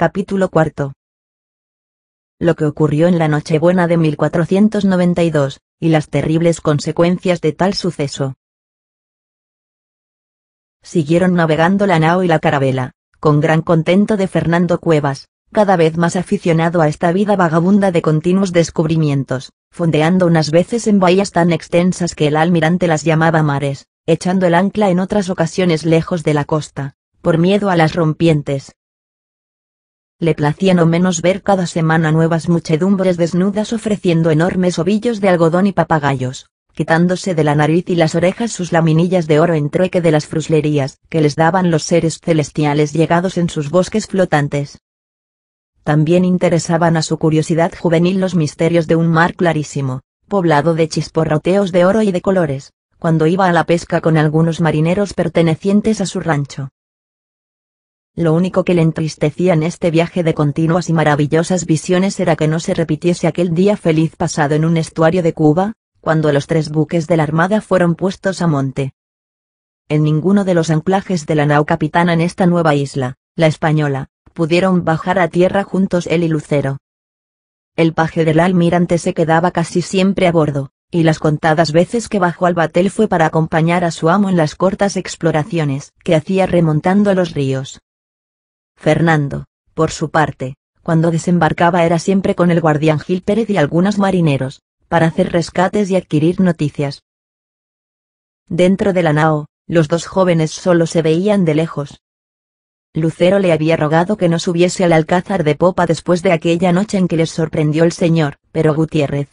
Capítulo cuarto. Lo que ocurrió en la Nochebuena de 1492, y las terribles consecuencias de tal suceso. Siguieron navegando la nao y la carabela, con gran contento de Fernando Cuevas, cada vez más aficionado a esta vida vagabunda de continuos descubrimientos, fondeando unas veces en bahías tan extensas que el almirante las llamaba mares, echando el ancla en otras ocasiones lejos de la costa, por miedo a las rompientes, le placía no menos ver cada semana nuevas muchedumbres desnudas ofreciendo enormes ovillos de algodón y papagayos, quitándose de la nariz y las orejas sus laminillas de oro en trueque de las fruslerías que les daban los seres celestiales llegados en sus bosques flotantes. También interesaban a su curiosidad juvenil los misterios de un mar clarísimo, poblado de chisporroteos de oro y de colores, cuando iba a la pesca con algunos marineros pertenecientes a su rancho. Lo único que le entristecía en este viaje de continuas y maravillosas visiones era que no se repitiese aquel día feliz pasado en un estuario de Cuba, cuando los tres buques de la Armada fueron puestos a monte. En ninguno de los anclajes de la nau capitana en esta nueva isla, la española, pudieron bajar a tierra juntos él y Lucero. El paje del almirante se quedaba casi siempre a bordo, y las contadas veces que bajó al batel fue para acompañar a su amo en las cortas exploraciones que hacía remontando los ríos. Fernando, por su parte, cuando desembarcaba era siempre con el guardián Gil Pérez y algunos marineros, para hacer rescates y adquirir noticias. Dentro de la nao, los dos jóvenes solo se veían de lejos. Lucero le había rogado que no subiese al alcázar de popa después de aquella noche en que les sorprendió el señor, pero Gutiérrez.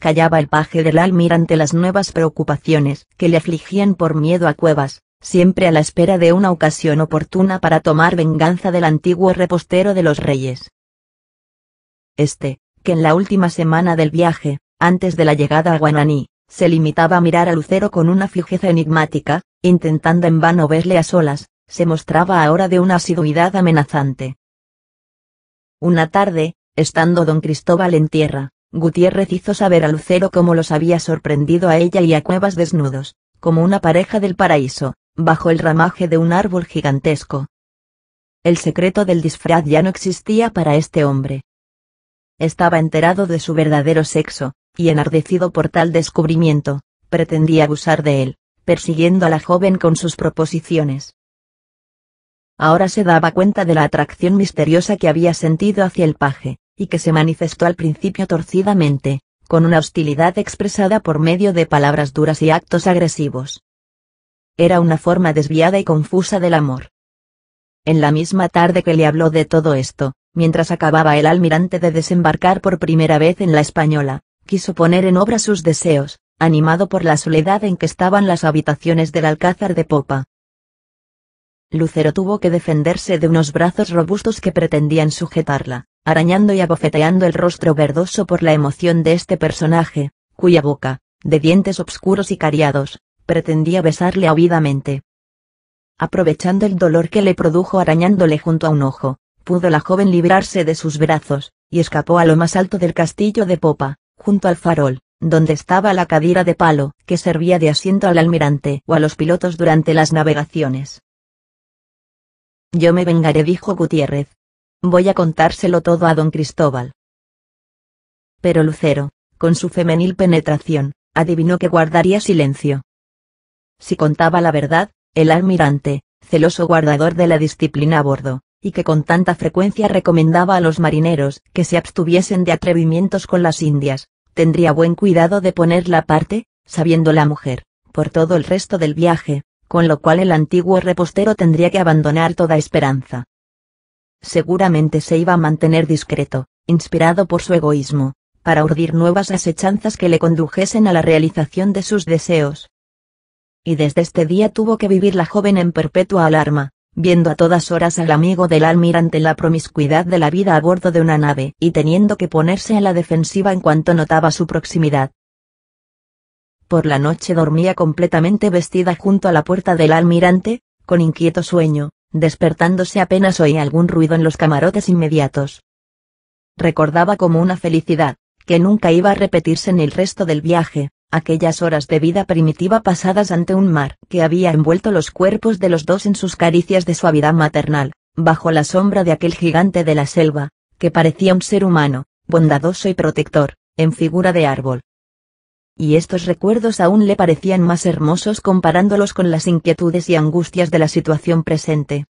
Callaba el paje del almirante las nuevas preocupaciones que le afligían por miedo a Cuevas, siempre a la espera de una ocasión oportuna para tomar venganza del antiguo repostero de los reyes. Este, que en la última semana del viaje, antes de la llegada a Guananí, se limitaba a mirar a Lucero con una fijeza enigmática, intentando en vano verle a solas, se mostraba ahora de una asiduidad amenazante. Una tarde, estando don Cristóbal en tierra, Gutiérrez hizo saber a Lucero cómo los había sorprendido a ella y a Cuevas desnudos, como una pareja del paraíso, bajo el ramaje de un árbol gigantesco. El secreto del disfraz ya no existía para este hombre. Estaba enterado de su verdadero sexo, y enardecido por tal descubrimiento, pretendía abusar de él, persiguiendo a la joven con sus proposiciones. Ahora se daba cuenta de la atracción misteriosa que había sentido hacia el paje, y que se manifestó al principio torcidamente, con una hostilidad expresada por medio de palabras duras y actos agresivos era una forma desviada y confusa del amor. En la misma tarde que le habló de todo esto, mientras acababa el almirante de desembarcar por primera vez en la Española, quiso poner en obra sus deseos, animado por la soledad en que estaban las habitaciones del alcázar de popa. Lucero tuvo que defenderse de unos brazos robustos que pretendían sujetarla, arañando y abofeteando el rostro verdoso por la emoción de este personaje, cuya boca, de dientes obscuros y cariados, pretendía besarle ávidamente. Aprovechando el dolor que le produjo arañándole junto a un ojo, pudo la joven librarse de sus brazos, y escapó a lo más alto del castillo de popa, junto al farol, donde estaba la cadira de palo, que servía de asiento al almirante o a los pilotos durante las navegaciones. Yo me vengaré, dijo Gutiérrez. Voy a contárselo todo a don Cristóbal. Pero Lucero, con su femenil penetración, adivinó que guardaría silencio. Si contaba la verdad, el almirante, celoso guardador de la disciplina a bordo, y que con tanta frecuencia recomendaba a los marineros que se abstuviesen de atrevimientos con las Indias, tendría buen cuidado de ponerla parte, sabiendo la mujer, por todo el resto del viaje, con lo cual el antiguo repostero tendría que abandonar toda esperanza. Seguramente se iba a mantener discreto, inspirado por su egoísmo, para urdir nuevas asechanzas que le condujesen a la realización de sus deseos, y desde este día tuvo que vivir la joven en perpetua alarma, viendo a todas horas al amigo del almirante la promiscuidad de la vida a bordo de una nave y teniendo que ponerse a la defensiva en cuanto notaba su proximidad. Por la noche dormía completamente vestida junto a la puerta del almirante, con inquieto sueño, despertándose apenas oía algún ruido en los camarotes inmediatos. Recordaba como una felicidad, que nunca iba a repetirse en el resto del viaje, aquellas horas de vida primitiva pasadas ante un mar que había envuelto los cuerpos de los dos en sus caricias de suavidad maternal, bajo la sombra de aquel gigante de la selva, que parecía un ser humano, bondadoso y protector, en figura de árbol. Y estos recuerdos aún le parecían más hermosos comparándolos con las inquietudes y angustias de la situación presente.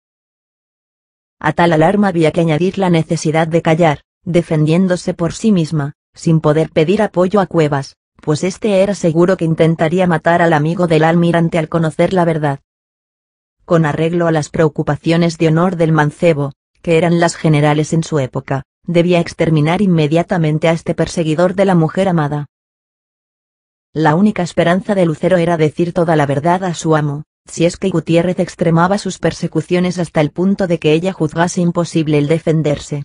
A tal alarma había que añadir la necesidad de callar, defendiéndose por sí misma, sin poder pedir apoyo a Cuevas, pues este era seguro que intentaría matar al amigo del almirante al conocer la verdad. Con arreglo a las preocupaciones de honor del mancebo, que eran las generales en su época, debía exterminar inmediatamente a este perseguidor de la mujer amada. La única esperanza de Lucero era decir toda la verdad a su amo, si es que Gutiérrez extremaba sus persecuciones hasta el punto de que ella juzgase imposible el defenderse.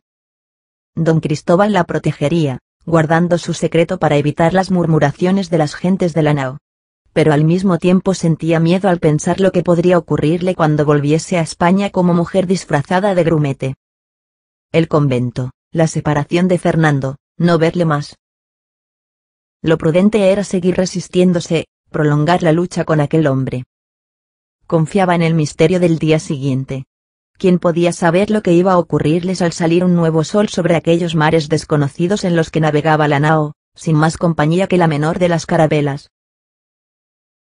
Don Cristóbal la protegería, guardando su secreto para evitar las murmuraciones de las gentes de la nao. Pero al mismo tiempo sentía miedo al pensar lo que podría ocurrirle cuando volviese a España como mujer disfrazada de grumete. El convento, la separación de Fernando, no verle más. Lo prudente era seguir resistiéndose, prolongar la lucha con aquel hombre. Confiaba en el misterio del día siguiente. ¿Quién podía saber lo que iba a ocurrirles al salir un nuevo sol sobre aquellos mares desconocidos en los que navegaba la nao, sin más compañía que la menor de las carabelas?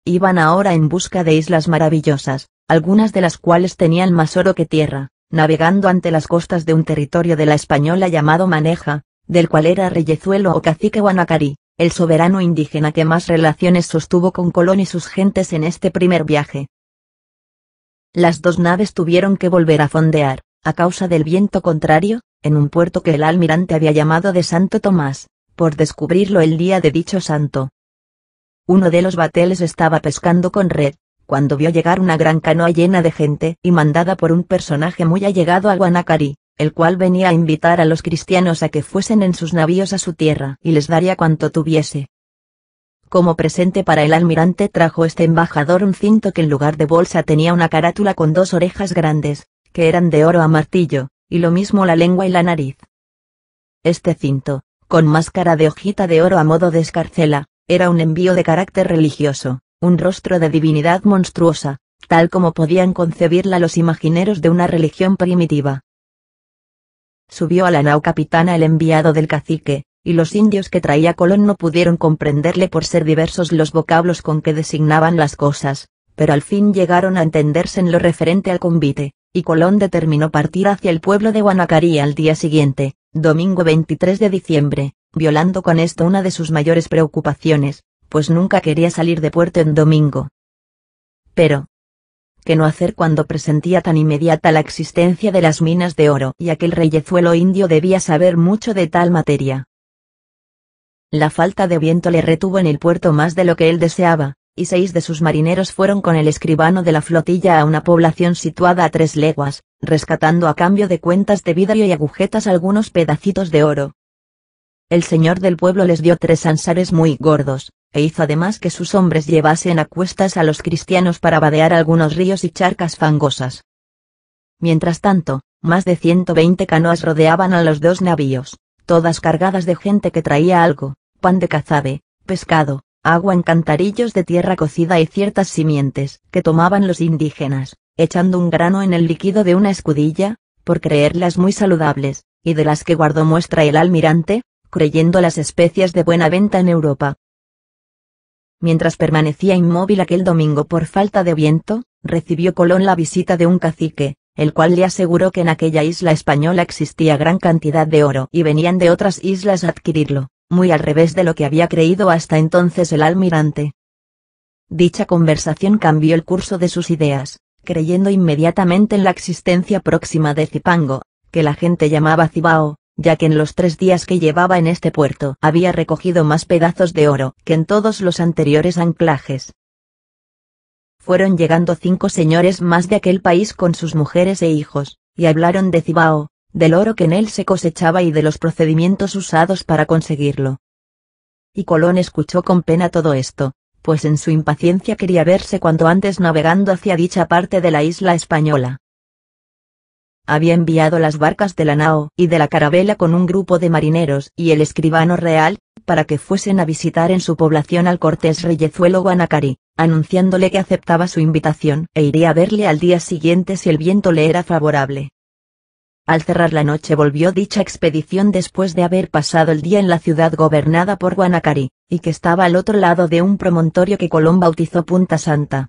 Iban ahora en busca de islas maravillosas, algunas de las cuales tenían más oro que tierra, navegando ante las costas de un territorio de la española llamado Maneja, del cual era reyezuelo o cacique Guanacari, el soberano indígena que más relaciones sostuvo con Colón y sus gentes en este primer viaje. Las dos naves tuvieron que volver a fondear, a causa del viento contrario, en un puerto que el almirante había llamado de Santo Tomás, por descubrirlo el día de dicho santo. Uno de los bateles estaba pescando con red, cuando vio llegar una gran canoa llena de gente y mandada por un personaje muy allegado a Guanacarí, el cual venía a invitar a los cristianos a que fuesen en sus navíos a su tierra y les daría cuanto tuviese. Como presente para el almirante trajo este embajador un cinto que en lugar de bolsa tenía una carátula con dos orejas grandes, que eran de oro a martillo, y lo mismo la lengua y la nariz. Este cinto, con máscara de hojita de oro a modo de escarcela, era un envío de carácter religioso, un rostro de divinidad monstruosa, tal como podían concebirla los imagineros de una religión primitiva. Subió a la nao capitana el enviado del cacique, y los indios que traía Colón no pudieron comprenderle por ser diversos los vocablos con que designaban las cosas, pero al fin llegaron a entenderse en lo referente al convite, y Colón determinó partir hacia el pueblo de Guanacarí al día siguiente, domingo 23 de diciembre, violando con esto una de sus mayores preocupaciones, pues nunca quería salir de puerto en domingo. Pero, ¿qué no hacer cuando presentía tan inmediata la existencia de las minas de oro? Y aquel reyezuelo indio debía saber mucho de tal materia. La falta de viento le retuvo en el puerto más de lo que él deseaba, y seis de sus marineros fueron con el escribano de la flotilla a una población situada a tres leguas, rescatando a cambio de cuentas de vidrio y agujetas algunos pedacitos de oro. El señor del pueblo les dio tres ansares muy gordos, e hizo además que sus hombres llevasen a cuestas a los cristianos para vadear algunos ríos y charcas fangosas. Mientras tanto, más de 120 canoas rodeaban a los dos navíos todas cargadas de gente que traía algo, pan de cazabe, pescado, agua en cantarillos de tierra cocida y ciertas simientes, que tomaban los indígenas, echando un grano en el líquido de una escudilla, por creerlas muy saludables, y de las que guardó muestra el almirante, creyendo las especias de buena venta en Europa. Mientras permanecía inmóvil aquel domingo por falta de viento, recibió Colón la visita de un cacique, el cual le aseguró que en aquella isla española existía gran cantidad de oro y venían de otras islas a adquirirlo, muy al revés de lo que había creído hasta entonces el almirante. Dicha conversación cambió el curso de sus ideas, creyendo inmediatamente en la existencia próxima de Cipango, que la gente llamaba Cibao, ya que en los tres días que llevaba en este puerto había recogido más pedazos de oro que en todos los anteriores anclajes fueron llegando cinco señores más de aquel país con sus mujeres e hijos, y hablaron de Cibao, del oro que en él se cosechaba y de los procedimientos usados para conseguirlo. Y Colón escuchó con pena todo esto, pues en su impaciencia quería verse cuanto antes navegando hacia dicha parte de la isla española. Había enviado las barcas de la nao y de la carabela con un grupo de marineros y el escribano real, para que fuesen a visitar en su población al cortés reyezuelo Guanacari, anunciándole que aceptaba su invitación e iría a verle al día siguiente si el viento le era favorable. Al cerrar la noche volvió dicha expedición después de haber pasado el día en la ciudad gobernada por Guanacari, y que estaba al otro lado de un promontorio que Colón bautizó Punta Santa.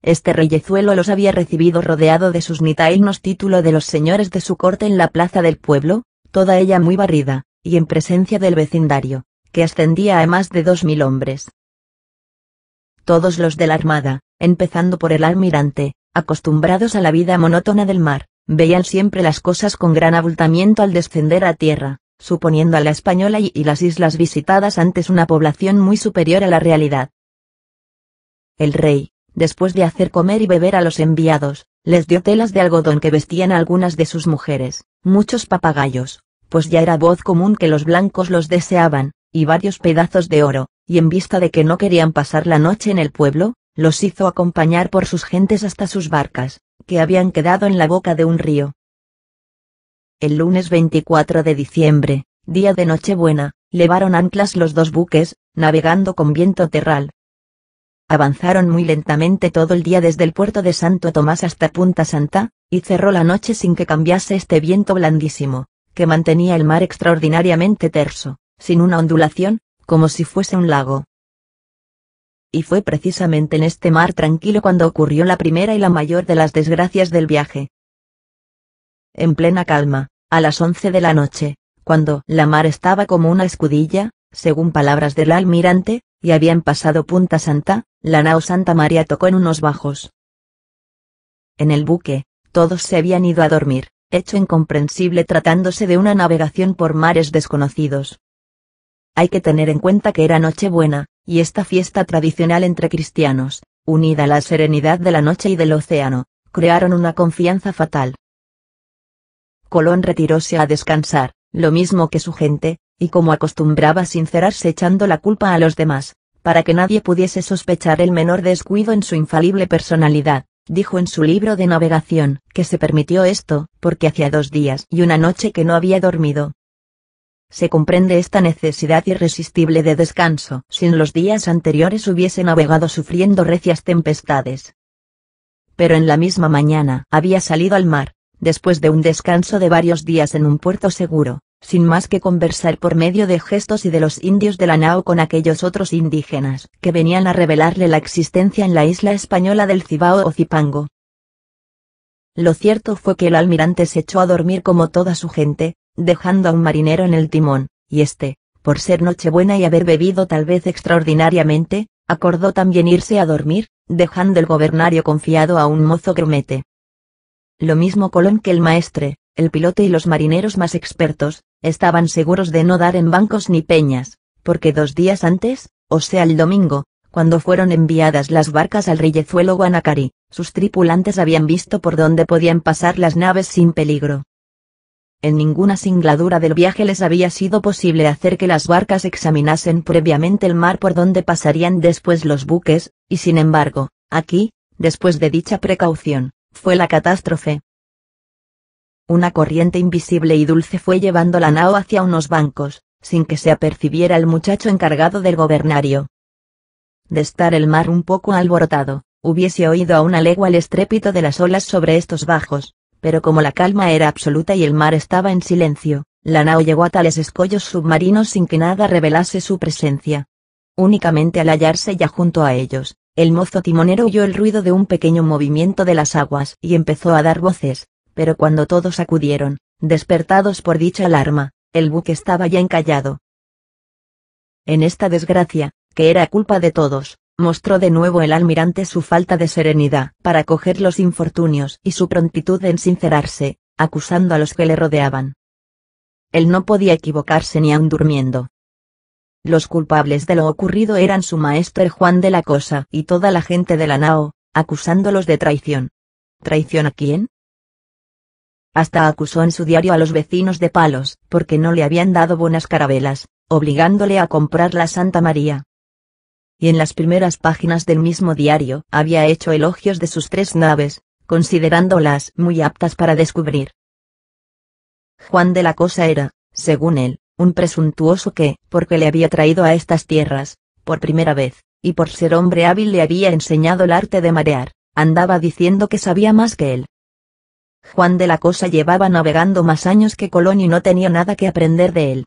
Este reyezuelo los había recibido rodeado de sus nitaínos título de los señores de su corte en la plaza del pueblo, toda ella muy barrida, y en presencia del vecindario, que ascendía a más de dos mil hombres. Todos los de la Armada, empezando por el almirante, acostumbrados a la vida monótona del mar, veían siempre las cosas con gran abultamiento al descender a tierra, suponiendo a la española y, y, las islas visitadas antes una población muy superior a la realidad. El rey, después de hacer comer y beber a los enviados, les dio telas de algodón que vestían algunas de sus mujeres, muchos papagayos, pues ya era voz común que los blancos los deseaban, y varios pedazos de oro, y en vista de que no querían pasar la noche en el pueblo, los hizo acompañar por sus gentes hasta sus barcas, que habían quedado en la boca de un río. El lunes 24 de diciembre, día de Nochebuena, levaron anclas los dos buques, navegando con viento terral. Avanzaron muy lentamente todo el día desde el puerto de Santo Tomás hasta Punta Santa, y cerró la noche sin que cambiase este viento blandísimo, que mantenía el mar extraordinariamente terso, sin una ondulación, como si fuese un lago. Y fue precisamente en este mar tranquilo cuando ocurrió la primera y la mayor de las desgracias del viaje. En plena calma, a las once de la noche, cuando la mar estaba como una escudilla, según palabras del almirante, y habían pasado Punta Santa, la nao Santa María tocó en unos bajos. En el buque, todos se habían ido a dormir, hecho incomprensible tratándose de una navegación por mares desconocidos. Hay que tener en cuenta que era Nochebuena, y esta fiesta tradicional entre cristianos, unida a la serenidad de la noche y del océano, crearon una confianza fatal. Colón retiróse a descansar, lo mismo que su gente, y como acostumbraba sincerarse echando la culpa a los demás, para que nadie pudiese sospechar el menor descuido en su infalible personalidad. Dijo en su libro de navegación, que se permitió esto, porque hacía dos días y una noche que no había dormido. Se comprende esta necesidad irresistible de descanso, si en los días anteriores hubiese navegado sufriendo recias tempestades. Pero en la misma mañana había salido al mar, después de un descanso de varios días en un puerto seguro, sin más que conversar por medio de gestos y de los indios de la nao con aquellos otros indígenas que venían a revelarle la existencia en la isla española del Cibao o Cipango. Lo cierto fue que el almirante se echó a dormir como toda su gente, dejando a un marinero en el timón, y este, por ser Nochebuena y haber bebido tal vez extraordinariamente, acordó también irse a dormir, dejando el gobernario confiado a un mozo grumete. Lo mismo Colón que el maestre, el piloto y los marineros más expertos, estaban seguros de no dar en bancos ni peñas, porque dos días antes, o sea el domingo, cuando fueron enviadas las barcas al rillezuelo Guanacari, sus tripulantes habían visto por dónde podían pasar las naves sin peligro. En ninguna singladura del viaje les había sido posible hacer que las barcas examinasen previamente el mar por donde pasarían después los buques, y sin embargo, aquí, después de dicha precaución, fue la catástrofe, una corriente invisible y dulce fue llevando la nao hacia unos bancos, sin que se apercibiera el muchacho encargado del gobernario. De estar el mar un poco alborotado, hubiese oído a una legua el estrépito de las olas sobre estos bajos, pero como la calma era absoluta y el mar estaba en silencio, la nao llegó a tales escollos submarinos sin que nada revelase su presencia. Únicamente al hallarse ya junto a ellos, el mozo timonero oyó el ruido de un pequeño movimiento de las aguas y empezó a dar voces, pero cuando todos acudieron, despertados por dicha alarma, el buque estaba ya encallado. En esta desgracia, que era culpa de todos, mostró de nuevo el almirante su falta de serenidad para coger los infortunios y su prontitud en sincerarse, acusando a los que le rodeaban. Él no podía equivocarse ni aun durmiendo. Los culpables de lo ocurrido eran su maestro Juan de la Cosa y toda la gente de la nao, acusándolos de traición. ¿Traición a quién? Hasta acusó en su diario a los vecinos de Palos, porque no le habían dado buenas carabelas, obligándole a comprar la Santa María. Y en las primeras páginas del mismo diario, había hecho elogios de sus tres naves, considerándolas muy aptas para descubrir. Juan de la Cosa era, según él, un presuntuoso que, porque le había traído a estas tierras, por primera vez, y por ser hombre hábil le había enseñado el arte de marear, andaba diciendo que sabía más que él. Juan de la Cosa llevaba navegando más años que Colón y no tenía nada que aprender de él.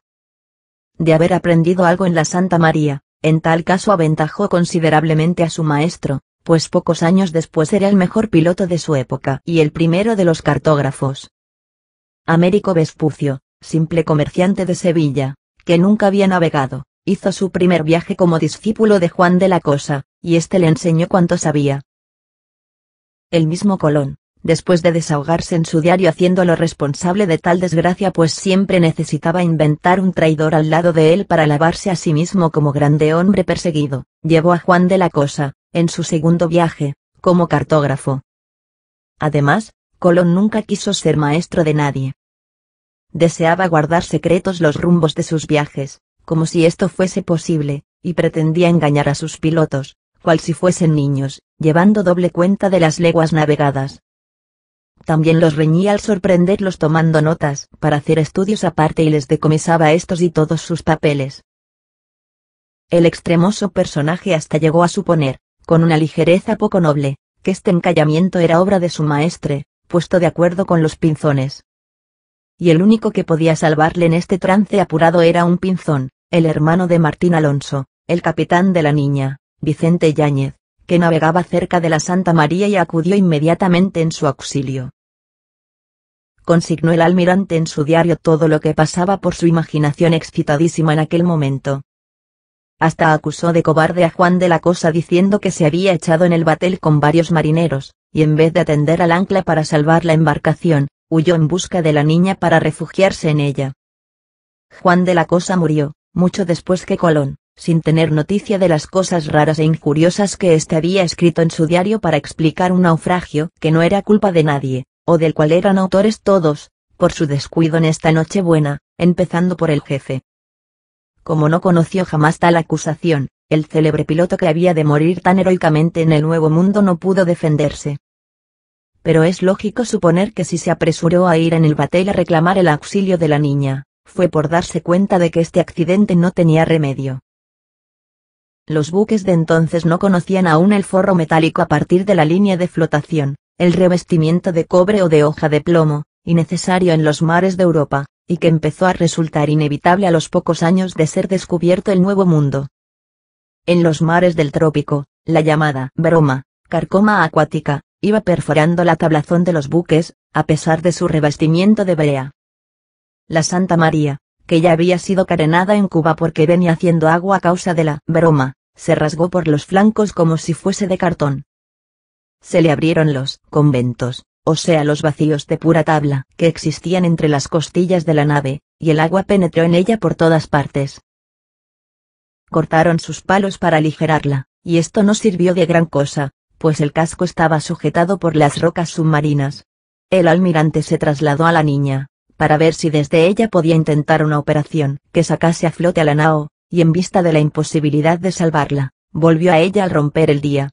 De haber aprendido algo en la Santa María, en tal caso aventajó considerablemente a su maestro, pues pocos años después era el mejor piloto de su época y el primero de los cartógrafos. Américo Vespucio, simple comerciante de Sevilla, que nunca había navegado, hizo su primer viaje como discípulo de Juan de la Cosa, y éste le enseñó cuanto sabía. El mismo Colón, después de desahogarse en su diario haciéndolo responsable de tal desgracia pues siempre necesitaba inventar un traidor al lado de él para lavarse a sí mismo como grande hombre perseguido, llevó a Juan de la Cosa, en su segundo viaje, como cartógrafo. Además, Colón nunca quiso ser maestro de nadie. Deseaba guardar secretos los rumbos de sus viajes, como si esto fuese posible, y pretendía engañar a sus pilotos, cual si fuesen niños, llevando doble cuenta de las leguas navegadas, también los reñía al sorprenderlos tomando notas, para hacer estudios aparte y les decomisaba estos y todos sus papeles. El extremoso personaje hasta llegó a suponer, con una ligereza poco noble, que este encallamiento era obra de su maestre, puesto de acuerdo con los pinzones. Y el único que podía salvarle en este trance apurado era un pinzón, el hermano de Martín Alonso, el capitán de la niña, Vicente Yáñez, que navegaba cerca de la Santa María y acudió inmediatamente en su auxilio. Consignó el almirante en su diario todo lo que pasaba por su imaginación excitadísima en aquel momento. Hasta acusó de cobarde a Juan de la Cosa diciendo que se había echado en el batel con varios marineros, y en vez de atender al ancla para salvar la embarcación, huyó en busca de la niña para refugiarse en ella. Juan de la Cosa murió, mucho después que Colón, sin tener noticia de las cosas raras e injuriosas que éste había escrito en su diario para explicar un naufragio que no era culpa de nadie, o del cual eran autores todos, por su descuido en esta noche buena, empezando por el jefe. Como no conoció jamás tal acusación, el célebre piloto que había de morir tan heroicamente en el Nuevo Mundo no pudo defenderse. Pero es lógico suponer que si se apresuró a ir en el batel a reclamar el auxilio de la niña, fue por darse cuenta de que este accidente no tenía remedio. Los buques de entonces no conocían aún el forro metálico a partir de la línea de flotación, el revestimiento de cobre o de hoja de plomo, innecesario en los mares de Europa, y que empezó a resultar inevitable a los pocos años de ser descubierto el Nuevo Mundo. En los mares del trópico, la llamada broma, carcoma acuática, iba perforando la tablazón de los buques, a pesar de su revestimiento de brea. La Santa María, que ya había sido carenada en Cuba porque venía haciendo agua a causa de la broma, se rasgó por los flancos como si fuese de cartón. Se le abrieron los conventos, o sea los vacíos de pura tabla, que existían entre las costillas de la nave, y el agua penetró en ella por todas partes. Cortaron sus palos para aligerarla, y esto no sirvió de gran cosa, pues el casco estaba sujetado por las rocas submarinas. El almirante se trasladó a la niña, para ver si desde ella podía intentar una operación que sacase a flote a la nao, y en vista de la imposibilidad de salvarla, volvió a ella al romper el día.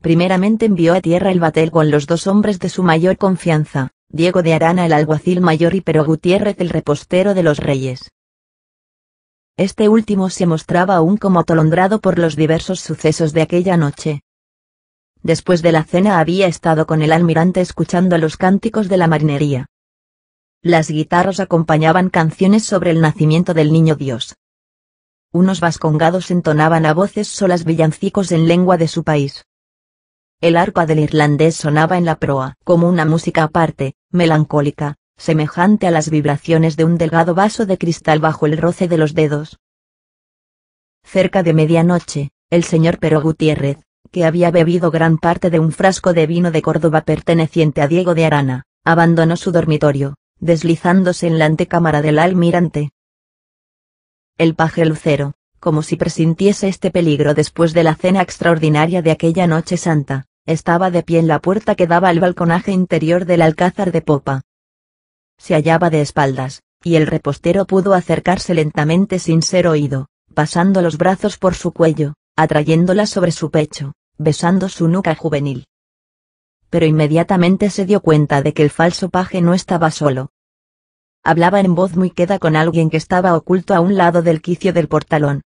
Primeramente envió a tierra el batel con los dos hombres de su mayor confianza, Diego de Arana el alguacil mayor y Pero Gutiérrez el repostero de los reyes. Este último se mostraba aún como atolondrado por los diversos sucesos de aquella noche. Después de la cena había estado con el almirante escuchando los cánticos de la marinería, las guitarras acompañaban canciones sobre el nacimiento del niño Dios. Unos vascongados entonaban a voces solas villancicos en lengua de su país. El arpa del irlandés sonaba en la proa, como una música aparte, melancólica, semejante a las vibraciones de un delgado vaso de cristal bajo el roce de los dedos. Cerca de medianoche, el señor Pero Gutiérrez, que había bebido gran parte de un frasco de vino de Córdoba perteneciente a Diego de Arana, abandonó su dormitorio, deslizándose en la antecámara del almirante. El paje lucero, como si presintiese este peligro después de la cena extraordinaria de aquella noche santa, estaba de pie en la puerta que daba al balconaje interior del alcázar de popa. Se hallaba de espaldas, y el repostero pudo acercarse lentamente sin ser oído, pasando los brazos por su cuello, atrayéndola sobre su pecho, besando su nuca juvenil, pero inmediatamente se dio cuenta de que el falso paje no estaba solo. Hablaba en voz muy queda con alguien que estaba oculto a un lado del quicio del portalón.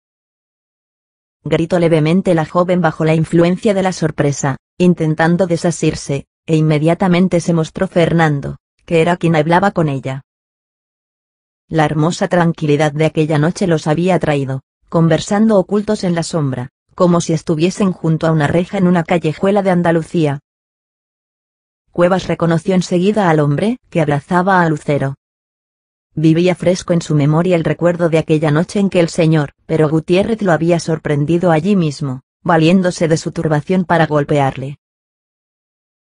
Gritó levemente la joven bajo la influencia de la sorpresa, intentando desasirse, e inmediatamente se mostró Fernando, que era quien hablaba con ella. La hermosa tranquilidad de aquella noche los había traído, conversando ocultos en la sombra, como si estuviesen junto a una reja en una callejuela de Andalucía, Cuevas reconoció enseguida al hombre, que abrazaba a Lucero. Vivía fresco en su memoria el recuerdo de aquella noche en que el señor, pero Gutiérrez lo había sorprendido allí mismo, valiéndose de su turbación para golpearle.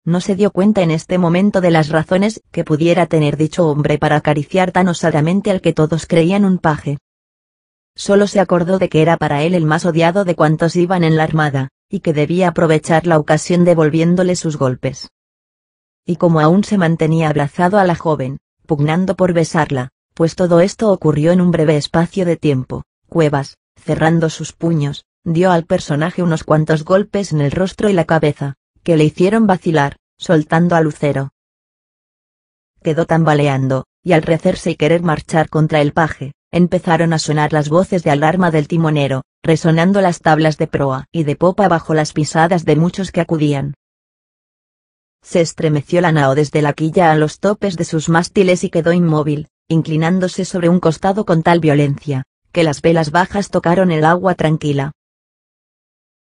No se dio cuenta en este momento de las razones que pudiera tener dicho hombre para acariciar tan osadamente al que todos creían un paje. Solo se acordó de que era para él el más odiado de cuantos iban en la armada, y que debía aprovechar la ocasión devolviéndole sus golpes y como aún se mantenía abrazado a la joven, pugnando por besarla, pues todo esto ocurrió en un breve espacio de tiempo, Cuevas, cerrando sus puños, dio al personaje unos cuantos golpes en el rostro y la cabeza, que le hicieron vacilar, soltando a Lucero. Quedó tambaleando, y al recerse y querer marchar contra el paje, empezaron a sonar las voces de alarma del timonero, resonando las tablas de proa y de popa bajo las pisadas de muchos que acudían, se estremeció la nao desde la quilla a los topes de sus mástiles y quedó inmóvil, inclinándose sobre un costado con tal violencia, que las velas bajas tocaron el agua tranquila.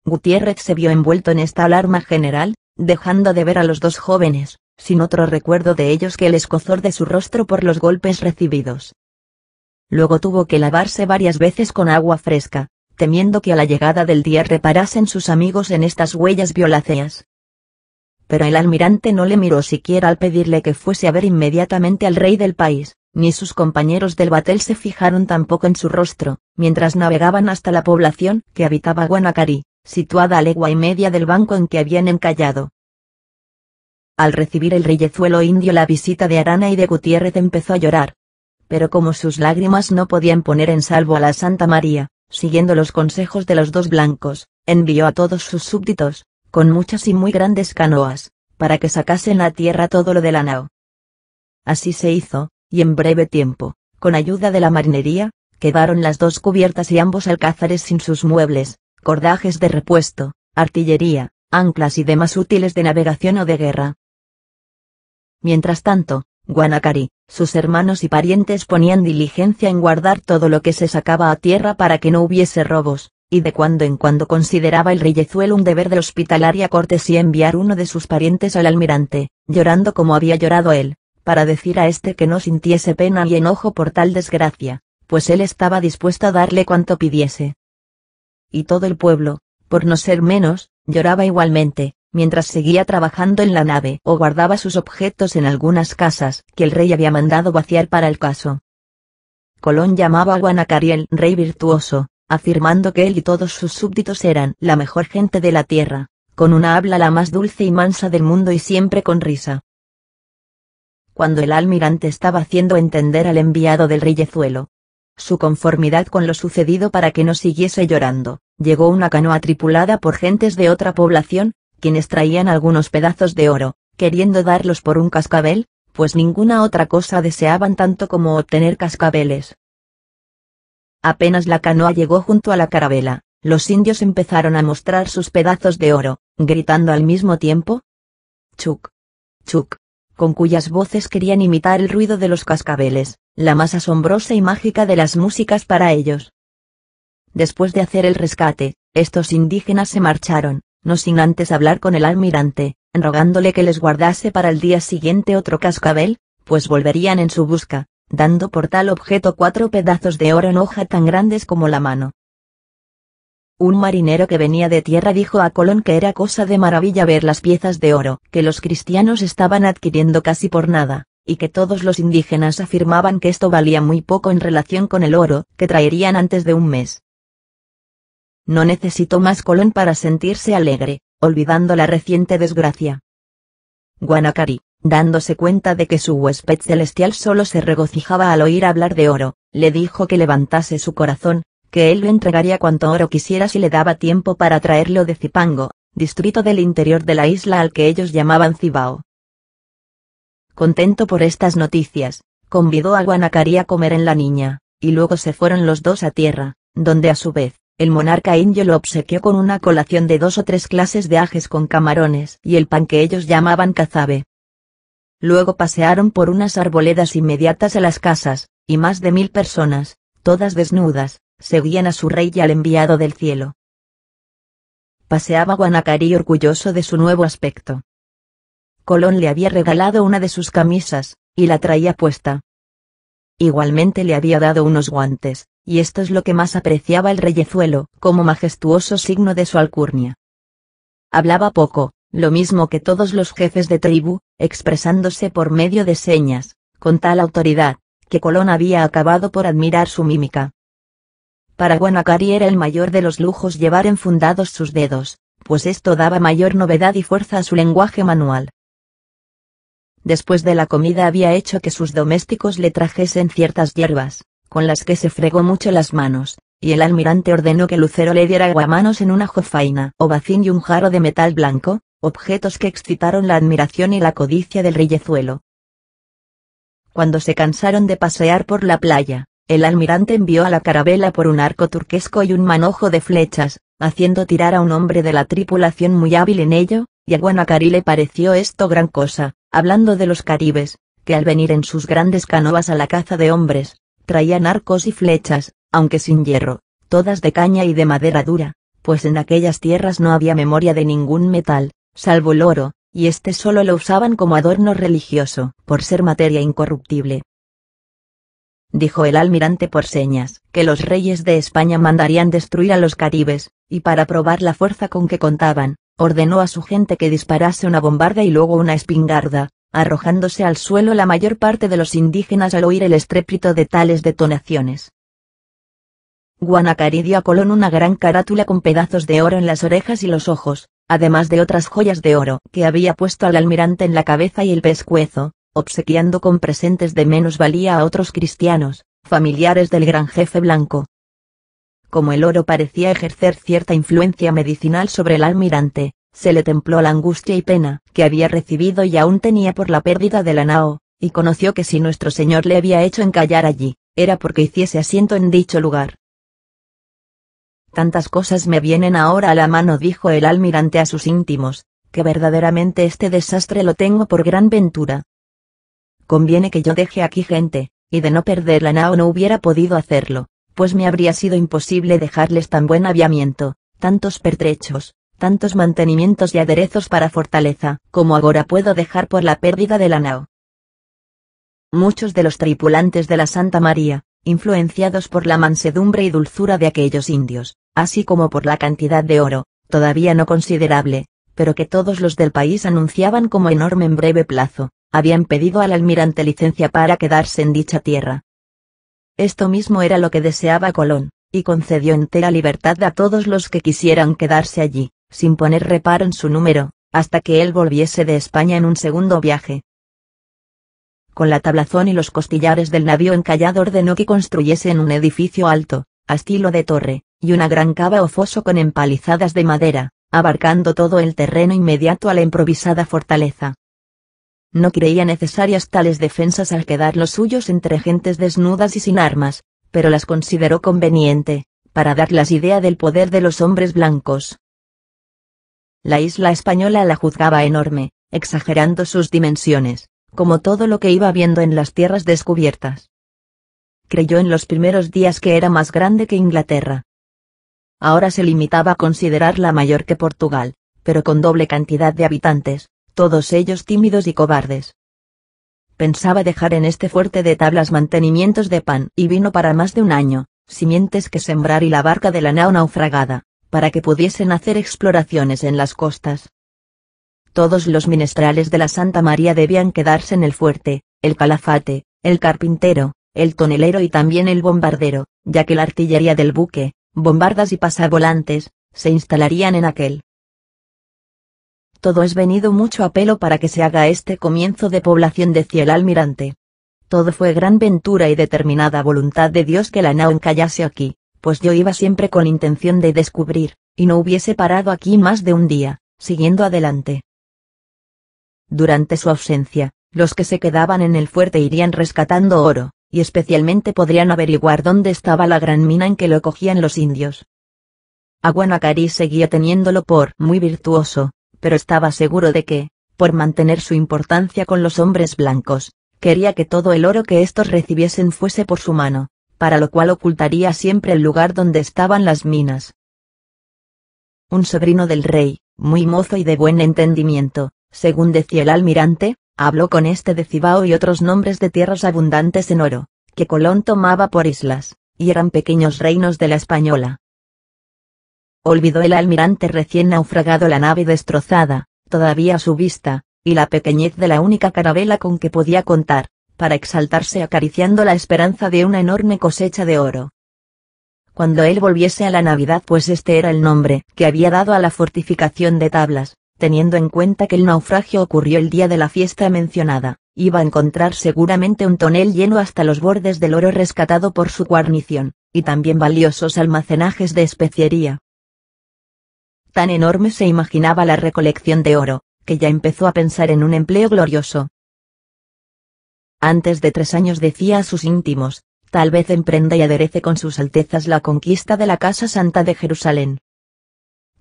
Gutiérrez se vio envuelto en esta alarma general, dejando de ver a los dos jóvenes, sin otro recuerdo de ellos que el escozor de su rostro por los golpes recibidos. Luego tuvo que lavarse varias veces con agua fresca, temiendo que a la llegada del día reparasen sus amigos en estas huellas violáceas pero el almirante no le miró siquiera al pedirle que fuese a ver inmediatamente al rey del país, ni sus compañeros del batel se fijaron tampoco en su rostro, mientras navegaban hasta la población que habitaba Guanacarí, situada a legua y media del banco en que habían encallado. Al recibir el reyezuelo indio la visita de Arana y de Gutiérrez empezó a llorar. Pero como sus lágrimas no podían poner en salvo a la Santa María, siguiendo los consejos de los dos blancos, envió a todos sus súbditos, con muchas y muy grandes canoas, para que sacasen a tierra todo lo de la nao. Así se hizo, y en breve tiempo, con ayuda de la marinería, quedaron las dos cubiertas y ambos alcázares sin sus muebles, cordajes de repuesto, artillería, anclas y demás útiles de navegación o de guerra. Mientras tanto, Guanacari, sus hermanos y parientes ponían diligencia en guardar todo lo que se sacaba a tierra para que no hubiese robos, y de cuando en cuando consideraba el reyezuelo un deber de hospitalaria cortesía enviar uno de sus parientes al almirante, llorando como había llorado él, para decir a este que no sintiese pena y enojo por tal desgracia, pues él estaba dispuesto a darle cuanto pidiese. Y todo el pueblo, por no ser menos, lloraba igualmente, mientras seguía trabajando en la nave o guardaba sus objetos en algunas casas que el rey había mandado vaciar para el caso. Colón llamaba a el rey virtuoso, afirmando que él y todos sus súbditos eran la mejor gente de la tierra, con una habla la más dulce y mansa del mundo y siempre con risa. Cuando el almirante estaba haciendo entender al enviado del rillezuelo su conformidad con lo sucedido para que no siguiese llorando, llegó una canoa tripulada por gentes de otra población, quienes traían algunos pedazos de oro, queriendo darlos por un cascabel, pues ninguna otra cosa deseaban tanto como obtener cascabeles. Apenas la canoa llegó junto a la carabela, los indios empezaron a mostrar sus pedazos de oro, gritando al mismo tiempo. Chuk. Chuk. con cuyas voces querían imitar el ruido de los cascabeles, la más asombrosa y mágica de las músicas para ellos. Después de hacer el rescate, estos indígenas se marcharon, no sin antes hablar con el almirante, rogándole que les guardase para el día siguiente otro cascabel, pues volverían en su busca dando por tal objeto cuatro pedazos de oro en hoja tan grandes como la mano. Un marinero que venía de tierra dijo a Colón que era cosa de maravilla ver las piezas de oro que los cristianos estaban adquiriendo casi por nada, y que todos los indígenas afirmaban que esto valía muy poco en relación con el oro que traerían antes de un mes. No necesitó más Colón para sentirse alegre, olvidando la reciente desgracia. Guanacari. Dándose cuenta de que su huésped celestial solo se regocijaba al oír hablar de oro, le dijo que levantase su corazón, que él le entregaría cuanto oro quisiera si le daba tiempo para traerlo de Cipango, distrito del interior de la isla al que ellos llamaban Cibao. Contento por estas noticias, convidó a Guanacari a comer en la niña, y luego se fueron los dos a tierra, donde a su vez, el monarca indio lo obsequió con una colación de dos o tres clases de ajes con camarones y el pan que ellos llamaban cazabe. Luego pasearon por unas arboledas inmediatas a las casas, y más de mil personas, todas desnudas, seguían a su rey y al enviado del cielo. Paseaba Guanacarí orgulloso de su nuevo aspecto. Colón le había regalado una de sus camisas, y la traía puesta. Igualmente le había dado unos guantes, y esto es lo que más apreciaba el reyezuelo, como majestuoso signo de su alcurnia. Hablaba poco, lo mismo que todos los jefes de tribu, expresándose por medio de señas, con tal autoridad, que Colón había acabado por admirar su mímica. Para Guanacari era el mayor de los lujos llevar enfundados sus dedos, pues esto daba mayor novedad y fuerza a su lenguaje manual. Después de la comida había hecho que sus domésticos le trajesen ciertas hierbas, con las que se fregó mucho las manos, y el almirante ordenó que Lucero le diera guamanos en una jofaina o bacín y un jarro de metal blanco, objetos que excitaron la admiración y la codicia del reyezuelo. Cuando se cansaron de pasear por la playa, el almirante envió a la carabela por un arco turquesco y un manojo de flechas, haciendo tirar a un hombre de la tripulación muy hábil en ello, y a Guanacari le pareció esto gran cosa, hablando de los caribes, que al venir en sus grandes canoas a la caza de hombres, traían arcos y flechas, aunque sin hierro, todas de caña y de madera dura, pues en aquellas tierras no había memoria de ningún metal, salvo el oro, y este solo lo usaban como adorno religioso, por ser materia incorruptible. Dijo el almirante por señas, que los reyes de España mandarían destruir a los caribes, y para probar la fuerza con que contaban, ordenó a su gente que disparase una bombarda y luego una espingarda, arrojándose al suelo la mayor parte de los indígenas al oír el estrépito de tales detonaciones. Guanacari dio a Colón una gran carátula con pedazos de oro en las orejas y los ojos, además de otras joyas de oro que había puesto al almirante en la cabeza y el pescuezo, obsequiando con presentes de menos valía a otros cristianos, familiares del gran jefe blanco. Como el oro parecía ejercer cierta influencia medicinal sobre el almirante, se le templó la angustia y pena que había recibido y aún tenía por la pérdida de la nao, y conoció que si nuestro Señor le había hecho encallar allí, era porque hiciese asiento en dicho lugar. Tantas cosas me vienen ahora a la mano dijo el almirante a sus íntimos, que verdaderamente este desastre lo tengo por gran ventura. Conviene que yo deje aquí gente, y de no perder la nao no hubiera podido hacerlo, pues me habría sido imposible dejarles tan buen aviamiento, tantos pertrechos, tantos mantenimientos y aderezos para fortaleza, como ahora puedo dejar por la pérdida de la nao. Muchos de los tripulantes de la Santa María, influenciados por la mansedumbre y dulzura de aquellos indios, así como por la cantidad de oro, todavía no considerable, pero que todos los del país anunciaban como enorme en breve plazo, habían pedido al almirante licencia para quedarse en dicha tierra. Esto mismo era lo que deseaba Colón, y concedió entera libertad a todos los que quisieran quedarse allí, sin poner reparo en su número, hasta que él volviese de España en un segundo viaje. Con la tablazón y los costillares del navío encallado ordenó que construyesen un edificio alto, a estilo de torre, y una gran cava o foso con empalizadas de madera, abarcando todo el terreno inmediato a la improvisada fortaleza. No creía necesarias tales defensas al quedar los suyos entre gentes desnudas y sin armas, pero las consideró conveniente, para darlas idea del poder de los hombres blancos. La isla española la juzgaba enorme, exagerando sus dimensiones, como todo lo que iba viendo en las tierras descubiertas. Creyó en los primeros días que era más grande que Inglaterra, ahora se limitaba a considerarla mayor que Portugal, pero con doble cantidad de habitantes, todos ellos tímidos y cobardes. Pensaba dejar en este fuerte de tablas mantenimientos de pan y vino para más de un año, simientes que sembrar y la barca de la nao naufragada, para que pudiesen hacer exploraciones en las costas. Todos los minestrales de la Santa María debían quedarse en el fuerte, el calafate, el carpintero, el tonelero y también el bombardero, ya que la artillería del buque, bombardas y pasavolantes, se instalarían en aquel. Todo es venido mucho a pelo para que se haga este comienzo de población decía el almirante. Todo fue gran ventura y determinada voluntad de Dios que la nao encallase aquí, pues yo iba siempre con intención de descubrir, y no hubiese parado aquí más de un día, siguiendo adelante. Durante su ausencia, los que se quedaban en el fuerte irían rescatando oro, y especialmente podrían averiguar dónde estaba la gran mina en que lo cogían los indios. Aguanacarí seguía teniéndolo por muy virtuoso, pero estaba seguro de que, por mantener su importancia con los hombres blancos, quería que todo el oro que estos recibiesen fuese por su mano, para lo cual ocultaría siempre el lugar donde estaban las minas. Un sobrino del rey, muy mozo y de buen entendimiento, según decía el almirante, Habló con este de Cibao y otros nombres de tierras abundantes en oro, que Colón tomaba por islas, y eran pequeños reinos de la Española. Olvidó el almirante recién naufragado la nave destrozada, todavía a su vista, y la pequeñez de la única carabela con que podía contar, para exaltarse acariciando la esperanza de una enorme cosecha de oro. Cuando él volviese a la Navidad pues este era el nombre que había dado a la fortificación de tablas, teniendo en cuenta que el naufragio ocurrió el día de la fiesta mencionada, iba a encontrar seguramente un tonel lleno hasta los bordes del oro rescatado por su guarnición, y también valiosos almacenajes de especiería. Tan enorme se imaginaba la recolección de oro, que ya empezó a pensar en un empleo glorioso. Antes de tres años decía a sus íntimos, tal vez emprenda y aderece con sus altezas la conquista de la Casa Santa de Jerusalén.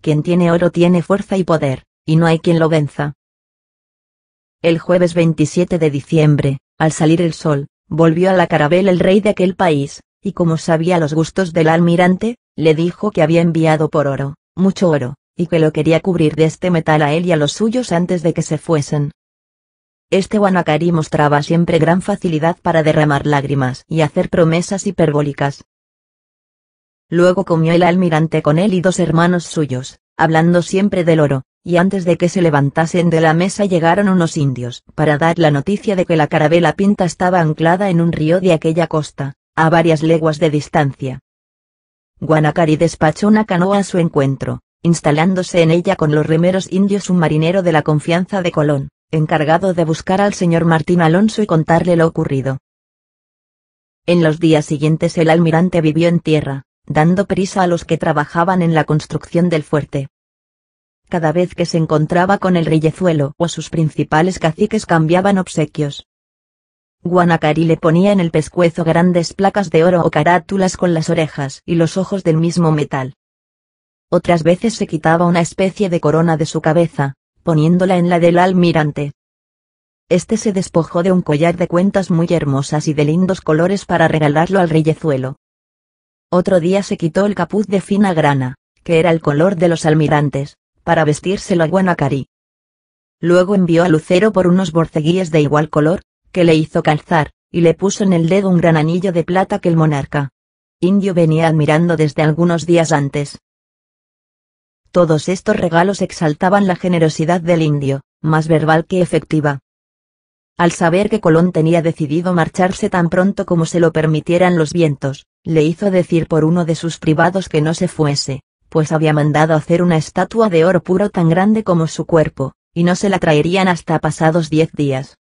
Quien tiene oro tiene fuerza y poder, y no hay quien lo venza. El jueves 27 de diciembre, al salir el sol, volvió a la carabel el rey de aquel país, y como sabía los gustos del almirante, le dijo que había enviado por oro, mucho oro, y que lo quería cubrir de este metal a él y a los suyos antes de que se fuesen. Este Guanacari mostraba siempre gran facilidad para derramar lágrimas y hacer promesas hiperbólicas. Luego comió el almirante con él y dos hermanos suyos, hablando siempre del oro, y antes de que se levantasen de la mesa llegaron unos indios, para dar la noticia de que la carabela pinta estaba anclada en un río de aquella costa, a varias leguas de distancia. Guanacari despachó una canoa a su encuentro, instalándose en ella con los remeros indios un marinero de la confianza de Colón, encargado de buscar al señor Martín Alonso y contarle lo ocurrido. En los días siguientes el almirante vivió en tierra, dando prisa a los que trabajaban en la construcción del fuerte, cada vez que se encontraba con el reyezuelo o sus principales caciques cambiaban obsequios. Guanacari le ponía en el pescuezo grandes placas de oro o carátulas con las orejas y los ojos del mismo metal. Otras veces se quitaba una especie de corona de su cabeza, poniéndola en la del almirante. Este se despojó de un collar de cuentas muy hermosas y de lindos colores para regalarlo al reyezuelo. Otro día se quitó el capuz de fina grana, que era el color de los almirantes, para vestírselo a guanacarí. Luego envió a Lucero por unos borceguíes de igual color, que le hizo calzar, y le puso en el dedo un gran anillo de plata que el monarca indio venía admirando desde algunos días antes. Todos estos regalos exaltaban la generosidad del indio, más verbal que efectiva. Al saber que Colón tenía decidido marcharse tan pronto como se lo permitieran los vientos, le hizo decir por uno de sus privados que no se fuese, pues había mandado hacer una estatua de oro puro tan grande como su cuerpo, y no se la traerían hasta pasados diez días.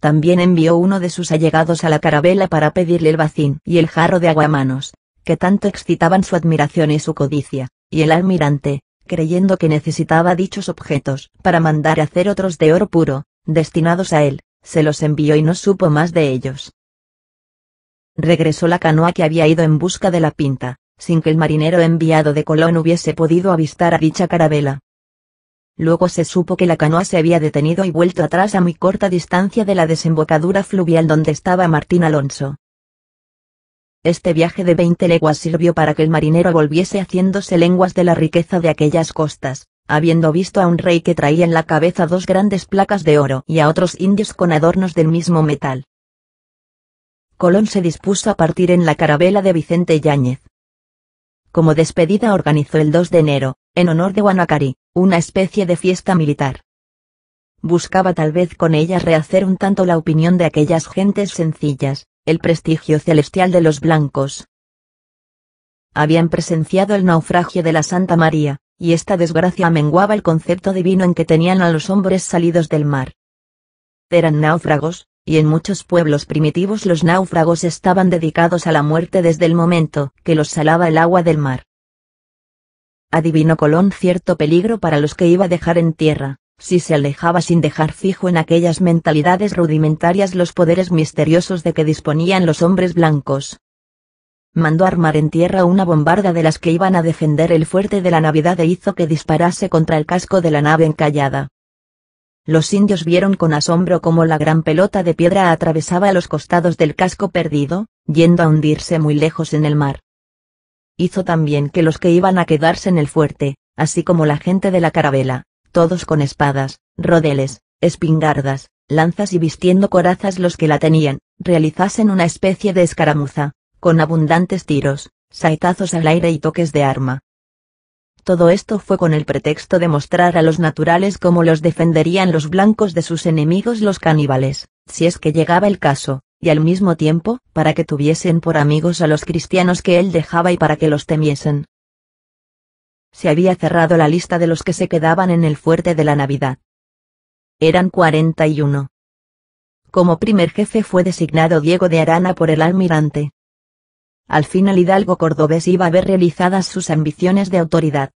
También envió uno de sus allegados a la carabela para pedirle el bacín y el jarro de aguamanos, que tanto excitaban su admiración y su codicia, y el almirante, creyendo que necesitaba dichos objetos para mandar a hacer otros de oro puro, destinados a él, se los envió y no supo más de ellos. Regresó la canoa que había ido en busca de la pinta, sin que el marinero enviado de Colón hubiese podido avistar a dicha carabela. Luego se supo que la canoa se había detenido y vuelto atrás a muy corta distancia de la desembocadura fluvial donde estaba Martín Alonso. Este viaje de 20 leguas sirvió para que el marinero volviese haciéndose lenguas de la riqueza de aquellas costas, habiendo visto a un rey que traía en la cabeza dos grandes placas de oro y a otros indios con adornos del mismo metal. Colón se dispuso a partir en la carabela de Vicente Yáñez, como despedida organizó el 2 de enero, en honor de Wanakari, una especie de fiesta militar. Buscaba tal vez con ella rehacer un tanto la opinión de aquellas gentes sencillas, el prestigio celestial de los blancos. Habían presenciado el naufragio de la Santa María, y esta desgracia amenguaba el concepto divino en que tenían a los hombres salidos del mar. Eran náufragos, y en muchos pueblos primitivos los náufragos estaban dedicados a la muerte desde el momento que los salaba el agua del mar. Adivinó Colón cierto peligro para los que iba a dejar en tierra, si se alejaba sin dejar fijo en aquellas mentalidades rudimentarias los poderes misteriosos de que disponían los hombres blancos. Mandó armar en tierra una bombarda de las que iban a defender el fuerte de la Navidad e hizo que disparase contra el casco de la nave encallada, los indios vieron con asombro cómo la gran pelota de piedra atravesaba los costados del casco perdido, yendo a hundirse muy lejos en el mar. Hizo también que los que iban a quedarse en el fuerte, así como la gente de la carabela, todos con espadas, rodeles, espingardas, lanzas y vistiendo corazas los que la tenían, realizasen una especie de escaramuza, con abundantes tiros, saetazos al aire y toques de arma, todo esto fue con el pretexto de mostrar a los naturales cómo los defenderían los blancos de sus enemigos los caníbales, si es que llegaba el caso, y al mismo tiempo, para que tuviesen por amigos a los cristianos que él dejaba y para que los temiesen. Se había cerrado la lista de los que se quedaban en el fuerte de la Navidad. Eran 41. Como primer jefe fue designado Diego de Arana por el almirante. Al final hidalgo cordobés iba a ver realizadas sus ambiciones de autoridad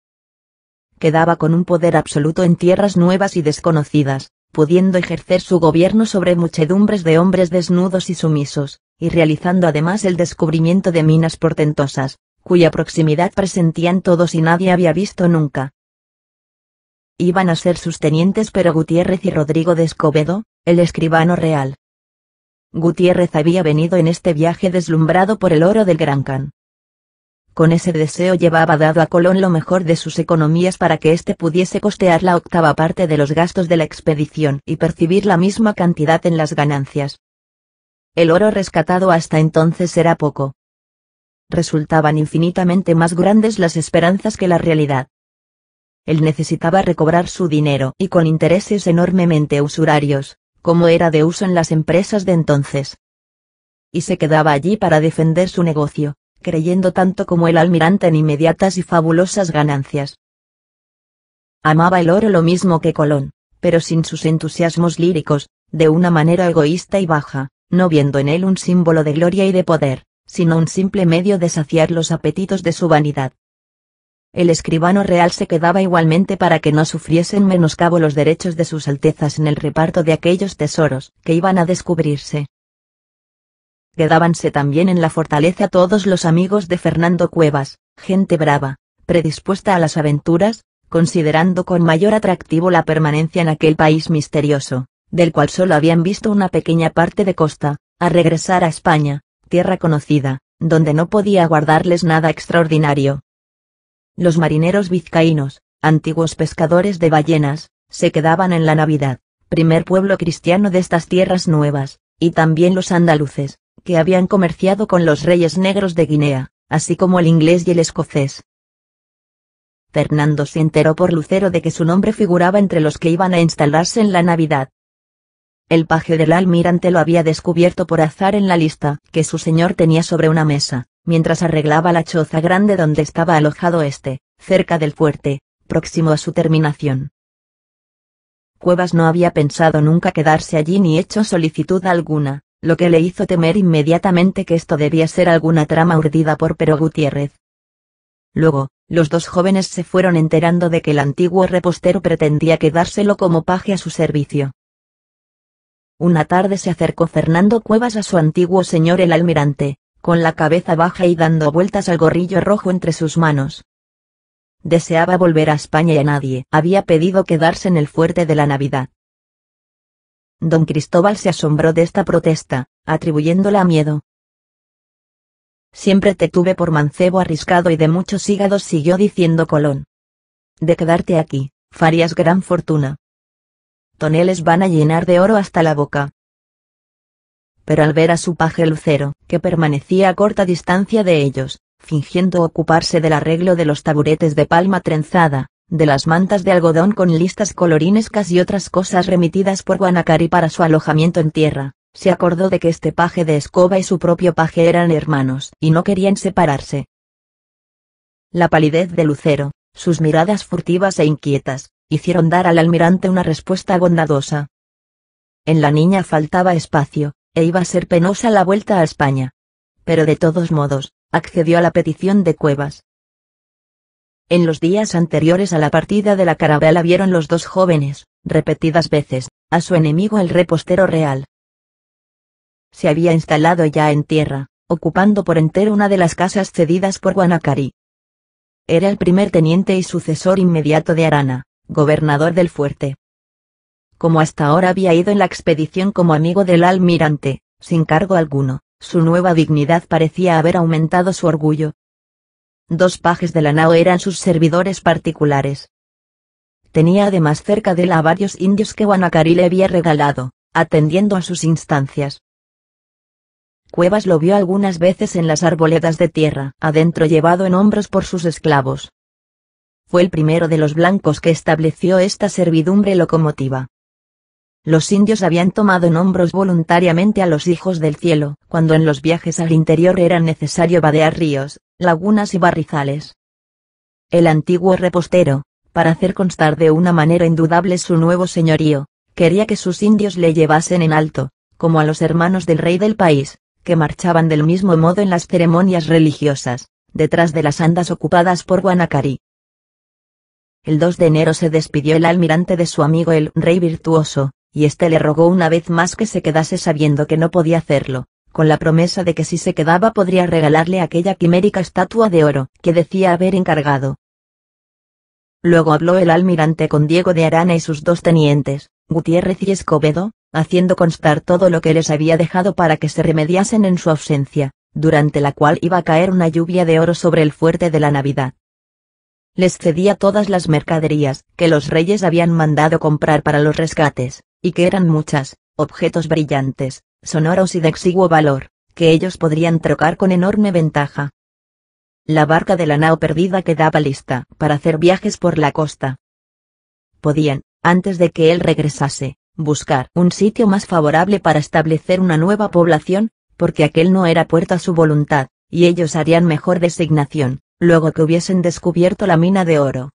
quedaba con un poder absoluto en tierras nuevas y desconocidas, pudiendo ejercer su gobierno sobre muchedumbres de hombres desnudos y sumisos, y realizando además el descubrimiento de minas portentosas, cuya proximidad presentían todos y nadie había visto nunca. Iban a ser sus tenientes pero Gutiérrez y Rodrigo de Escobedo, el escribano real. Gutiérrez había venido en este viaje deslumbrado por el oro del Gran Can, con ese deseo llevaba dado a Colón lo mejor de sus economías para que éste pudiese costear la octava parte de los gastos de la expedición y percibir la misma cantidad en las ganancias. El oro rescatado hasta entonces era poco. Resultaban infinitamente más grandes las esperanzas que la realidad. Él necesitaba recobrar su dinero y con intereses enormemente usurarios, como era de uso en las empresas de entonces. Y se quedaba allí para defender su negocio creyendo tanto como el almirante en inmediatas y fabulosas ganancias. Amaba el oro lo mismo que Colón, pero sin sus entusiasmos líricos, de una manera egoísta y baja, no viendo en él un símbolo de gloria y de poder, sino un simple medio de saciar los apetitos de su vanidad. El escribano real se quedaba igualmente para que no sufriesen menoscabo los derechos de sus altezas en el reparto de aquellos tesoros que iban a descubrirse. Quedábanse también en la fortaleza todos los amigos de Fernando Cuevas, gente brava, predispuesta a las aventuras, considerando con mayor atractivo la permanencia en aquel país misterioso, del cual solo habían visto una pequeña parte de costa, a regresar a España, tierra conocida, donde no podía aguardarles nada extraordinario. Los marineros vizcaínos, antiguos pescadores de ballenas, se quedaban en la Navidad, primer pueblo cristiano de estas tierras nuevas, y también los andaluces, que habían comerciado con los reyes negros de Guinea, así como el inglés y el escocés. Fernando se enteró por Lucero de que su nombre figuraba entre los que iban a instalarse en la Navidad. El paje del almirante lo había descubierto por azar en la lista que su señor tenía sobre una mesa, mientras arreglaba la choza grande donde estaba alojado este, cerca del fuerte, próximo a su terminación. Cuevas no había pensado nunca quedarse allí ni hecho solicitud alguna, lo que le hizo temer inmediatamente que esto debía ser alguna trama urdida por Pero Gutiérrez. Luego, los dos jóvenes se fueron enterando de que el antiguo repostero pretendía quedárselo como paje a su servicio. Una tarde se acercó Fernando Cuevas a su antiguo señor el almirante, con la cabeza baja y dando vueltas al gorrillo rojo entre sus manos. Deseaba volver a España y a nadie había pedido quedarse en el fuerte de la Navidad. Don Cristóbal se asombró de esta protesta, atribuyéndola a miedo. Siempre te tuve por mancebo arriscado y de muchos hígados siguió diciendo Colón. De quedarte aquí, farías gran fortuna. Toneles van a llenar de oro hasta la boca. Pero al ver a su paje Lucero, que permanecía a corta distancia de ellos, fingiendo ocuparse del arreglo de los taburetes de palma trenzada, de las mantas de algodón con listas colorinescas y otras cosas remitidas por Guanacari para su alojamiento en tierra, se acordó de que este paje de escoba y su propio paje eran hermanos y no querían separarse. La palidez de Lucero, sus miradas furtivas e inquietas, hicieron dar al almirante una respuesta bondadosa. En la niña faltaba espacio, e iba a ser penosa la vuelta a España. Pero de todos modos, accedió a la petición de Cuevas, en los días anteriores a la partida de la carabela vieron los dos jóvenes, repetidas veces, a su enemigo el repostero real. Se había instalado ya en tierra, ocupando por entero una de las casas cedidas por Guanacarí. Era el primer teniente y sucesor inmediato de Arana, gobernador del fuerte. Como hasta ahora había ido en la expedición como amigo del almirante, sin cargo alguno, su nueva dignidad parecía haber aumentado su orgullo, Dos pajes de la nao eran sus servidores particulares. Tenía además cerca de él a varios indios que Guanacari le había regalado, atendiendo a sus instancias. Cuevas lo vio algunas veces en las arboledas de tierra, adentro llevado en hombros por sus esclavos. Fue el primero de los blancos que estableció esta servidumbre locomotiva los indios habían tomado en hombros voluntariamente a los hijos del cielo, cuando en los viajes al interior era necesario vadear ríos, lagunas y barrizales. El antiguo repostero, para hacer constar de una manera indudable su nuevo señorío, quería que sus indios le llevasen en alto, como a los hermanos del rey del país, que marchaban del mismo modo en las ceremonias religiosas, detrás de las andas ocupadas por Guanacarí. El 2 de enero se despidió el almirante de su amigo el rey virtuoso, y éste le rogó una vez más que se quedase sabiendo que no podía hacerlo, con la promesa de que si se quedaba podría regalarle aquella quimérica estatua de oro, que decía haber encargado. Luego habló el almirante con Diego de Arana y sus dos tenientes, Gutiérrez y Escobedo, haciendo constar todo lo que les había dejado para que se remediasen en su ausencia, durante la cual iba a caer una lluvia de oro sobre el fuerte de la Navidad. Les cedía todas las mercaderías que los reyes habían mandado comprar para los rescates, y que eran muchas, objetos brillantes, sonoros y de exiguo valor, que ellos podrían trocar con enorme ventaja. La barca de la nao perdida quedaba lista para hacer viajes por la costa. Podían, antes de que él regresase, buscar un sitio más favorable para establecer una nueva población, porque aquel no era puerto a su voluntad, y ellos harían mejor designación, luego que hubiesen descubierto la mina de oro.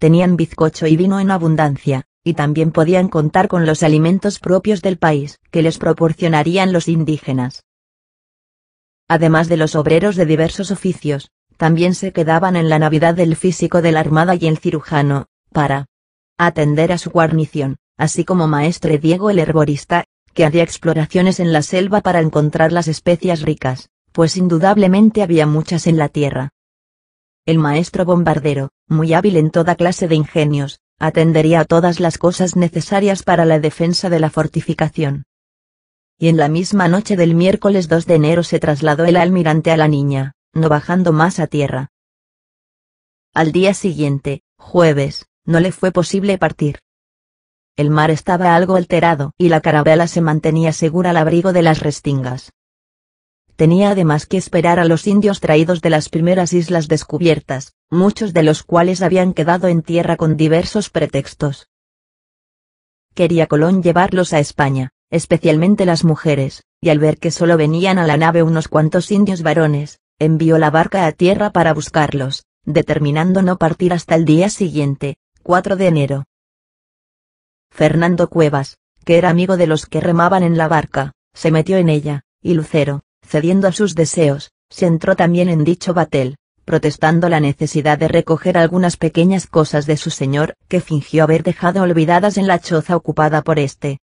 Tenían bizcocho y vino en abundancia, y también podían contar con los alimentos propios del país, que les proporcionarían los indígenas. Además de los obreros de diversos oficios, también se quedaban en la Navidad el físico de la Armada y el cirujano, para atender a su guarnición, así como maestre Diego el herborista, que haría exploraciones en la selva para encontrar las especias ricas, pues indudablemente había muchas en la tierra. El maestro bombardero, muy hábil en toda clase de ingenios, atendería a todas las cosas necesarias para la defensa de la fortificación. Y en la misma noche del miércoles 2 de enero se trasladó el almirante a la niña, no bajando más a tierra. Al día siguiente, jueves, no le fue posible partir. El mar estaba algo alterado y la carabela se mantenía segura al abrigo de las restingas tenía además que esperar a los indios traídos de las primeras islas descubiertas, muchos de los cuales habían quedado en tierra con diversos pretextos. Quería Colón llevarlos a España, especialmente las mujeres, y al ver que solo venían a la nave unos cuantos indios varones, envió la barca a tierra para buscarlos, determinando no partir hasta el día siguiente, 4 de enero. Fernando Cuevas, que era amigo de los que remaban en la barca, se metió en ella, y Lucero, cediendo a sus deseos, se entró también en dicho batel, protestando la necesidad de recoger algunas pequeñas cosas de su señor, que fingió haber dejado olvidadas en la choza ocupada por éste.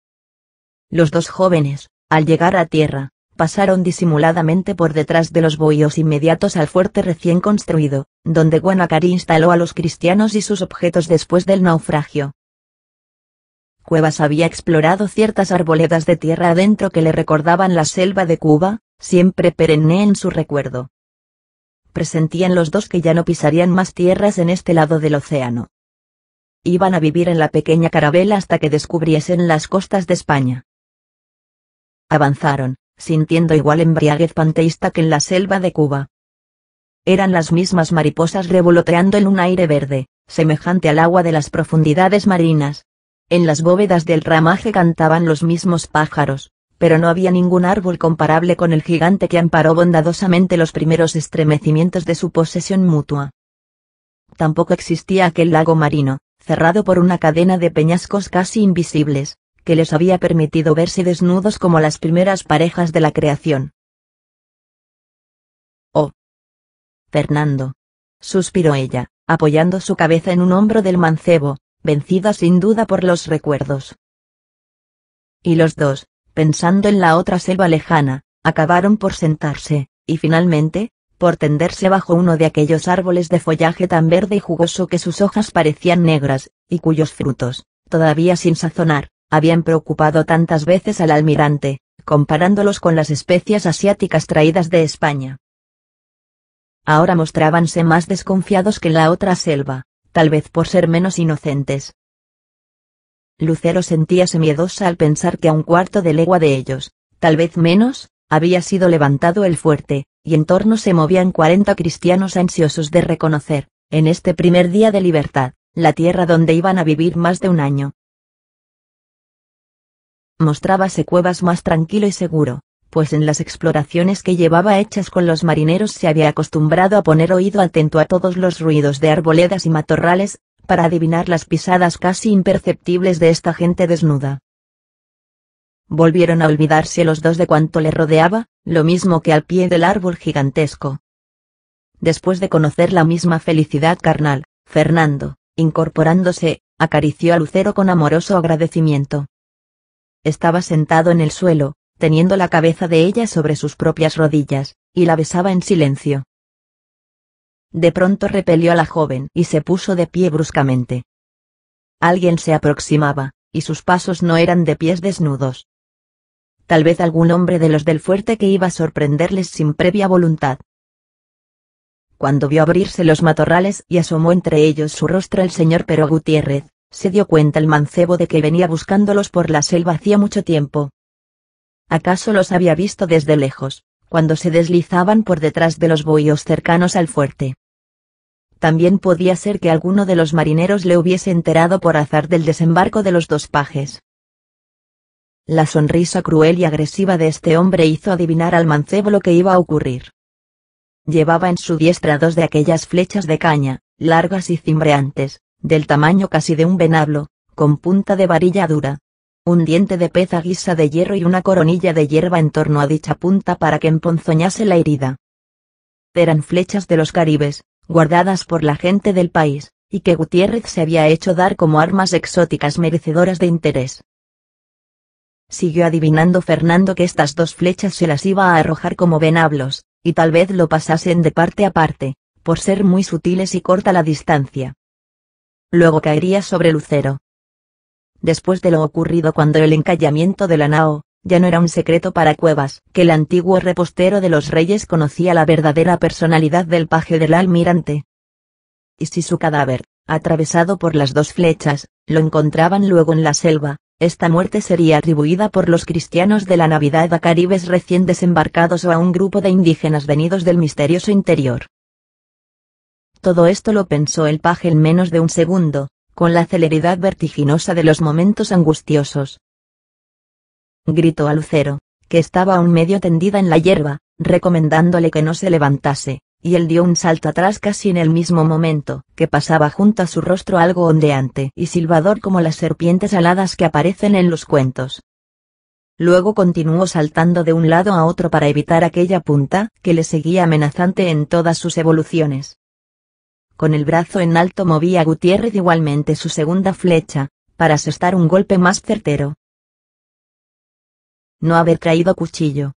Los dos jóvenes, al llegar a tierra, pasaron disimuladamente por detrás de los bohíos inmediatos al fuerte recién construido, donde Guanacari instaló a los cristianos y sus objetos después del naufragio. Cuevas había explorado ciertas arboledas de tierra adentro que le recordaban la selva de Cuba, siempre perenne en su recuerdo. Presentían los dos que ya no pisarían más tierras en este lado del océano. Iban a vivir en la pequeña carabela hasta que descubriesen las costas de España. Avanzaron, sintiendo igual embriaguez panteísta que en la selva de Cuba. Eran las mismas mariposas revoloteando en un aire verde, semejante al agua de las profundidades marinas. En las bóvedas del ramaje cantaban los mismos pájaros, pero no había ningún árbol comparable con el gigante que amparó bondadosamente los primeros estremecimientos de su posesión mutua. Tampoco existía aquel lago marino, cerrado por una cadena de peñascos casi invisibles, que les había permitido verse desnudos como las primeras parejas de la creación. Oh. Fernando. Suspiró ella, apoyando su cabeza en un hombro del mancebo, vencida sin duda por los recuerdos. Y los dos, pensando en la otra selva lejana, acabaron por sentarse, y finalmente, por tenderse bajo uno de aquellos árboles de follaje tan verde y jugoso que sus hojas parecían negras, y cuyos frutos, todavía sin sazonar, habían preocupado tantas veces al almirante, comparándolos con las especias asiáticas traídas de España. Ahora mostrábanse más desconfiados que en la otra selva, tal vez por ser menos inocentes, Lucero sentíase miedosa al pensar que a un cuarto de legua de ellos, tal vez menos, había sido levantado el fuerte, y en torno se movían cuarenta cristianos ansiosos de reconocer, en este primer día de libertad, la tierra donde iban a vivir más de un año. Mostrábase cuevas más tranquilo y seguro, pues en las exploraciones que llevaba hechas con los marineros se había acostumbrado a poner oído atento a todos los ruidos de arboledas y matorrales, para adivinar las pisadas casi imperceptibles de esta gente desnuda. Volvieron a olvidarse los dos de cuanto le rodeaba, lo mismo que al pie del árbol gigantesco. Después de conocer la misma felicidad carnal, Fernando, incorporándose, acarició a Lucero con amoroso agradecimiento. Estaba sentado en el suelo, teniendo la cabeza de ella sobre sus propias rodillas, y la besaba en silencio. De pronto repelió a la joven y se puso de pie bruscamente. Alguien se aproximaba, y sus pasos no eran de pies desnudos. Tal vez algún hombre de los del fuerte que iba a sorprenderles sin previa voluntad. Cuando vio abrirse los matorrales y asomó entre ellos su rostro el señor Pero Gutiérrez, se dio cuenta el mancebo de que venía buscándolos por la selva hacía mucho tiempo. ¿Acaso los había visto desde lejos, cuando se deslizaban por detrás de los bohíos cercanos al fuerte? también podía ser que alguno de los marineros le hubiese enterado por azar del desembarco de los dos pajes. La sonrisa cruel y agresiva de este hombre hizo adivinar al mancebo lo que iba a ocurrir. Llevaba en su diestra dos de aquellas flechas de caña, largas y cimbreantes, del tamaño casi de un venablo, con punta de varilla dura. Un diente de pez a guisa de hierro y una coronilla de hierba en torno a dicha punta para que emponzoñase la herida. Eran flechas de los caribes, guardadas por la gente del país, y que Gutiérrez se había hecho dar como armas exóticas merecedoras de interés. Siguió adivinando Fernando que estas dos flechas se las iba a arrojar como venablos, y tal vez lo pasasen de parte a parte, por ser muy sutiles y corta la distancia. Luego caería sobre Lucero. Después de lo ocurrido cuando el encallamiento de la nao, ya no era un secreto para Cuevas, que el antiguo repostero de los reyes conocía la verdadera personalidad del paje del almirante. Y si su cadáver, atravesado por las dos flechas, lo encontraban luego en la selva, esta muerte sería atribuida por los cristianos de la Navidad a caribes recién desembarcados o a un grupo de indígenas venidos del misterioso interior. Todo esto lo pensó el paje en menos de un segundo, con la celeridad vertiginosa de los momentos angustiosos, gritó a Lucero, que estaba aún medio tendida en la hierba, recomendándole que no se levantase, y él dio un salto atrás casi en el mismo momento, que pasaba junto a su rostro algo ondeante y silbador como las serpientes aladas que aparecen en los cuentos. Luego continuó saltando de un lado a otro para evitar aquella punta, que le seguía amenazante en todas sus evoluciones. Con el brazo en alto movía Gutiérrez igualmente su segunda flecha, para asestar un golpe más certero, no haber traído cuchillo.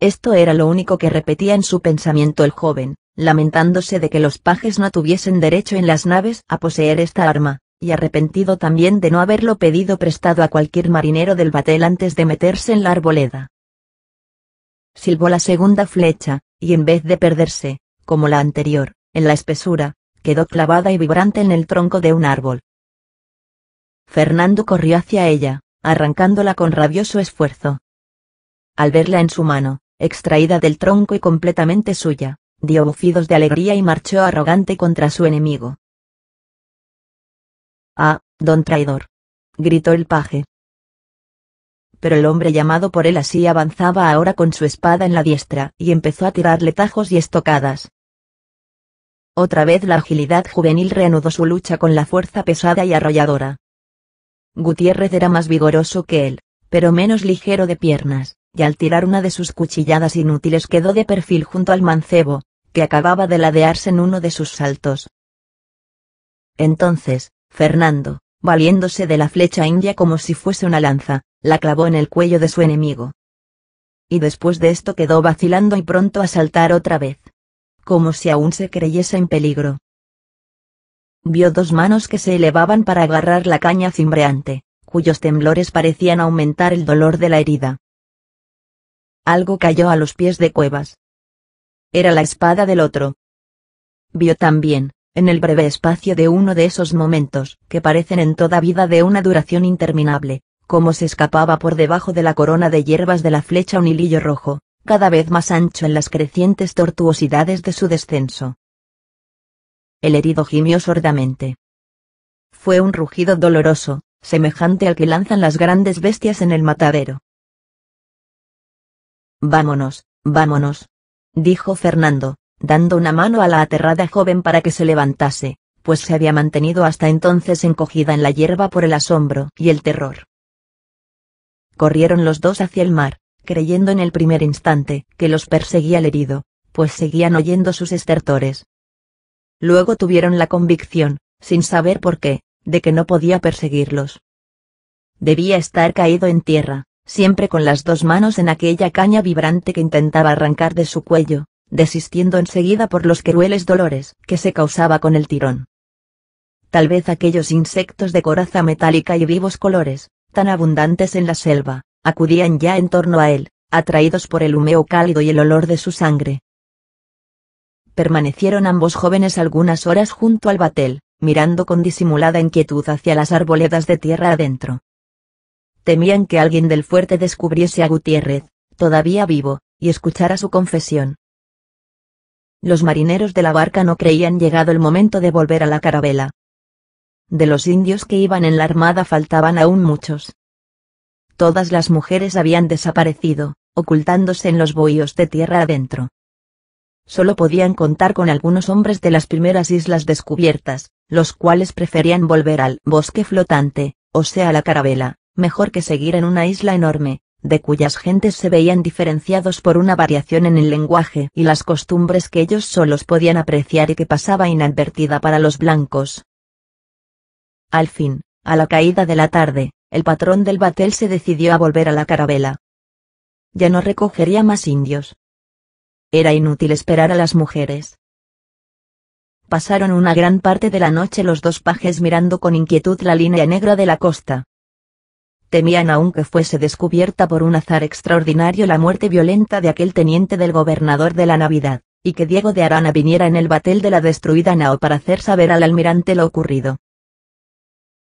Esto era lo único que repetía en su pensamiento el joven, lamentándose de que los pajes no tuviesen derecho en las naves a poseer esta arma, y arrepentido también de no haberlo pedido prestado a cualquier marinero del batel antes de meterse en la arboleda. Silbó la segunda flecha, y en vez de perderse, como la anterior, en la espesura, quedó clavada y vibrante en el tronco de un árbol. Fernando corrió hacia ella, arrancándola con rabioso esfuerzo. Al verla en su mano, extraída del tronco y completamente suya, dio bufidos de alegría y marchó arrogante contra su enemigo. ¡Ah, don traidor! gritó el paje. Pero el hombre llamado por él así avanzaba ahora con su espada en la diestra, y empezó a tirarle tajos y estocadas. Otra vez la agilidad juvenil reanudó su lucha con la fuerza pesada y arrolladora. Gutiérrez era más vigoroso que él, pero menos ligero de piernas, y al tirar una de sus cuchilladas inútiles quedó de perfil junto al mancebo, que acababa de ladearse en uno de sus saltos. Entonces, Fernando, valiéndose de la flecha india como si fuese una lanza, la clavó en el cuello de su enemigo. Y después de esto quedó vacilando y pronto a saltar otra vez. Como si aún se creyese en peligro, Vio dos manos que se elevaban para agarrar la caña cimbreante, cuyos temblores parecían aumentar el dolor de la herida. Algo cayó a los pies de Cuevas. Era la espada del otro. Vio también, en el breve espacio de uno de esos momentos, que parecen en toda vida de una duración interminable, cómo se escapaba por debajo de la corona de hierbas de la flecha un hilillo rojo, cada vez más ancho en las crecientes tortuosidades de su descenso. El herido gimió sordamente. Fue un rugido doloroso, semejante al que lanzan las grandes bestias en el matadero. Vámonos, vámonos. Dijo Fernando, dando una mano a la aterrada joven para que se levantase, pues se había mantenido hasta entonces encogida en la hierba por el asombro y el terror. Corrieron los dos hacia el mar, creyendo en el primer instante que los perseguía el herido, pues seguían oyendo sus estertores, Luego tuvieron la convicción, sin saber por qué, de que no podía perseguirlos. Debía estar caído en tierra, siempre con las dos manos en aquella caña vibrante que intentaba arrancar de su cuello, desistiendo enseguida por los crueles dolores que se causaba con el tirón. Tal vez aquellos insectos de coraza metálica y vivos colores, tan abundantes en la selva, acudían ya en torno a él, atraídos por el humeo cálido y el olor de su sangre, permanecieron ambos jóvenes algunas horas junto al batel, mirando con disimulada inquietud hacia las arboledas de tierra adentro. Temían que alguien del fuerte descubriese a Gutiérrez, todavía vivo, y escuchara su confesión. Los marineros de la barca no creían llegado el momento de volver a la carabela. De los indios que iban en la armada faltaban aún muchos. Todas las mujeres habían desaparecido, ocultándose en los bohíos de tierra adentro solo podían contar con algunos hombres de las primeras islas descubiertas, los cuales preferían volver al bosque flotante, o sea la carabela, mejor que seguir en una isla enorme, de cuyas gentes se veían diferenciados por una variación en el lenguaje y las costumbres que ellos solos podían apreciar y que pasaba inadvertida para los blancos. Al fin, a la caída de la tarde, el patrón del batel se decidió a volver a la carabela. Ya no recogería más indios, era inútil esperar a las mujeres. Pasaron una gran parte de la noche los dos pajes mirando con inquietud la línea negra de la costa. Temían aún que fuese descubierta por un azar extraordinario la muerte violenta de aquel teniente del gobernador de la Navidad, y que Diego de Arana viniera en el batel de la destruida Nao para hacer saber al almirante lo ocurrido.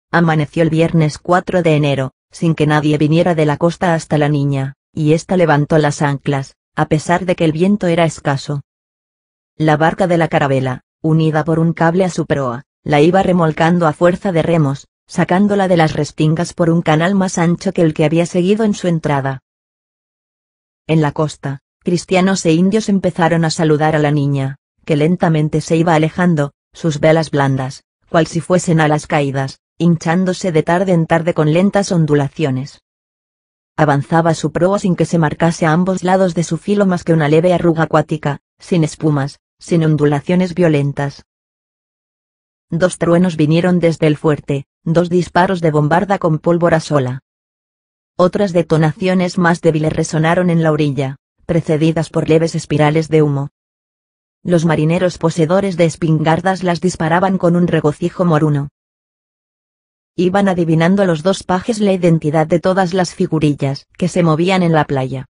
Amaneció el viernes 4 de enero, sin que nadie viniera de la costa hasta la niña, y ésta levantó las anclas, a pesar de que el viento era escaso. La barca de la carabela, unida por un cable a su proa, la iba remolcando a fuerza de remos, sacándola de las restingas por un canal más ancho que el que había seguido en su entrada. En la costa, cristianos e indios empezaron a saludar a la niña, que lentamente se iba alejando, sus velas blandas, cual si fuesen alas caídas, hinchándose de tarde en tarde con lentas ondulaciones avanzaba su proa sin que se marcase a ambos lados de su filo más que una leve arruga acuática, sin espumas, sin ondulaciones violentas. Dos truenos vinieron desde el fuerte, dos disparos de bombarda con pólvora sola. Otras detonaciones más débiles resonaron en la orilla, precedidas por leves espirales de humo. Los marineros poseedores de espingardas las disparaban con un regocijo moruno iban adivinando los dos pajes la identidad de todas las figurillas que se movían en la playa.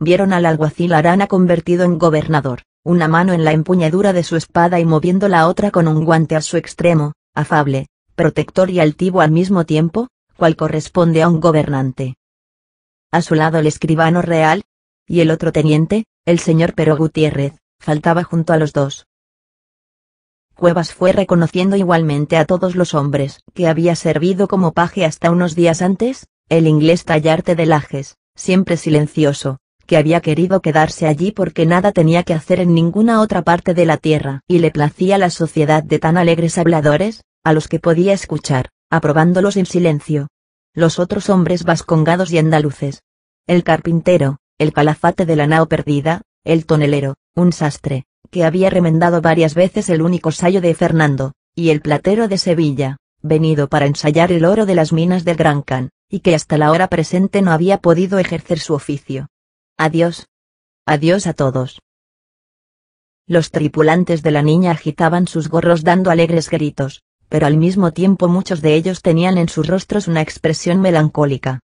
Vieron al alguacil Arana convertido en gobernador, una mano en la empuñadura de su espada y moviendo la otra con un guante a su extremo, afable, protector y altivo al mismo tiempo, cual corresponde a un gobernante. A su lado el escribano real, y el otro teniente, el señor Pero Gutiérrez, faltaba junto a los dos. Cuevas fue reconociendo igualmente a todos los hombres, que había servido como paje hasta unos días antes, el inglés Tallarte de Lajes, siempre silencioso, que había querido quedarse allí porque nada tenía que hacer en ninguna otra parte de la tierra, y le placía la sociedad de tan alegres habladores, a los que podía escuchar, aprobándolos en silencio. Los otros hombres vascongados y andaluces. El carpintero, el calafate de la nao perdida, el tonelero, un sastre, que había remendado varias veces el único sayo de Fernando, y el platero de Sevilla, venido para ensayar el oro de las minas del Gran Can, y que hasta la hora presente no había podido ejercer su oficio. Adiós. Adiós a todos. Los tripulantes de la niña agitaban sus gorros dando alegres gritos, pero al mismo tiempo muchos de ellos tenían en sus rostros una expresión melancólica.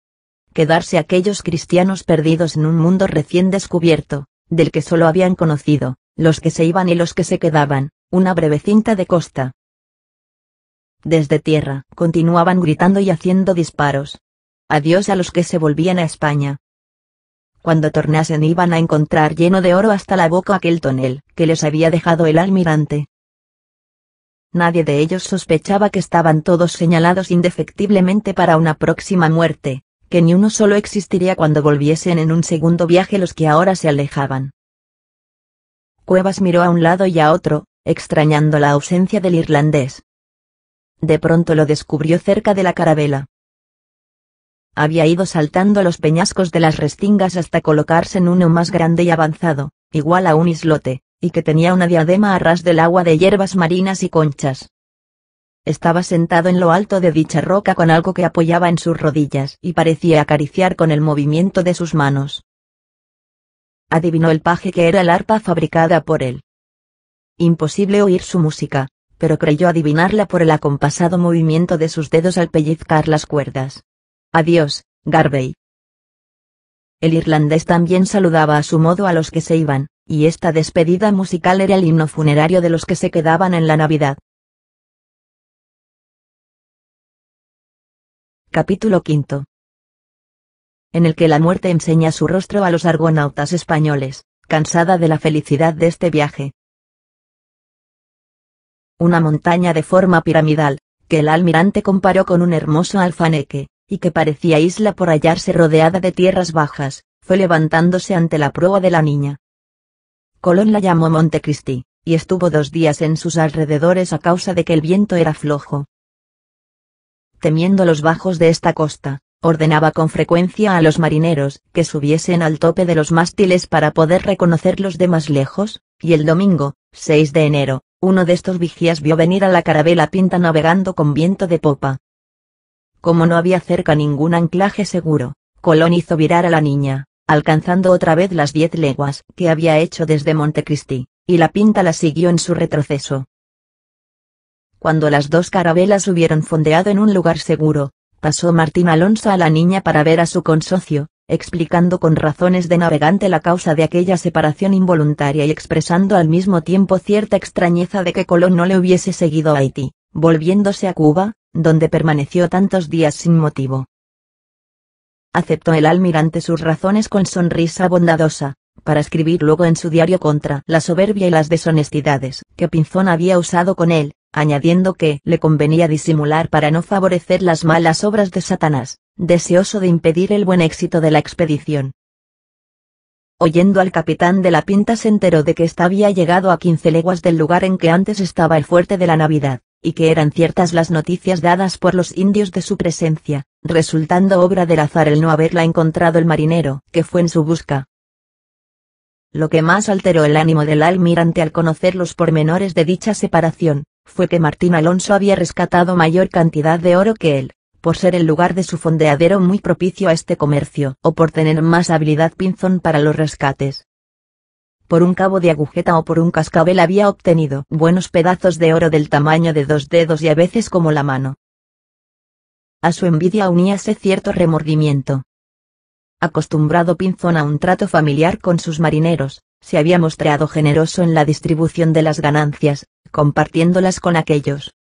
Quedarse aquellos cristianos perdidos en un mundo recién descubierto, del que solo habían conocido, los que se iban y los que se quedaban, una breve cinta de costa. Desde tierra, continuaban gritando y haciendo disparos. Adiós a los que se volvían a España. Cuando tornasen iban a encontrar lleno de oro hasta la boca aquel tonel, que les había dejado el almirante. Nadie de ellos sospechaba que estaban todos señalados indefectiblemente para una próxima muerte, que ni uno solo existiría cuando volviesen en un segundo viaje los que ahora se alejaban. Cuevas miró a un lado y a otro, extrañando la ausencia del irlandés. De pronto lo descubrió cerca de la carabela. Había ido saltando los peñascos de las restingas hasta colocarse en uno más grande y avanzado, igual a un islote, y que tenía una diadema a ras del agua de hierbas marinas y conchas. Estaba sentado en lo alto de dicha roca con algo que apoyaba en sus rodillas y parecía acariciar con el movimiento de sus manos adivinó el paje que era el arpa fabricada por él. Imposible oír su música, pero creyó adivinarla por el acompasado movimiento de sus dedos al pellizcar las cuerdas. Adiós, Garvey. El irlandés también saludaba a su modo a los que se iban, y esta despedida musical era el himno funerario de los que se quedaban en la Navidad. Capítulo V en el que la muerte enseña su rostro a los argonautas españoles, cansada de la felicidad de este viaje. Una montaña de forma piramidal, que el almirante comparó con un hermoso alfaneque, y que parecía isla por hallarse rodeada de tierras bajas, fue levantándose ante la proa de la niña. Colón la llamó Montecristi, y estuvo dos días en sus alrededores a causa de que el viento era flojo. Temiendo los bajos de esta costa, ordenaba con frecuencia a los marineros, que subiesen al tope de los mástiles para poder reconocerlos de más lejos, y el domingo, 6 de enero, uno de estos vigías vio venir a la carabela pinta navegando con viento de popa. Como no había cerca ningún anclaje seguro, Colón hizo virar a la niña, alcanzando otra vez las diez leguas que había hecho desde Montecristi, y la pinta la siguió en su retroceso. Cuando las dos carabelas hubieron fondeado en un lugar seguro, pasó Martín Alonso a la niña para ver a su consocio, explicando con razones de navegante la causa de aquella separación involuntaria y expresando al mismo tiempo cierta extrañeza de que Colón no le hubiese seguido a Haití, volviéndose a Cuba, donde permaneció tantos días sin motivo. Aceptó el almirante sus razones con sonrisa bondadosa, para escribir luego en su diario contra la soberbia y las deshonestidades que Pinzón había usado con él, añadiendo que le convenía disimular para no favorecer las malas obras de Satanás, deseoso de impedir el buen éxito de la expedición. Oyendo al capitán de la Pinta se enteró de que ésta había llegado a quince leguas del lugar en que antes estaba el fuerte de la Navidad, y que eran ciertas las noticias dadas por los indios de su presencia, resultando obra del azar el no haberla encontrado el marinero, que fue en su busca. Lo que más alteró el ánimo del almirante al conocer los pormenores de dicha separación, fue que Martín Alonso había rescatado mayor cantidad de oro que él, por ser el lugar de su fondeadero muy propicio a este comercio, o por tener más habilidad Pinzón para los rescates. Por un cabo de agujeta o por un cascabel había obtenido buenos pedazos de oro del tamaño de dos dedos y a veces como la mano. A su envidia uníase cierto remordimiento. Acostumbrado Pinzón a un trato familiar con sus marineros, se había mostrado generoso en la distribución de las ganancias, compartiéndolas con aquellos.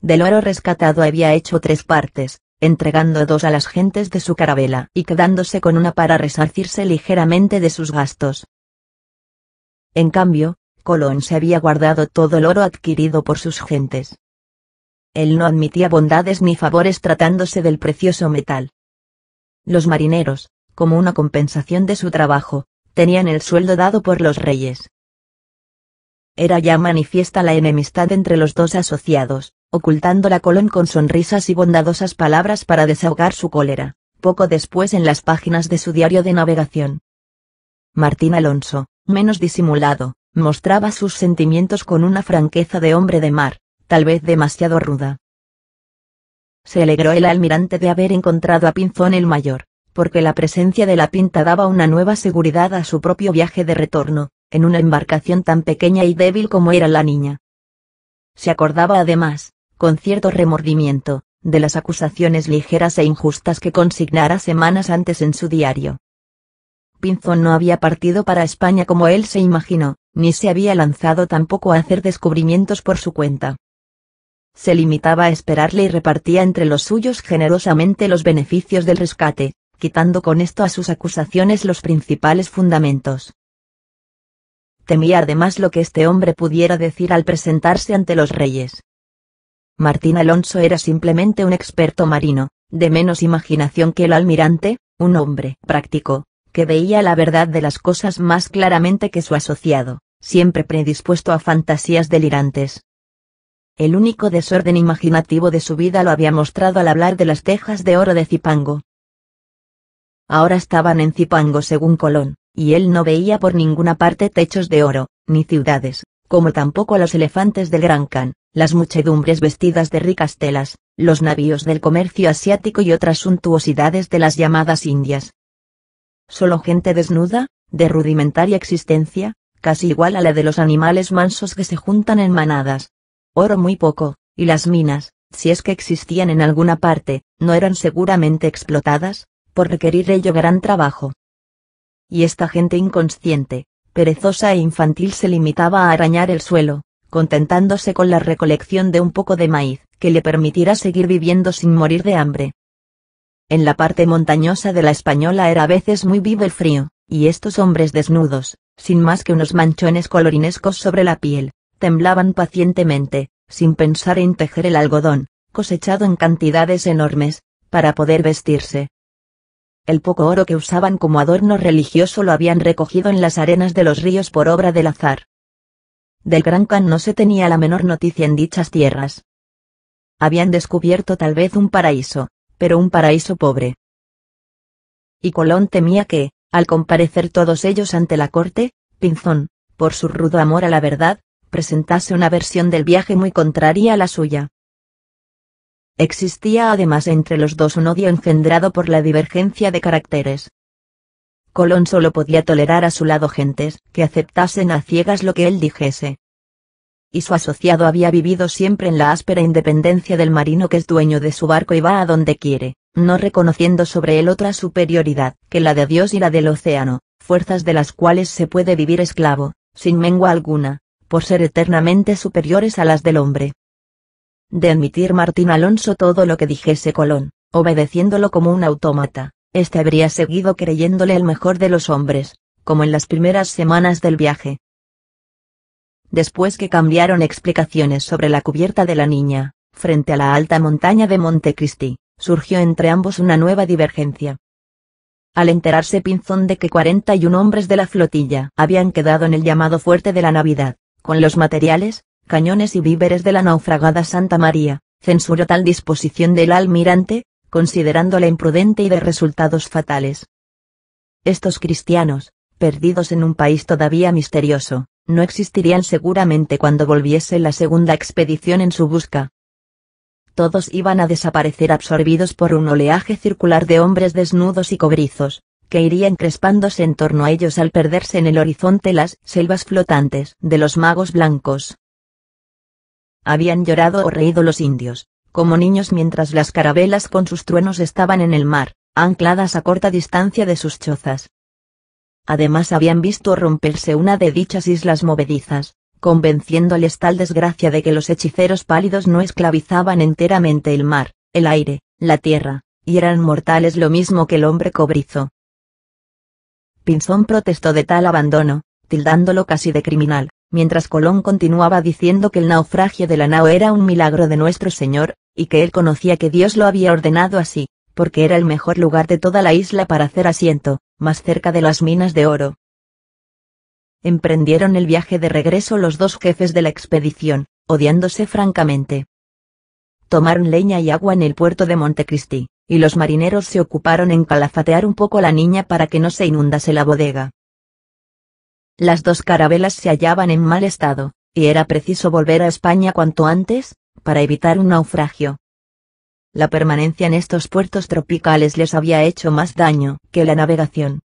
Del oro rescatado había hecho tres partes, entregando dos a las gentes de su carabela y quedándose con una para resarcirse ligeramente de sus gastos. En cambio, Colón se había guardado todo el oro adquirido por sus gentes. Él no admitía bondades ni favores tratándose del precioso metal. Los marineros, como una compensación de su trabajo, tenían el sueldo dado por los reyes. Era ya manifiesta la enemistad entre los dos asociados, ocultando la Colón con sonrisas y bondadosas palabras para desahogar su cólera, poco después en las páginas de su diario de navegación. Martín Alonso, menos disimulado, mostraba sus sentimientos con una franqueza de hombre de mar, tal vez demasiado ruda. Se alegró el almirante de haber encontrado a Pinzón el mayor, porque la presencia de la pinta daba una nueva seguridad a su propio viaje de retorno, en una embarcación tan pequeña y débil como era la niña. Se acordaba además, con cierto remordimiento, de las acusaciones ligeras e injustas que consignara semanas antes en su diario. Pinzón no había partido para España como él se imaginó, ni se había lanzado tampoco a hacer descubrimientos por su cuenta. Se limitaba a esperarle y repartía entre los suyos generosamente los beneficios del rescate, quitando con esto a sus acusaciones los principales fundamentos. Temía además lo que este hombre pudiera decir al presentarse ante los reyes. Martín Alonso era simplemente un experto marino, de menos imaginación que el almirante, un hombre práctico, que veía la verdad de las cosas más claramente que su asociado, siempre predispuesto a fantasías delirantes. El único desorden imaginativo de su vida lo había mostrado al hablar de las tejas de oro de Cipango, ahora estaban en Cipango según Colón, y él no veía por ninguna parte techos de oro, ni ciudades, como tampoco los elefantes del Gran Can, las muchedumbres vestidas de ricas telas, los navíos del comercio asiático y otras suntuosidades de las llamadas Indias. Solo gente desnuda, de rudimentaria existencia, casi igual a la de los animales mansos que se juntan en manadas. Oro muy poco, y las minas, si es que existían en alguna parte, no eran seguramente explotadas, por requerir ello gran trabajo. Y esta gente inconsciente, perezosa e infantil se limitaba a arañar el suelo, contentándose con la recolección de un poco de maíz, que le permitiera seguir viviendo sin morir de hambre. En la parte montañosa de la Española era a veces muy vivo el frío, y estos hombres desnudos, sin más que unos manchones colorinescos sobre la piel, temblaban pacientemente, sin pensar en tejer el algodón, cosechado en cantidades enormes, para poder vestirse, el poco oro que usaban como adorno religioso lo habían recogido en las arenas de los ríos por obra del azar. Del gran can no se tenía la menor noticia en dichas tierras. Habían descubierto tal vez un paraíso, pero un paraíso pobre. Y Colón temía que, al comparecer todos ellos ante la corte, Pinzón, por su rudo amor a la verdad, presentase una versión del viaje muy contraria a la suya. Existía además entre los dos un odio engendrado por la divergencia de caracteres. Colón solo podía tolerar a su lado gentes que aceptasen a ciegas lo que él dijese. Y su asociado había vivido siempre en la áspera independencia del marino que es dueño de su barco y va a donde quiere, no reconociendo sobre él otra superioridad que la de Dios y la del océano, fuerzas de las cuales se puede vivir esclavo, sin mengua alguna, por ser eternamente superiores a las del hombre de admitir Martín Alonso todo lo que dijese Colón, obedeciéndolo como un autómata, este habría seguido creyéndole el mejor de los hombres, como en las primeras semanas del viaje. Después que cambiaron explicaciones sobre la cubierta de la niña, frente a la alta montaña de Montecristi, surgió entre ambos una nueva divergencia. Al enterarse Pinzón de que 41 hombres de la flotilla habían quedado en el llamado fuerte de la Navidad, con los materiales, cañones y víveres de la naufragada Santa María, censuró tal disposición del almirante, considerándola imprudente y de resultados fatales. Estos cristianos, perdidos en un país todavía misterioso, no existirían seguramente cuando volviese la segunda expedición en su busca. Todos iban a desaparecer absorbidos por un oleaje circular de hombres desnudos y cobrizos, que irían crespándose en torno a ellos al perderse en el horizonte las selvas flotantes de los magos blancos habían llorado o reído los indios, como niños mientras las carabelas con sus truenos estaban en el mar, ancladas a corta distancia de sus chozas. Además habían visto romperse una de dichas islas movedizas, convenciéndoles tal desgracia de que los hechiceros pálidos no esclavizaban enteramente el mar, el aire, la tierra, y eran mortales lo mismo que el hombre cobrizo. Pinzón protestó de tal abandono, tildándolo casi de criminal, mientras Colón continuaba diciendo que el naufragio de la nao era un milagro de nuestro Señor, y que él conocía que Dios lo había ordenado así, porque era el mejor lugar de toda la isla para hacer asiento, más cerca de las minas de oro. Emprendieron el viaje de regreso los dos jefes de la expedición, odiándose francamente. Tomaron leña y agua en el puerto de Montecristi, y los marineros se ocuparon en calafatear un poco la niña para que no se inundase la bodega. Las dos carabelas se hallaban en mal estado, y era preciso volver a España cuanto antes, para evitar un naufragio. La permanencia en estos puertos tropicales les había hecho más daño que la navegación.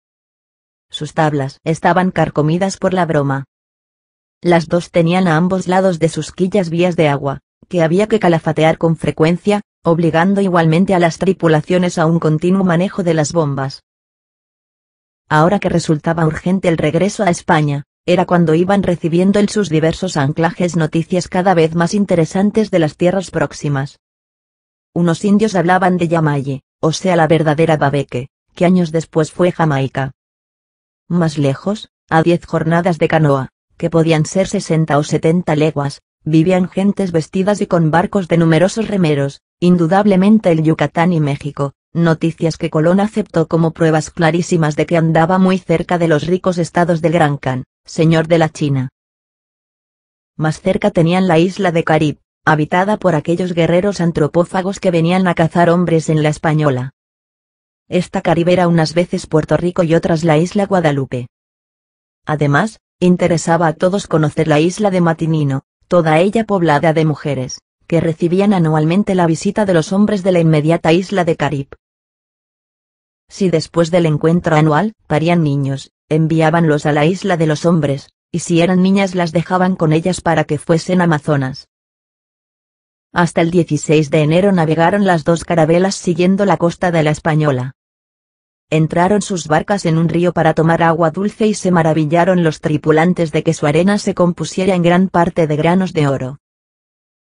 Sus tablas estaban carcomidas por la broma. Las dos tenían a ambos lados de sus quillas vías de agua, que había que calafatear con frecuencia, obligando igualmente a las tripulaciones a un continuo manejo de las bombas ahora que resultaba urgente el regreso a España, era cuando iban recibiendo en sus diversos anclajes noticias cada vez más interesantes de las tierras próximas. Unos indios hablaban de Yamayi, o sea la verdadera Babeque, que años después fue Jamaica. Más lejos, a diez jornadas de canoa, que podían ser 60 o 70 leguas, vivían gentes vestidas y con barcos de numerosos remeros, indudablemente el Yucatán y México, noticias que Colón aceptó como pruebas clarísimas de que andaba muy cerca de los ricos estados del Gran Can, señor de la China. Más cerca tenían la isla de Carib, habitada por aquellos guerreros antropófagos que venían a cazar hombres en la Española. Esta Carib era unas veces Puerto Rico y otras la isla Guadalupe. Además, interesaba a todos conocer la isla de Matinino, toda ella poblada de mujeres, que recibían anualmente la visita de los hombres de la inmediata isla de Carib. Si después del encuentro anual, parían niños, enviábanlos a la isla de los hombres, y si eran niñas las dejaban con ellas para que fuesen amazonas. Hasta el 16 de enero navegaron las dos carabelas siguiendo la costa de la Española. Entraron sus barcas en un río para tomar agua dulce y se maravillaron los tripulantes de que su arena se compusiera en gran parte de granos de oro.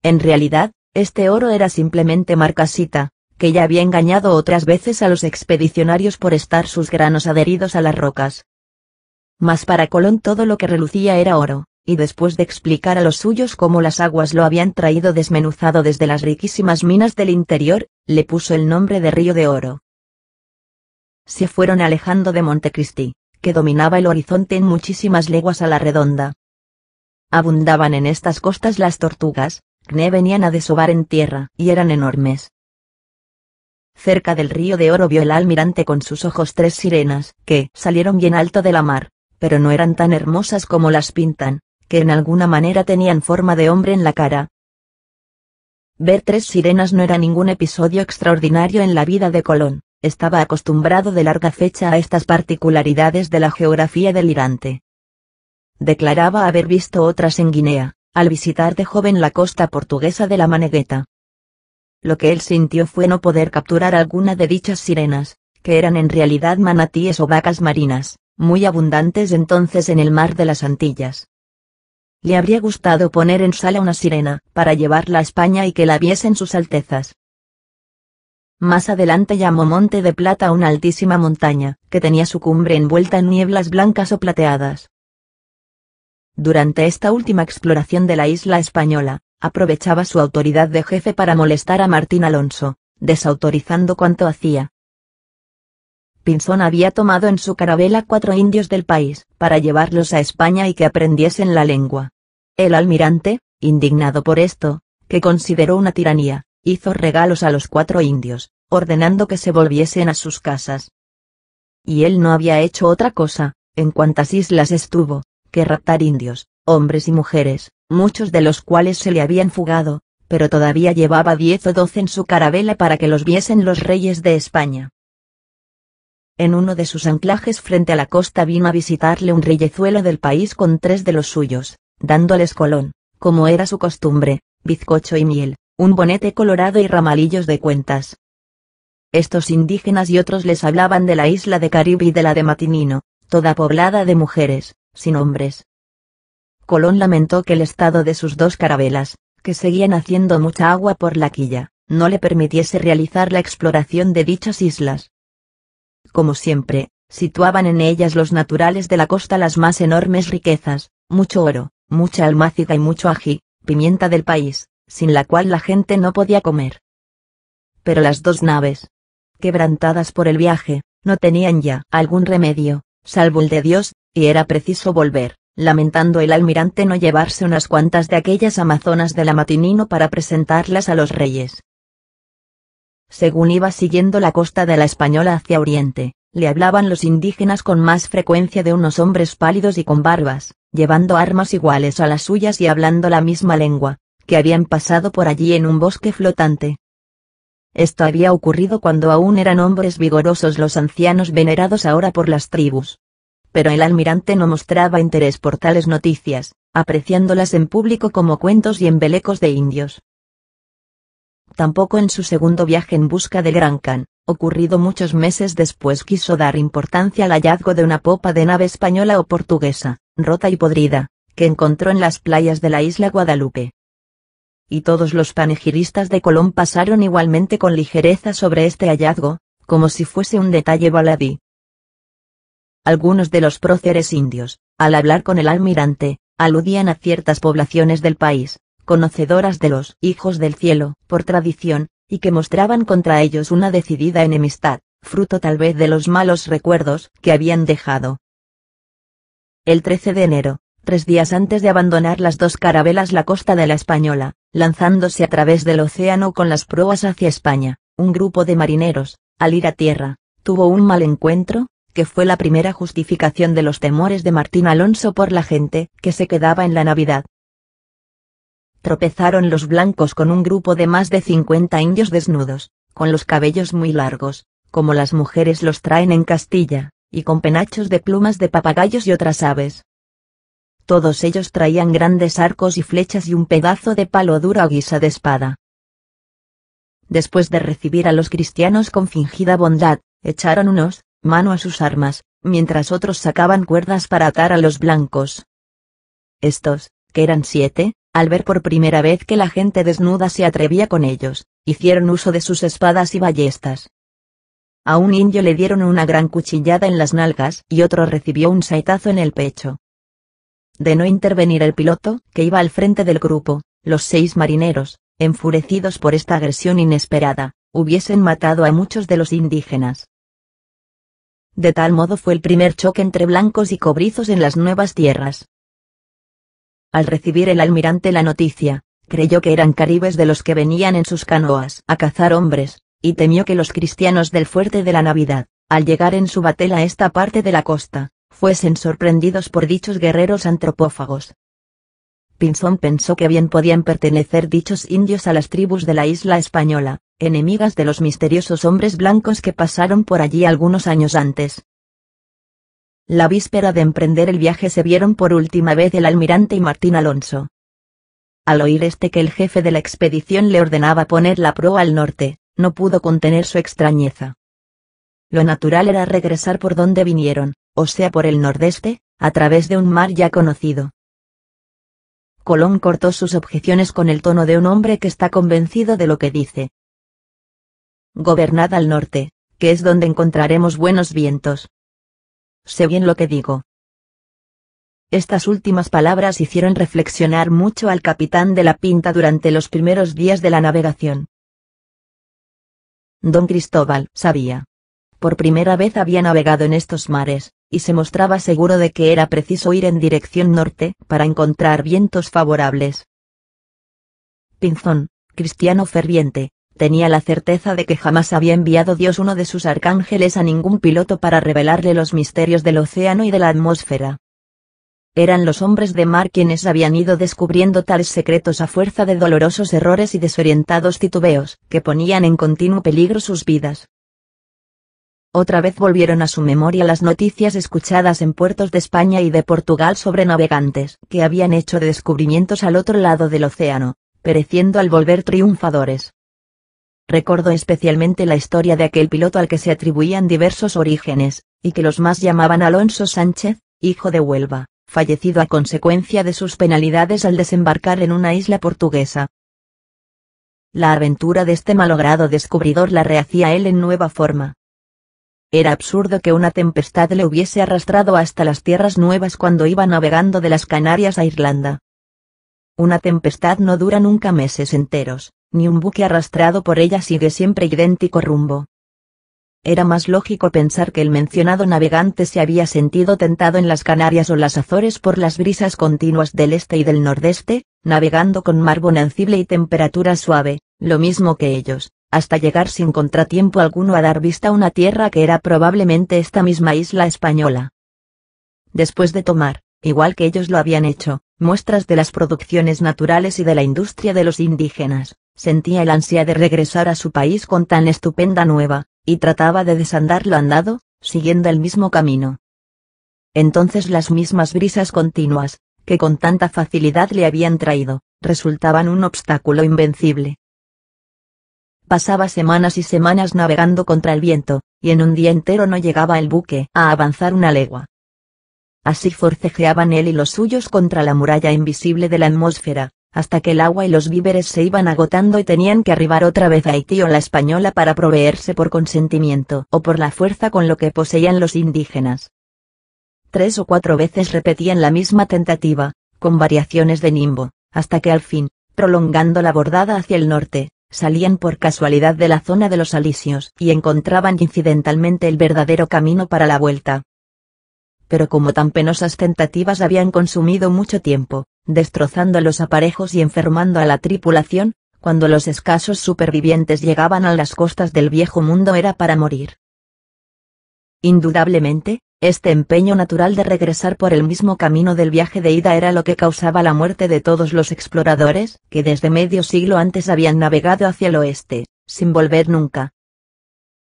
En realidad, este oro era simplemente marcasita, que ya había engañado otras veces a los expedicionarios por estar sus granos adheridos a las rocas. Mas para Colón todo lo que relucía era oro, y después de explicar a los suyos cómo las aguas lo habían traído desmenuzado desde las riquísimas minas del interior, le puso el nombre de Río de Oro. Se fueron alejando de Montecristi, que dominaba el horizonte en muchísimas leguas a la redonda. Abundaban en estas costas las tortugas, que venían a desovar en tierra, y eran enormes cerca del río de oro vio el almirante con sus ojos tres sirenas, que salieron bien alto de la mar, pero no eran tan hermosas como las pintan, que en alguna manera tenían forma de hombre en la cara. Ver tres sirenas no era ningún episodio extraordinario en la vida de Colón, estaba acostumbrado de larga fecha a estas particularidades de la geografía delirante. Declaraba haber visto otras en Guinea, al visitar de joven la costa portuguesa de la Manegueta. Lo que él sintió fue no poder capturar alguna de dichas sirenas, que eran en realidad manatíes o vacas marinas, muy abundantes entonces en el mar de las Antillas. Le habría gustado poner en sala una sirena, para llevarla a España y que la viesen sus altezas. Más adelante llamó Monte de Plata una altísima montaña, que tenía su cumbre envuelta en nieblas blancas o plateadas. Durante esta última exploración de la isla española, aprovechaba su autoridad de jefe para molestar a Martín Alonso, desautorizando cuanto hacía. Pinzón había tomado en su carabela cuatro indios del país, para llevarlos a España y que aprendiesen la lengua. El almirante, indignado por esto, que consideró una tiranía, hizo regalos a los cuatro indios, ordenando que se volviesen a sus casas. Y él no había hecho otra cosa, en cuantas islas estuvo, que raptar indios, hombres y mujeres, muchos de los cuales se le habían fugado, pero todavía llevaba diez o doce en su carabela para que los viesen los reyes de España. En uno de sus anclajes frente a la costa vino a visitarle un reyezuelo del país con tres de los suyos, dándoles colón, como era su costumbre, bizcocho y miel, un bonete colorado y ramalillos de cuentas. Estos indígenas y otros les hablaban de la isla de Caribe y de la de Matinino, toda poblada de mujeres, sin hombres, Colón lamentó que el estado de sus dos carabelas, que seguían haciendo mucha agua por la quilla, no le permitiese realizar la exploración de dichas islas. Como siempre, situaban en ellas los naturales de la costa las más enormes riquezas, mucho oro, mucha almácida y mucho ají, pimienta del país, sin la cual la gente no podía comer. Pero las dos naves, quebrantadas por el viaje, no tenían ya algún remedio, salvo el de Dios, y era preciso volver lamentando el almirante no llevarse unas cuantas de aquellas amazonas de la matinino para presentarlas a los reyes. Según iba siguiendo la costa de la Española hacia Oriente, le hablaban los indígenas con más frecuencia de unos hombres pálidos y con barbas, llevando armas iguales a las suyas y hablando la misma lengua, que habían pasado por allí en un bosque flotante. Esto había ocurrido cuando aún eran hombres vigorosos los ancianos venerados ahora por las tribus, pero el almirante no mostraba interés por tales noticias, apreciándolas en público como cuentos y embelecos de indios. Tampoco en su segundo viaje en busca del Gran Can, ocurrido muchos meses después, quiso dar importancia al hallazgo de una popa de nave española o portuguesa, rota y podrida, que encontró en las playas de la isla Guadalupe. Y todos los panegiristas de Colón pasaron igualmente con ligereza sobre este hallazgo, como si fuese un detalle baladí, algunos de los próceres indios, al hablar con el almirante, aludían a ciertas poblaciones del país, conocedoras de los hijos del cielo, por tradición, y que mostraban contra ellos una decidida enemistad, fruto tal vez de los malos recuerdos que habían dejado. El 13 de enero, tres días antes de abandonar las dos carabelas la costa de la Española, lanzándose a través del océano con las proas hacia España, un grupo de marineros, al ir a tierra, tuvo un mal encuentro, que fue la primera justificación de los temores de Martín Alonso por la gente, que se quedaba en la Navidad. Tropezaron los blancos con un grupo de más de 50 indios desnudos, con los cabellos muy largos, como las mujeres los traen en Castilla, y con penachos de plumas de papagayos y otras aves. Todos ellos traían grandes arcos y flechas y un pedazo de palo duro a guisa de espada. Después de recibir a los cristianos con fingida bondad, echaron unos, mano a sus armas, mientras otros sacaban cuerdas para atar a los blancos. Estos, que eran siete, al ver por primera vez que la gente desnuda se atrevía con ellos, hicieron uso de sus espadas y ballestas. A un indio le dieron una gran cuchillada en las nalgas y otro recibió un saetazo en el pecho. De no intervenir el piloto, que iba al frente del grupo, los seis marineros, enfurecidos por esta agresión inesperada, hubiesen matado a muchos de los indígenas de tal modo fue el primer choque entre blancos y cobrizos en las nuevas tierras. Al recibir el almirante la noticia, creyó que eran caribes de los que venían en sus canoas a cazar hombres, y temió que los cristianos del fuerte de la Navidad, al llegar en su batel a esta parte de la costa, fuesen sorprendidos por dichos guerreros antropófagos. Pinzón pensó que bien podían pertenecer dichos indios a las tribus de la isla española, enemigas de los misteriosos hombres blancos que pasaron por allí algunos años antes. La víspera de emprender el viaje se vieron por última vez el almirante y Martín Alonso. Al oír este que el jefe de la expedición le ordenaba poner la proa al norte, no pudo contener su extrañeza. Lo natural era regresar por donde vinieron, o sea por el nordeste, a través de un mar ya conocido. Colón cortó sus objeciones con el tono de un hombre que está convencido de lo que dice, Gobernad al norte, que es donde encontraremos buenos vientos. Sé bien lo que digo. Estas últimas palabras hicieron reflexionar mucho al capitán de la Pinta durante los primeros días de la navegación. Don Cristóbal sabía. Por primera vez había navegado en estos mares, y se mostraba seguro de que era preciso ir en dirección norte para encontrar vientos favorables. Pinzón, cristiano ferviente, tenía la certeza de que jamás había enviado Dios uno de sus arcángeles a ningún piloto para revelarle los misterios del océano y de la atmósfera. Eran los hombres de mar quienes habían ido descubriendo tales secretos a fuerza de dolorosos errores y desorientados titubeos, que ponían en continuo peligro sus vidas. Otra vez volvieron a su memoria las noticias escuchadas en puertos de España y de Portugal sobre navegantes, que habían hecho descubrimientos al otro lado del océano, pereciendo al volver triunfadores. Recordó especialmente la historia de aquel piloto al que se atribuían diversos orígenes, y que los más llamaban Alonso Sánchez, hijo de Huelva, fallecido a consecuencia de sus penalidades al desembarcar en una isla portuguesa. La aventura de este malogrado descubridor la rehacía él en nueva forma. Era absurdo que una tempestad le hubiese arrastrado hasta las tierras nuevas cuando iba navegando de las Canarias a Irlanda. Una tempestad no dura nunca meses enteros, ni un buque arrastrado por ella sigue siempre idéntico rumbo. Era más lógico pensar que el mencionado navegante se había sentido tentado en las Canarias o las Azores por las brisas continuas del este y del nordeste, navegando con mar bonancible y temperatura suave, lo mismo que ellos, hasta llegar sin contratiempo alguno a dar vista a una tierra que era probablemente esta misma isla española. Después de tomar, igual que ellos lo habían hecho, muestras de las producciones naturales y de la industria de los indígenas, sentía el ansia de regresar a su país con tan estupenda nueva, y trataba de desandar lo andado, siguiendo el mismo camino. Entonces las mismas brisas continuas, que con tanta facilidad le habían traído, resultaban un obstáculo invencible. Pasaba semanas y semanas navegando contra el viento, y en un día entero no llegaba el buque a avanzar una legua. Así forcejeaban él y los suyos contra la muralla invisible de la atmósfera, hasta que el agua y los víveres se iban agotando y tenían que arribar otra vez a Haití o la Española para proveerse por consentimiento o por la fuerza con lo que poseían los indígenas. Tres o cuatro veces repetían la misma tentativa, con variaciones de nimbo, hasta que al fin, prolongando la bordada hacia el norte, salían por casualidad de la zona de los alisios y encontraban incidentalmente el verdadero camino para la vuelta pero como tan penosas tentativas habían consumido mucho tiempo, destrozando los aparejos y enfermando a la tripulación, cuando los escasos supervivientes llegaban a las costas del viejo mundo era para morir. Indudablemente, este empeño natural de regresar por el mismo camino del viaje de ida era lo que causaba la muerte de todos los exploradores, que desde medio siglo antes habían navegado hacia el oeste, sin volver nunca.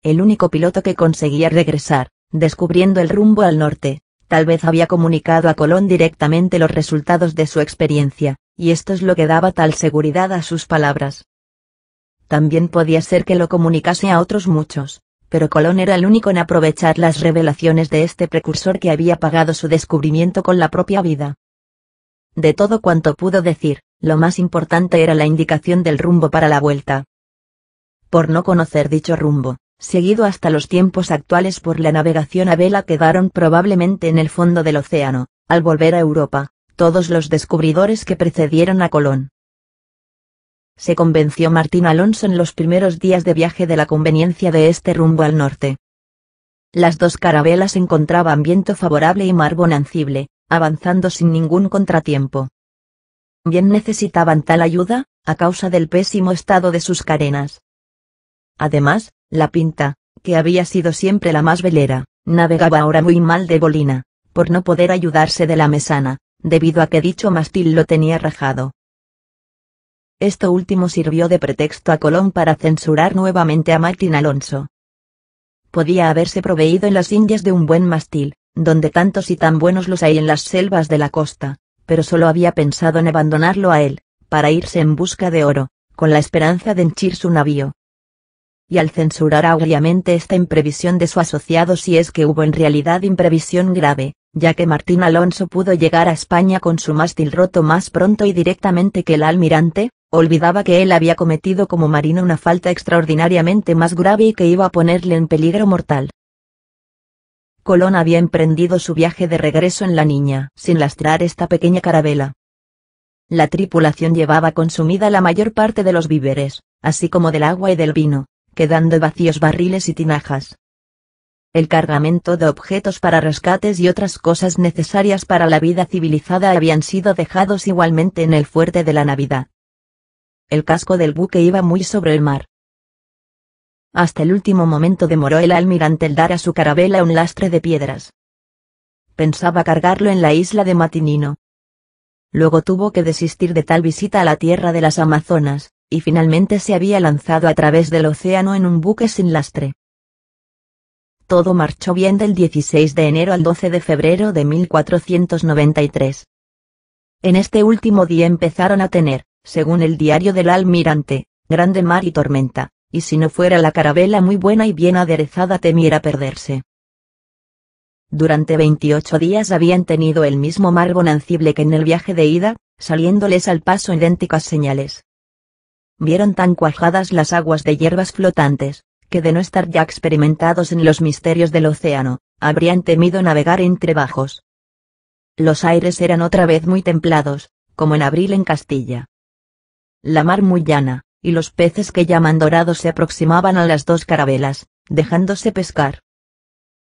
El único piloto que conseguía regresar, descubriendo el rumbo al norte, Tal vez había comunicado a Colón directamente los resultados de su experiencia, y esto es lo que daba tal seguridad a sus palabras. También podía ser que lo comunicase a otros muchos, pero Colón era el único en aprovechar las revelaciones de este precursor que había pagado su descubrimiento con la propia vida. De todo cuanto pudo decir, lo más importante era la indicación del rumbo para la vuelta. Por no conocer dicho rumbo, seguido hasta los tiempos actuales por la navegación a vela quedaron probablemente en el fondo del océano, al volver a Europa, todos los descubridores que precedieron a Colón. Se convenció Martín Alonso en los primeros días de viaje de la conveniencia de este rumbo al norte. Las dos carabelas encontraban viento favorable y mar bonancible, avanzando sin ningún contratiempo. Bien necesitaban tal ayuda, a causa del pésimo estado de sus carenas. Además, la Pinta, que había sido siempre la más velera, navegaba ahora muy mal de bolina, por no poder ayudarse de la mesana, debido a que dicho mástil lo tenía rajado. Esto último sirvió de pretexto a Colón para censurar nuevamente a Martín Alonso. Podía haberse proveído en las Indias de un buen mástil, donde tantos y tan buenos los hay en las selvas de la costa, pero solo había pensado en abandonarlo a él, para irse en busca de oro, con la esperanza de henchir su navío, y al censurar agriamente esta imprevisión de su asociado si es que hubo en realidad imprevisión grave, ya que Martín Alonso pudo llegar a España con su mástil roto más pronto y directamente que el almirante, olvidaba que él había cometido como marino una falta extraordinariamente más grave y que iba a ponerle en peligro mortal. Colón había emprendido su viaje de regreso en la Niña, sin lastrar esta pequeña carabela. La tripulación llevaba consumida la mayor parte de los víveres, así como del agua y del vino, quedando vacíos barriles y tinajas. El cargamento de objetos para rescates y otras cosas necesarias para la vida civilizada habían sido dejados igualmente en el fuerte de la Navidad. El casco del buque iba muy sobre el mar. Hasta el último momento demoró el almirante el dar a su carabela un lastre de piedras. Pensaba cargarlo en la isla de Matinino. Luego tuvo que desistir de tal visita a la tierra de las Amazonas, y finalmente se había lanzado a través del océano en un buque sin lastre. Todo marchó bien del 16 de enero al 12 de febrero de 1493. En este último día empezaron a tener, según el diario del almirante, grande mar y tormenta, y si no fuera la carabela muy buena y bien aderezada temiera perderse. Durante 28 días habían tenido el mismo mar bonancible que en el viaje de ida, saliéndoles al paso idénticas señales, vieron tan cuajadas las aguas de hierbas flotantes, que de no estar ya experimentados en los misterios del océano, habrían temido navegar entre bajos. Los aires eran otra vez muy templados, como en abril en Castilla. La mar muy llana, y los peces que llaman dorados se aproximaban a las dos carabelas, dejándose pescar.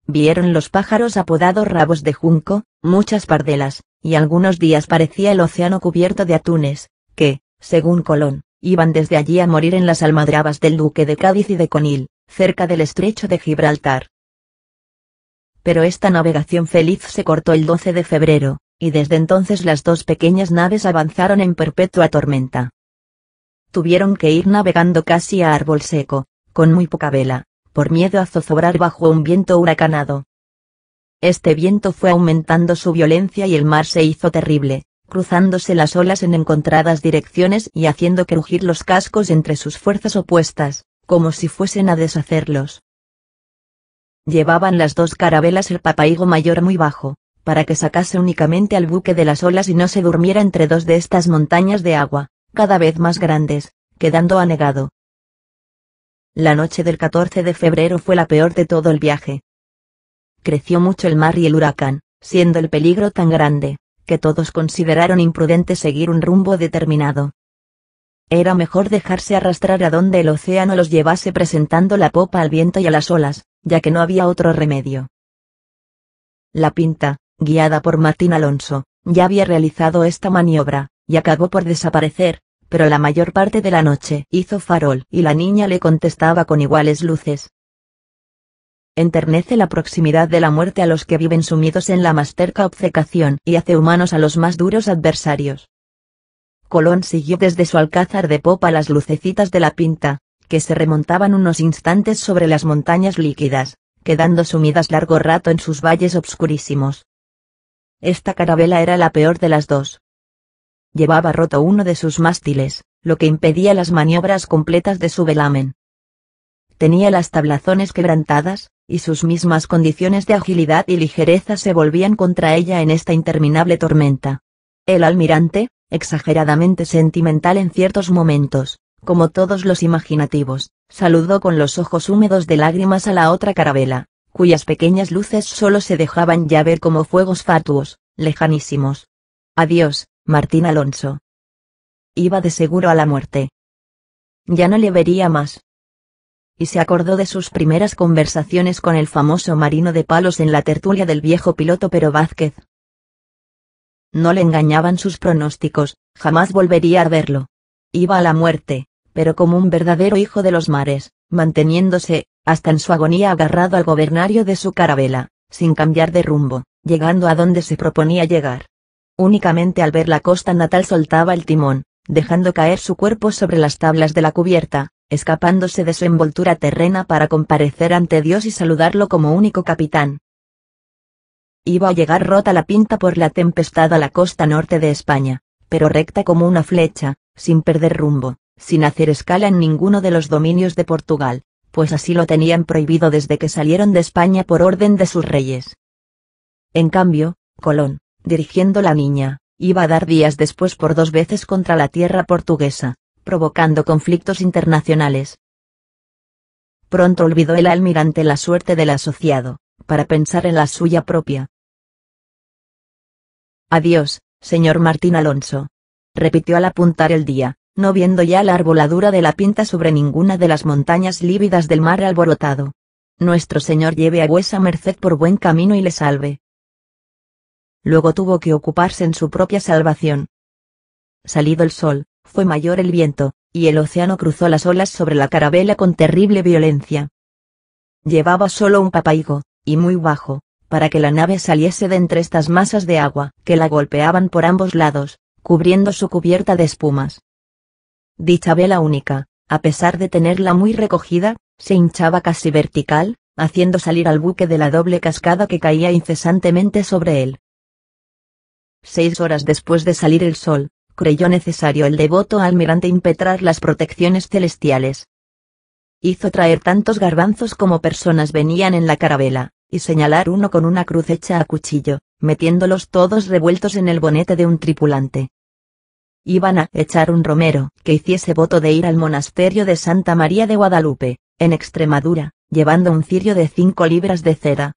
Vieron los pájaros apodados rabos de junco, muchas pardelas, y algunos días parecía el océano cubierto de atunes, que, según Colón, iban desde allí a morir en las almadrabas del duque de Cádiz y de Conil, cerca del estrecho de Gibraltar. Pero esta navegación feliz se cortó el 12 de febrero, y desde entonces las dos pequeñas naves avanzaron en perpetua tormenta. Tuvieron que ir navegando casi a árbol seco, con muy poca vela, por miedo a zozobrar bajo un viento huracanado. Este viento fue aumentando su violencia y el mar se hizo terrible, cruzándose las olas en encontradas direcciones y haciendo que rugir los cascos entre sus fuerzas opuestas, como si fuesen a deshacerlos. Llevaban las dos carabelas el papaigo mayor muy bajo, para que sacase únicamente al buque de las olas y no se durmiera entre dos de estas montañas de agua, cada vez más grandes, quedando anegado. La noche del 14 de febrero fue la peor de todo el viaje. Creció mucho el mar y el huracán, siendo el peligro tan grande, que todos consideraron imprudente seguir un rumbo determinado. Era mejor dejarse arrastrar a donde el océano los llevase presentando la popa al viento y a las olas, ya que no había otro remedio. La pinta, guiada por Martín Alonso, ya había realizado esta maniobra, y acabó por desaparecer, pero la mayor parte de la noche hizo farol y la niña le contestaba con iguales luces, enternece la proximidad de la muerte a los que viven sumidos en la más terca obcecación y hace humanos a los más duros adversarios. Colón siguió desde su alcázar de popa las lucecitas de la pinta, que se remontaban unos instantes sobre las montañas líquidas, quedando sumidas largo rato en sus valles obscurísimos. Esta carabela era la peor de las dos. Llevaba roto uno de sus mástiles, lo que impedía las maniobras completas de su velamen tenía las tablazones quebrantadas, y sus mismas condiciones de agilidad y ligereza se volvían contra ella en esta interminable tormenta. El almirante, exageradamente sentimental en ciertos momentos, como todos los imaginativos, saludó con los ojos húmedos de lágrimas a la otra carabela, cuyas pequeñas luces solo se dejaban ya ver como fuegos fatuos, lejanísimos. Adiós, Martín Alonso. Iba de seguro a la muerte. Ya no le vería más y se acordó de sus primeras conversaciones con el famoso marino de palos en la tertulia del viejo piloto Pero Vázquez. No le engañaban sus pronósticos, jamás volvería a verlo. Iba a la muerte, pero como un verdadero hijo de los mares, manteniéndose, hasta en su agonía agarrado al gobernario de su carabela, sin cambiar de rumbo, llegando a donde se proponía llegar. Únicamente al ver la costa natal soltaba el timón, dejando caer su cuerpo sobre las tablas de la cubierta, escapándose de su envoltura terrena para comparecer ante Dios y saludarlo como único capitán. Iba a llegar rota la pinta por la tempestad a la costa norte de España, pero recta como una flecha, sin perder rumbo, sin hacer escala en ninguno de los dominios de Portugal, pues así lo tenían prohibido desde que salieron de España por orden de sus reyes. En cambio, Colón, dirigiendo la niña, iba a dar días después por dos veces contra la tierra portuguesa, provocando conflictos internacionales. Pronto olvidó el almirante la suerte del asociado, para pensar en la suya propia. Adiós, señor Martín Alonso. Repitió al apuntar el día, no viendo ya la arboladura de la pinta sobre ninguna de las montañas lívidas del mar alborotado. Nuestro Señor lleve a vuesa merced por buen camino y le salve. Luego tuvo que ocuparse en su propia salvación. Salido el sol, fue mayor el viento, y el océano cruzó las olas sobre la carabela con terrible violencia. Llevaba solo un papaigo, y muy bajo, para que la nave saliese de entre estas masas de agua, que la golpeaban por ambos lados, cubriendo su cubierta de espumas. Dicha vela única, a pesar de tenerla muy recogida, se hinchaba casi vertical, haciendo salir al buque de la doble cascada que caía incesantemente sobre él. Seis horas después de salir el sol, creyó necesario el devoto almirante impetrar las protecciones celestiales. Hizo traer tantos garbanzos como personas venían en la carabela, y señalar uno con una cruz hecha a cuchillo, metiéndolos todos revueltos en el bonete de un tripulante. Iban a echar un romero, que hiciese voto de ir al monasterio de Santa María de Guadalupe, en Extremadura, llevando un cirio de cinco libras de cera.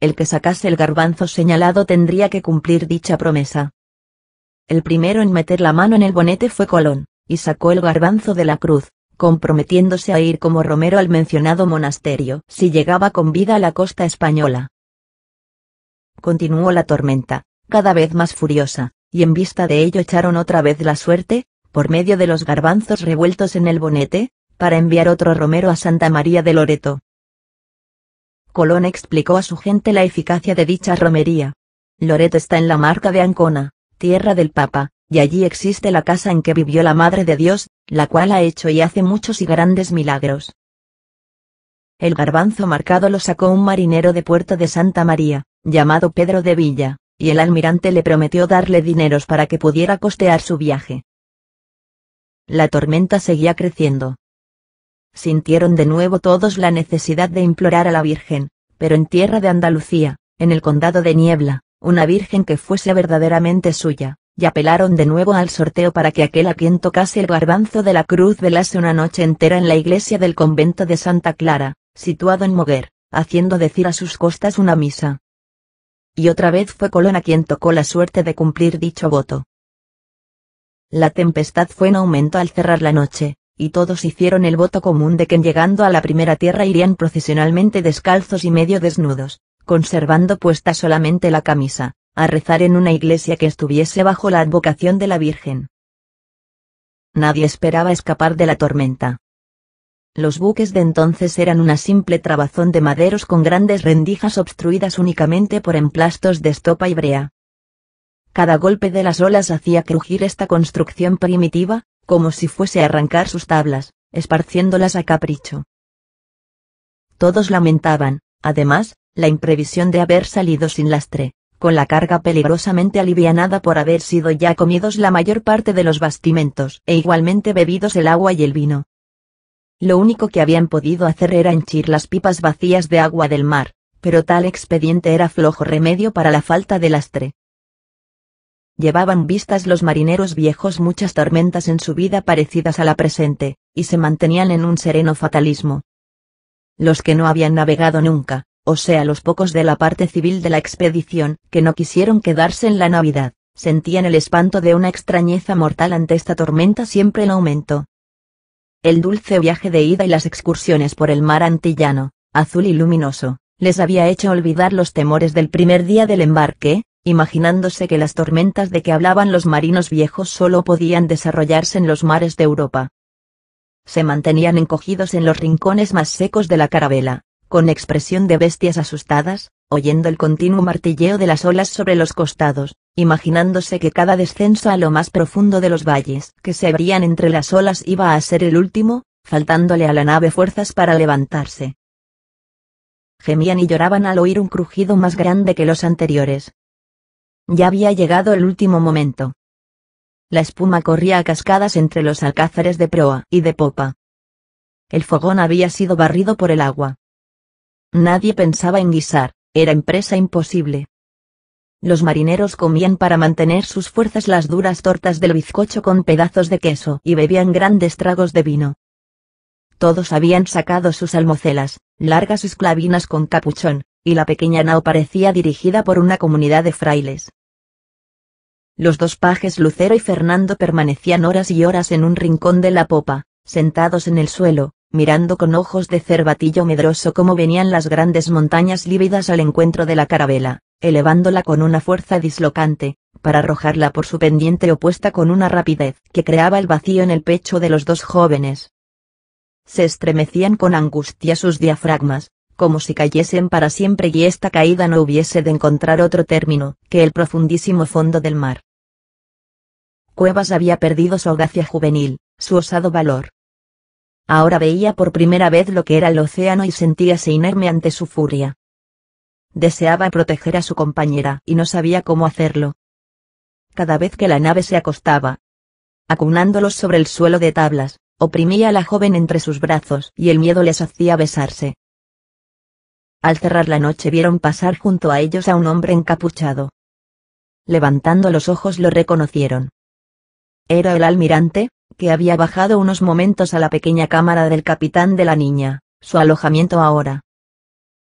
El que sacase el garbanzo señalado tendría que cumplir dicha promesa. El primero en meter la mano en el bonete fue Colón, y sacó el garbanzo de la cruz, comprometiéndose a ir como Romero al mencionado monasterio, si llegaba con vida a la costa española. Continuó la tormenta, cada vez más furiosa, y en vista de ello echaron otra vez la suerte, por medio de los garbanzos revueltos en el bonete, para enviar otro Romero a Santa María de Loreto. Colón explicó a su gente la eficacia de dicha romería. Loreto está en la marca de Ancona, tierra del Papa, y allí existe la casa en que vivió la Madre de Dios, la cual ha hecho y hace muchos y grandes milagros. El garbanzo marcado lo sacó un marinero de Puerto de Santa María, llamado Pedro de Villa, y el almirante le prometió darle dineros para que pudiera costear su viaje. La tormenta seguía creciendo. Sintieron de nuevo todos la necesidad de implorar a la Virgen, pero en tierra de Andalucía, en el condado de Niebla, una virgen que fuese verdaderamente suya, y apelaron de nuevo al sorteo para que aquel a quien tocase el garbanzo de la cruz velase una noche entera en la iglesia del convento de Santa Clara, situado en Moguer, haciendo decir a sus costas una misa. Y otra vez fue Colón a quien tocó la suerte de cumplir dicho voto. La tempestad fue en aumento al cerrar la noche, y todos hicieron el voto común de que en llegando a la primera tierra irían procesionalmente descalzos y medio desnudos, conservando puesta solamente la camisa, a rezar en una iglesia que estuviese bajo la advocación de la Virgen. Nadie esperaba escapar de la tormenta. Los buques de entonces eran una simple trabazón de maderos con grandes rendijas obstruidas únicamente por emplastos de estopa y brea. Cada golpe de las olas hacía crujir esta construcción primitiva, como si fuese a arrancar sus tablas, esparciéndolas a capricho. Todos lamentaban, además, la imprevisión de haber salido sin lastre, con la carga peligrosamente alivianada por haber sido ya comidos la mayor parte de los bastimentos e igualmente bebidos el agua y el vino. Lo único que habían podido hacer era henchir las pipas vacías de agua del mar, pero tal expediente era flojo remedio para la falta de lastre. Llevaban vistas los marineros viejos muchas tormentas en su vida parecidas a la presente, y se mantenían en un sereno fatalismo. Los que no habían navegado nunca, o sea los pocos de la parte civil de la expedición, que no quisieron quedarse en la Navidad, sentían el espanto de una extrañeza mortal ante esta tormenta siempre en aumento. El dulce viaje de ida y las excursiones por el mar antillano, azul y luminoso, les había hecho olvidar los temores del primer día del embarque, imaginándose que las tormentas de que hablaban los marinos viejos solo podían desarrollarse en los mares de Europa. Se mantenían encogidos en los rincones más secos de la carabela, con expresión de bestias asustadas, oyendo el continuo martilleo de las olas sobre los costados, imaginándose que cada descenso a lo más profundo de los valles que se abrían entre las olas iba a ser el último, faltándole a la nave fuerzas para levantarse. Gemían y lloraban al oír un crujido más grande que los anteriores. Ya había llegado el último momento. La espuma corría a cascadas entre los alcázares de proa y de popa. El fogón había sido barrido por el agua. Nadie pensaba en guisar, era empresa imposible. Los marineros comían para mantener sus fuerzas las duras tortas del bizcocho con pedazos de queso y bebían grandes tragos de vino. Todos habían sacado sus almocelas, largas esclavinas con capuchón, y la pequeña nao parecía dirigida por una comunidad de frailes. Los dos pajes Lucero y Fernando permanecían horas y horas en un rincón de la popa, sentados en el suelo, mirando con ojos de cervatillo medroso cómo venían las grandes montañas lívidas al encuentro de la carabela, elevándola con una fuerza dislocante, para arrojarla por su pendiente opuesta con una rapidez que creaba el vacío en el pecho de los dos jóvenes. Se estremecían con angustia sus diafragmas, como si cayesen para siempre y esta caída no hubiese de encontrar otro término que el profundísimo fondo del mar. Cuevas había perdido su audacia juvenil, su osado valor, Ahora veía por primera vez lo que era el océano y sentíase inerme ante su furia. Deseaba proteger a su compañera y no sabía cómo hacerlo. Cada vez que la nave se acostaba, acunándolos sobre el suelo de tablas, oprimía a la joven entre sus brazos y el miedo les hacía besarse. Al cerrar la noche vieron pasar junto a ellos a un hombre encapuchado. Levantando los ojos lo reconocieron. ¿Era el almirante? que había bajado unos momentos a la pequeña cámara del capitán de la niña, su alojamiento ahora.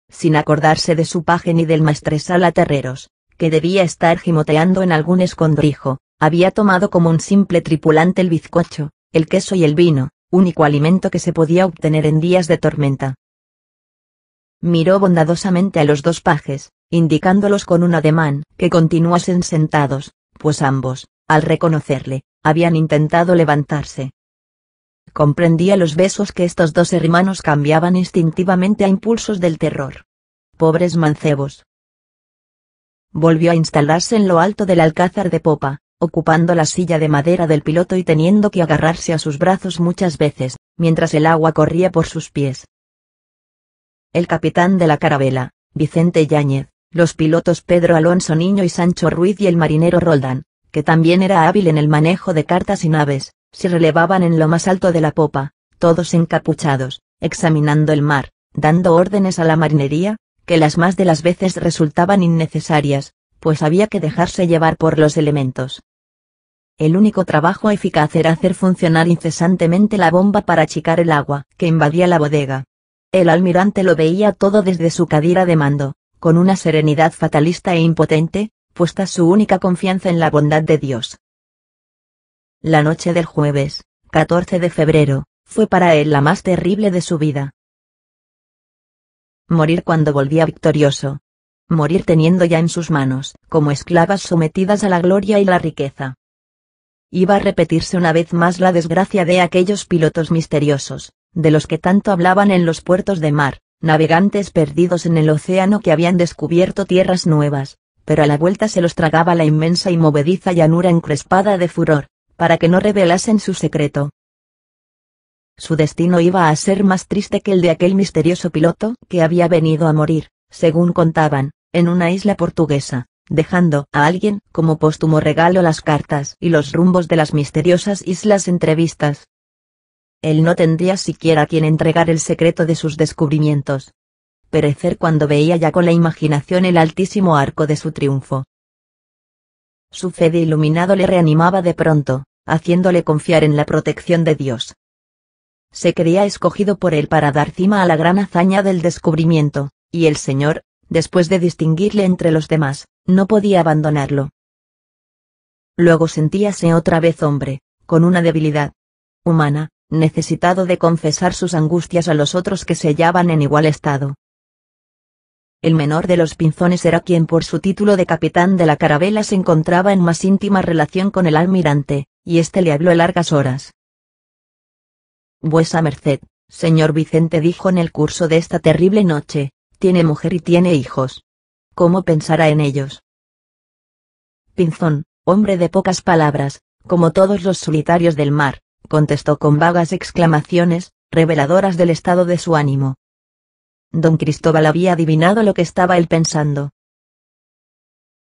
Sin acordarse de su paje ni del maestresal terreros, que debía estar gimoteando en algún escondrijo, había tomado como un simple tripulante el bizcocho, el queso y el vino, único alimento que se podía obtener en días de tormenta. Miró bondadosamente a los dos pajes, indicándolos con un ademán que continuasen sentados, pues ambos, al reconocerle, habían intentado levantarse. Comprendía los besos que estos dos hermanos cambiaban instintivamente a impulsos del terror. Pobres mancebos. Volvió a instalarse en lo alto del alcázar de popa, ocupando la silla de madera del piloto y teniendo que agarrarse a sus brazos muchas veces, mientras el agua corría por sus pies. El capitán de la carabela, Vicente Yáñez, los pilotos Pedro Alonso Niño y Sancho Ruiz y el marinero Roldán, que también era hábil en el manejo de cartas y naves, se relevaban en lo más alto de la popa, todos encapuchados, examinando el mar, dando órdenes a la marinería, que las más de las veces resultaban innecesarias, pues había que dejarse llevar por los elementos. El único trabajo eficaz era hacer funcionar incesantemente la bomba para achicar el agua que invadía la bodega. El almirante lo veía todo desde su cadira de mando, con una serenidad fatalista e impotente, puesta su única confianza en la bondad de Dios. La noche del jueves, 14 de febrero, fue para él la más terrible de su vida. Morir cuando volvía victorioso. Morir teniendo ya en sus manos, como esclavas sometidas a la gloria y la riqueza. Iba a repetirse una vez más la desgracia de aquellos pilotos misteriosos, de los que tanto hablaban en los puertos de mar, navegantes perdidos en el océano que habían descubierto tierras nuevas, pero a la vuelta se los tragaba la inmensa y movediza llanura encrespada de furor, para que no revelasen su secreto. Su destino iba a ser más triste que el de aquel misterioso piloto que había venido a morir, según contaban, en una isla portuguesa, dejando a alguien como póstumo regalo las cartas y los rumbos de las misteriosas islas entrevistas. Él no tendría siquiera a quien entregar el secreto de sus descubrimientos, perecer cuando veía ya con la imaginación el altísimo arco de su triunfo. Su fe de iluminado le reanimaba de pronto, haciéndole confiar en la protección de Dios. Se creía escogido por él para dar cima a la gran hazaña del descubrimiento, y el Señor, después de distinguirle entre los demás, no podía abandonarlo. Luego sentíase otra vez hombre, con una debilidad humana, necesitado de confesar sus angustias a los otros que se hallaban en igual estado, el menor de los pinzones era quien por su título de capitán de la carabela se encontraba en más íntima relación con el almirante, y éste le habló largas horas. Vuesa merced, señor Vicente dijo en el curso de esta terrible noche, tiene mujer y tiene hijos. ¿Cómo pensará en ellos? Pinzón, hombre de pocas palabras, como todos los solitarios del mar, contestó con vagas exclamaciones, reveladoras del estado de su ánimo. Don Cristóbal había adivinado lo que estaba él pensando.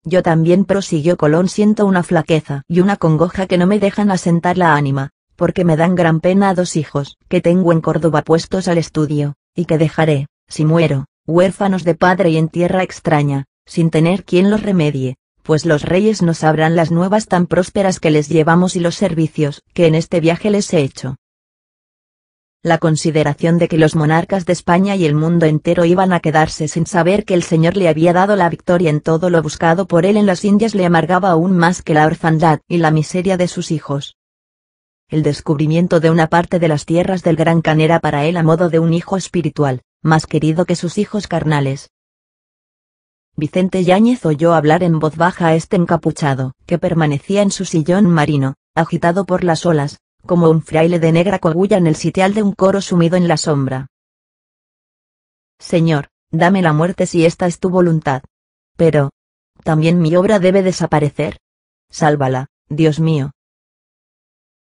Yo también prosiguió Colón siento una flaqueza y una congoja que no me dejan asentar la ánima, porque me dan gran pena a dos hijos que tengo en Córdoba puestos al estudio, y que dejaré, si muero, huérfanos de padre y en tierra extraña, sin tener quien los remedie, pues los reyes no sabrán las nuevas tan prósperas que les llevamos y los servicios que en este viaje les he hecho la consideración de que los monarcas de España y el mundo entero iban a quedarse sin saber que el Señor le había dado la victoria en todo lo buscado por él en las Indias le amargaba aún más que la orfandad y la miseria de sus hijos. El descubrimiento de una parte de las tierras del Gran Canera era para él a modo de un hijo espiritual, más querido que sus hijos carnales. Vicente Yáñez oyó hablar en voz baja a este encapuchado, que permanecía en su sillón marino, agitado por las olas, como un fraile de negra cogulla en el sitial de un coro sumido en la sombra. Señor, dame la muerte si esta es tu voluntad. Pero, ¿también mi obra debe desaparecer? Sálvala, Dios mío.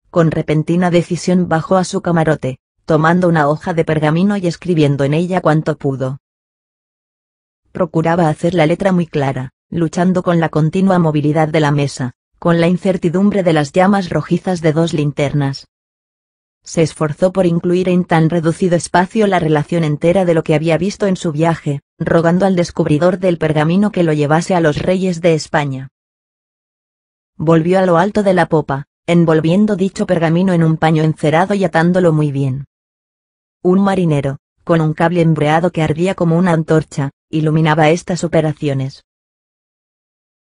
Con repentina decisión bajó a su camarote, tomando una hoja de pergamino y escribiendo en ella cuanto pudo. Procuraba hacer la letra muy clara, luchando con la continua movilidad de la mesa, con la incertidumbre de las llamas rojizas de dos linternas. Se esforzó por incluir en tan reducido espacio la relación entera de lo que había visto en su viaje, rogando al descubridor del pergamino que lo llevase a los reyes de España. Volvió a lo alto de la popa, envolviendo dicho pergamino en un paño encerado y atándolo muy bien. Un marinero, con un cable embreado que ardía como una antorcha, iluminaba estas operaciones.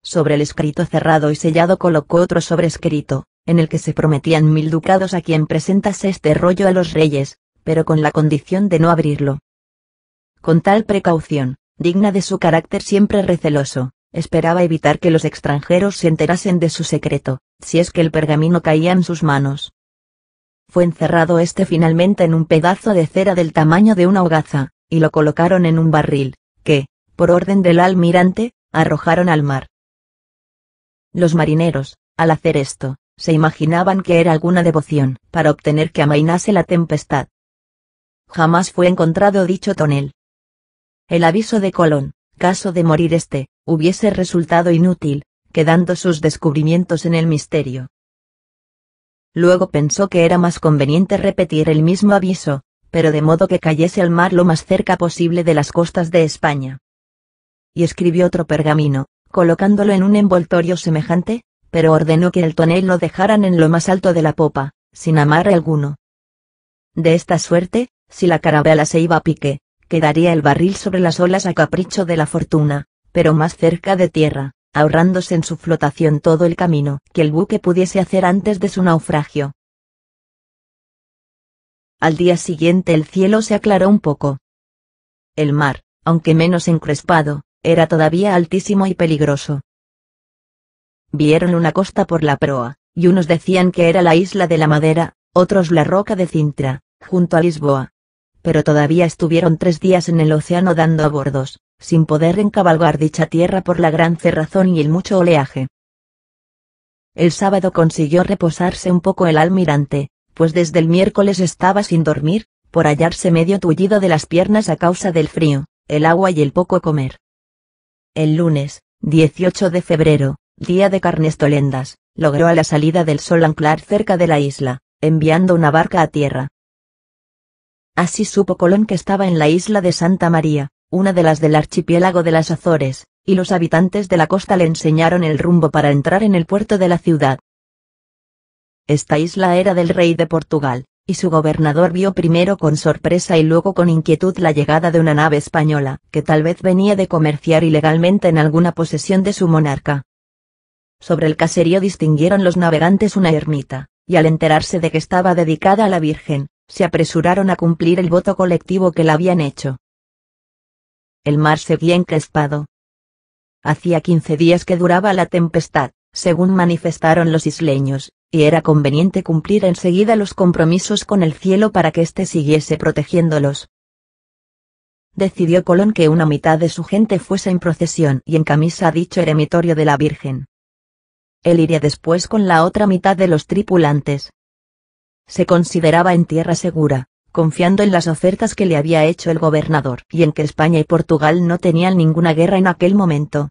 Sobre el escrito cerrado y sellado colocó otro sobrescrito, en el que se prometían mil ducados a quien presentase este rollo a los reyes, pero con la condición de no abrirlo. Con tal precaución, digna de su carácter siempre receloso, esperaba evitar que los extranjeros se enterasen de su secreto, si es que el pergamino caía en sus manos. Fue encerrado este finalmente en un pedazo de cera del tamaño de una hogaza, y lo colocaron en un barril, que, por orden del almirante, arrojaron al mar. Los marineros, al hacer esto, se imaginaban que era alguna devoción, para obtener que amainase la tempestad. Jamás fue encontrado dicho tonel. El aviso de Colón, caso de morir este, hubiese resultado inútil, quedando sus descubrimientos en el misterio. Luego pensó que era más conveniente repetir el mismo aviso, pero de modo que cayese al mar lo más cerca posible de las costas de España. Y escribió otro pergamino, colocándolo en un envoltorio semejante, pero ordenó que el tonel lo dejaran en lo más alto de la popa, sin amarre alguno. De esta suerte, si la carabela se iba a pique, quedaría el barril sobre las olas a capricho de la fortuna, pero más cerca de tierra, ahorrándose en su flotación todo el camino que el buque pudiese hacer antes de su naufragio. Al día siguiente el cielo se aclaró un poco. El mar, aunque menos encrespado, era todavía altísimo y peligroso. Vieron una costa por la proa, y unos decían que era la isla de la Madera, otros la roca de Cintra, junto a Lisboa. Pero todavía estuvieron tres días en el océano dando a bordos, sin poder encabalgar dicha tierra por la gran cerrazón y el mucho oleaje. El sábado consiguió reposarse un poco el almirante, pues desde el miércoles estaba sin dormir, por hallarse medio tullido de las piernas a causa del frío, el agua y el poco comer. El lunes, 18 de febrero, día de Carnestolendas, logró a la salida del sol anclar cerca de la isla, enviando una barca a tierra. Así supo Colón que estaba en la isla de Santa María, una de las del archipiélago de las Azores, y los habitantes de la costa le enseñaron el rumbo para entrar en el puerto de la ciudad. Esta isla era del rey de Portugal, y su gobernador vio primero con sorpresa y luego con inquietud la llegada de una nave española, que tal vez venía de comerciar ilegalmente en alguna posesión de su monarca. Sobre el caserío distinguieron los navegantes una ermita, y al enterarse de que estaba dedicada a la Virgen, se apresuraron a cumplir el voto colectivo que la habían hecho. El mar seguía encrespado. Hacía quince días que duraba la tempestad, según manifestaron los isleños, y era conveniente cumplir enseguida los compromisos con el cielo para que éste siguiese protegiéndolos. Decidió Colón que una mitad de su gente fuese en procesión y en camisa a dicho eremitorio de la Virgen. Él iría después con la otra mitad de los tripulantes. Se consideraba en tierra segura, confiando en las ofertas que le había hecho el gobernador y en que España y Portugal no tenían ninguna guerra en aquel momento.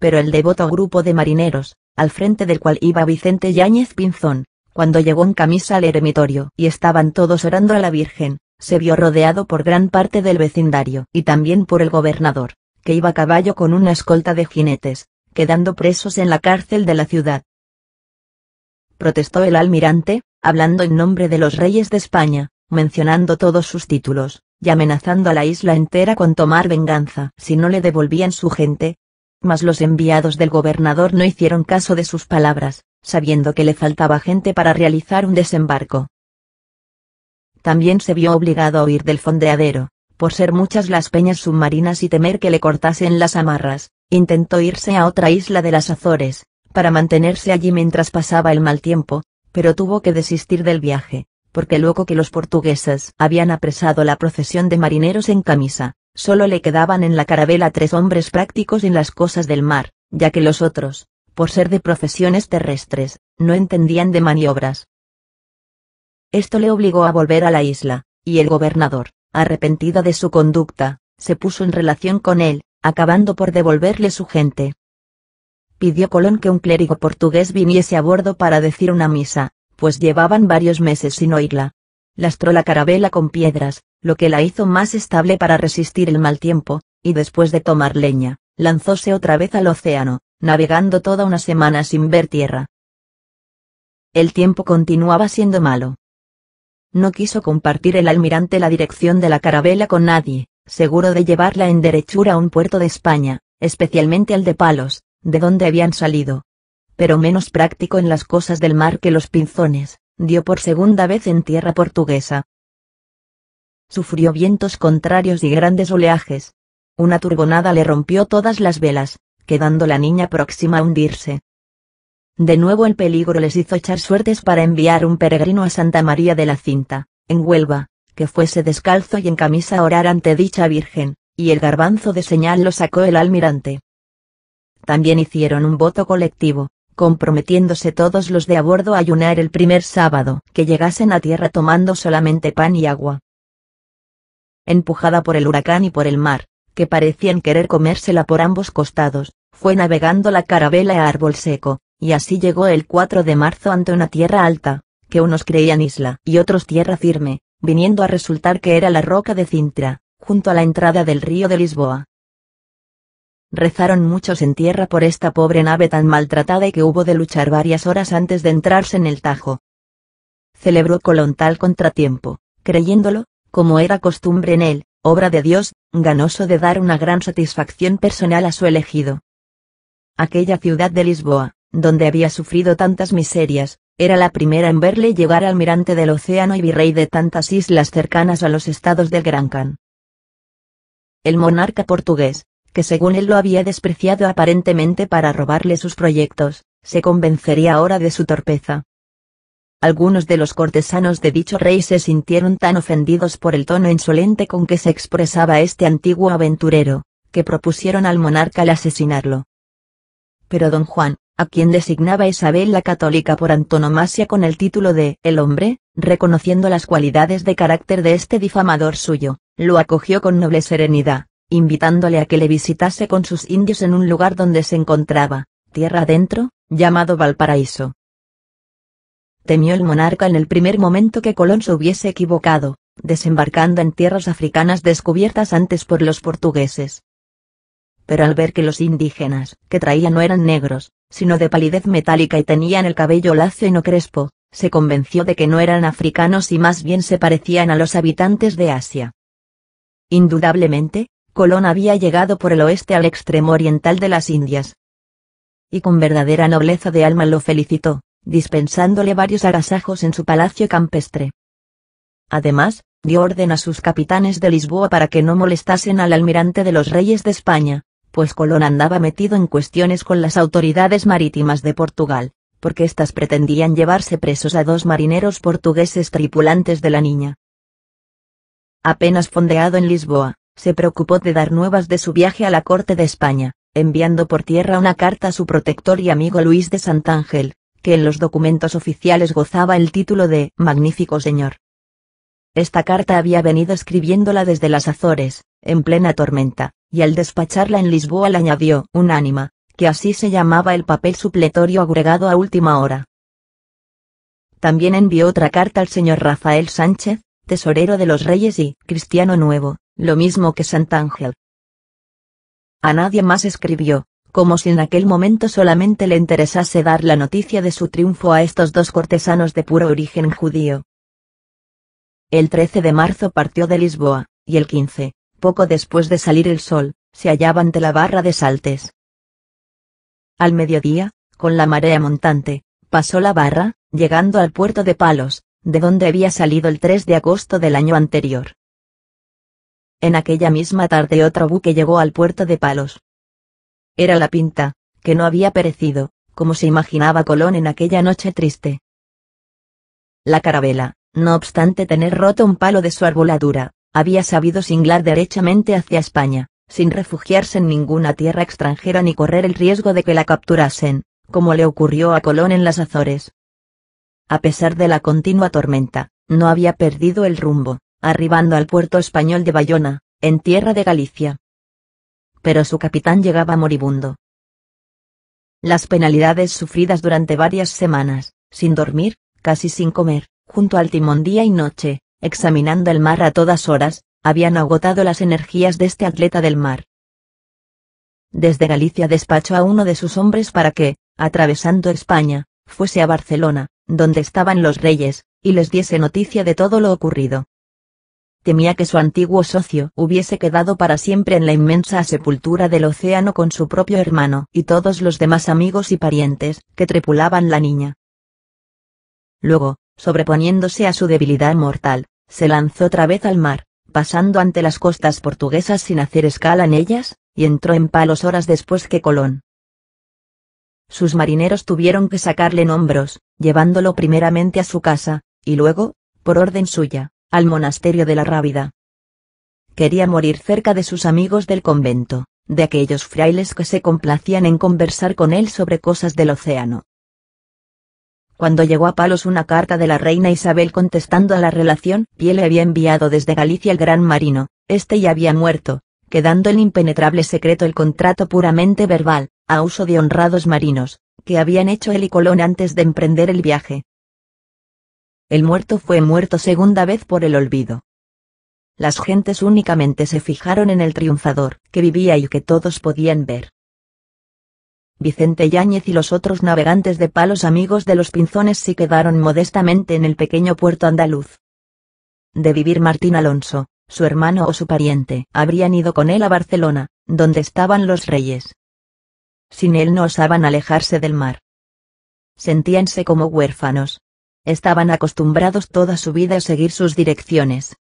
Pero el devoto grupo de marineros, al frente del cual iba Vicente Yáñez Pinzón. Cuando llegó en camisa al eremitorio y estaban todos orando a la Virgen, se vio rodeado por gran parte del vecindario y también por el gobernador, que iba a caballo con una escolta de jinetes, quedando presos en la cárcel de la ciudad. Protestó el almirante, hablando en nombre de los reyes de España, mencionando todos sus títulos, y amenazando a la isla entera con tomar venganza si no le devolvían su gente, mas los enviados del gobernador no hicieron caso de sus palabras, sabiendo que le faltaba gente para realizar un desembarco. También se vio obligado a huir del fondeadero, por ser muchas las peñas submarinas y temer que le cortasen las amarras, intentó irse a otra isla de las Azores, para mantenerse allí mientras pasaba el mal tiempo, pero tuvo que desistir del viaje, porque luego que los portugueses habían apresado la procesión de marineros en camisa, solo le quedaban en la carabela tres hombres prácticos en las cosas del mar, ya que los otros, por ser de profesiones terrestres, no entendían de maniobras. Esto le obligó a volver a la isla, y el gobernador, arrepentido de su conducta, se puso en relación con él, acabando por devolverle su gente. Pidió Colón que un clérigo portugués viniese a bordo para decir una misa, pues llevaban varios meses sin oírla. Lastró la carabela con piedras, lo que la hizo más estable para resistir el mal tiempo, y después de tomar leña, lanzóse otra vez al océano, navegando toda una semana sin ver tierra. El tiempo continuaba siendo malo. No quiso compartir el almirante la dirección de la carabela con nadie, seguro de llevarla en derechura a un puerto de España, especialmente al de Palos, de donde habían salido. Pero menos práctico en las cosas del mar que los pinzones, dio por segunda vez en tierra portuguesa, sufrió vientos contrarios y grandes oleajes. Una turbonada le rompió todas las velas, quedando la niña próxima a hundirse. De nuevo el peligro les hizo echar suertes para enviar un peregrino a Santa María de la Cinta, en Huelva, que fuese descalzo y en camisa a orar ante dicha Virgen, y el garbanzo de señal lo sacó el almirante. También hicieron un voto colectivo, comprometiéndose todos los de a bordo a ayunar el primer sábado que llegasen a tierra tomando solamente pan y agua empujada por el huracán y por el mar, que parecían querer comérsela por ambos costados, fue navegando la carabela a árbol seco, y así llegó el 4 de marzo ante una tierra alta, que unos creían isla y otros tierra firme, viniendo a resultar que era la roca de Cintra, junto a la entrada del río de Lisboa. Rezaron muchos en tierra por esta pobre nave tan maltratada y que hubo de luchar varias horas antes de entrarse en el Tajo. Celebró Colón tal contratiempo, creyéndolo, como era costumbre en él, obra de Dios, ganoso de dar una gran satisfacción personal a su elegido. Aquella ciudad de Lisboa, donde había sufrido tantas miserias, era la primera en verle llegar almirante del océano y virrey de tantas islas cercanas a los estados del Gran Can. El monarca portugués, que según él lo había despreciado aparentemente para robarle sus proyectos, se convencería ahora de su torpeza. Algunos de los cortesanos de dicho rey se sintieron tan ofendidos por el tono insolente con que se expresaba este antiguo aventurero, que propusieron al monarca el asesinarlo. Pero don Juan, a quien designaba Isabel la Católica por antonomasia con el título de «el hombre», reconociendo las cualidades de carácter de este difamador suyo, lo acogió con noble serenidad, invitándole a que le visitase con sus indios en un lugar donde se encontraba, tierra adentro, llamado Valparaíso temió el monarca en el primer momento que Colón se hubiese equivocado, desembarcando en tierras africanas descubiertas antes por los portugueses. Pero al ver que los indígenas, que traía no eran negros, sino de palidez metálica y tenían el cabello lacio y no crespo, se convenció de que no eran africanos y más bien se parecían a los habitantes de Asia. Indudablemente, Colón había llegado por el oeste al extremo oriental de las Indias. Y con verdadera nobleza de alma lo felicitó, dispensándole varios agasajos en su palacio campestre. Además, dio orden a sus capitanes de Lisboa para que no molestasen al almirante de los reyes de España, pues Colón andaba metido en cuestiones con las autoridades marítimas de Portugal, porque éstas pretendían llevarse presos a dos marineros portugueses tripulantes de la Niña. Apenas fondeado en Lisboa, se preocupó de dar nuevas de su viaje a la corte de España, enviando por tierra una carta a su protector y amigo Luis de Santángel, que en los documentos oficiales gozaba el título de Magnífico Señor. Esta carta había venido escribiéndola desde las Azores, en plena tormenta, y al despacharla en Lisboa le añadió un ánima, que así se llamaba el papel supletorio agregado a última hora. También envió otra carta al señor Rafael Sánchez, tesorero de los Reyes y Cristiano Nuevo, lo mismo que Sant'Ángel. A nadie más escribió, como si en aquel momento solamente le interesase dar la noticia de su triunfo a estos dos cortesanos de puro origen judío. El 13 de marzo partió de Lisboa, y el 15, poco después de salir el sol, se hallaba ante la barra de Saltes. Al mediodía, con la marea montante, pasó la barra, llegando al puerto de Palos, de donde había salido el 3 de agosto del año anterior. En aquella misma tarde otro buque llegó al puerto de Palos, era la pinta, que no había perecido, como se imaginaba Colón en aquella noche triste. La carabela, no obstante tener roto un palo de su arboladura, había sabido singlar derechamente hacia España, sin refugiarse en ninguna tierra extranjera ni correr el riesgo de que la capturasen, como le ocurrió a Colón en las Azores. A pesar de la continua tormenta, no había perdido el rumbo, arribando al puerto español de Bayona, en tierra de Galicia pero su capitán llegaba moribundo. Las penalidades sufridas durante varias semanas, sin dormir, casi sin comer, junto al timón día y noche, examinando el mar a todas horas, habían agotado las energías de este atleta del mar. Desde Galicia despachó a uno de sus hombres para que, atravesando España, fuese a Barcelona, donde estaban los reyes, y les diese noticia de todo lo ocurrido temía que su antiguo socio hubiese quedado para siempre en la inmensa sepultura del océano con su propio hermano y todos los demás amigos y parientes, que tripulaban la niña. Luego, sobreponiéndose a su debilidad mortal, se lanzó otra vez al mar, pasando ante las costas portuguesas sin hacer escala en ellas, y entró en palos horas después que Colón. Sus marineros tuvieron que sacarle en hombros, llevándolo primeramente a su casa, y luego, por orden suya, al monasterio de la Rábida. Quería morir cerca de sus amigos del convento, de aquellos frailes que se complacían en conversar con él sobre cosas del océano. Cuando llegó a Palos una carta de la reina Isabel contestando a la relación, Pie le había enviado desde Galicia el gran marino, este ya había muerto, quedando en impenetrable secreto el contrato puramente verbal, a uso de honrados marinos, que habían hecho él y Colón antes de emprender el viaje, el muerto fue muerto segunda vez por el olvido. Las gentes únicamente se fijaron en el triunfador, que vivía y que todos podían ver. Vicente Yáñez y los otros navegantes de palos amigos de los pinzones se quedaron modestamente en el pequeño puerto andaluz. De vivir Martín Alonso, su hermano o su pariente, habrían ido con él a Barcelona, donde estaban los reyes. Sin él no osaban alejarse del mar. Sentíanse como huérfanos, estaban acostumbrados toda su vida a seguir sus direcciones.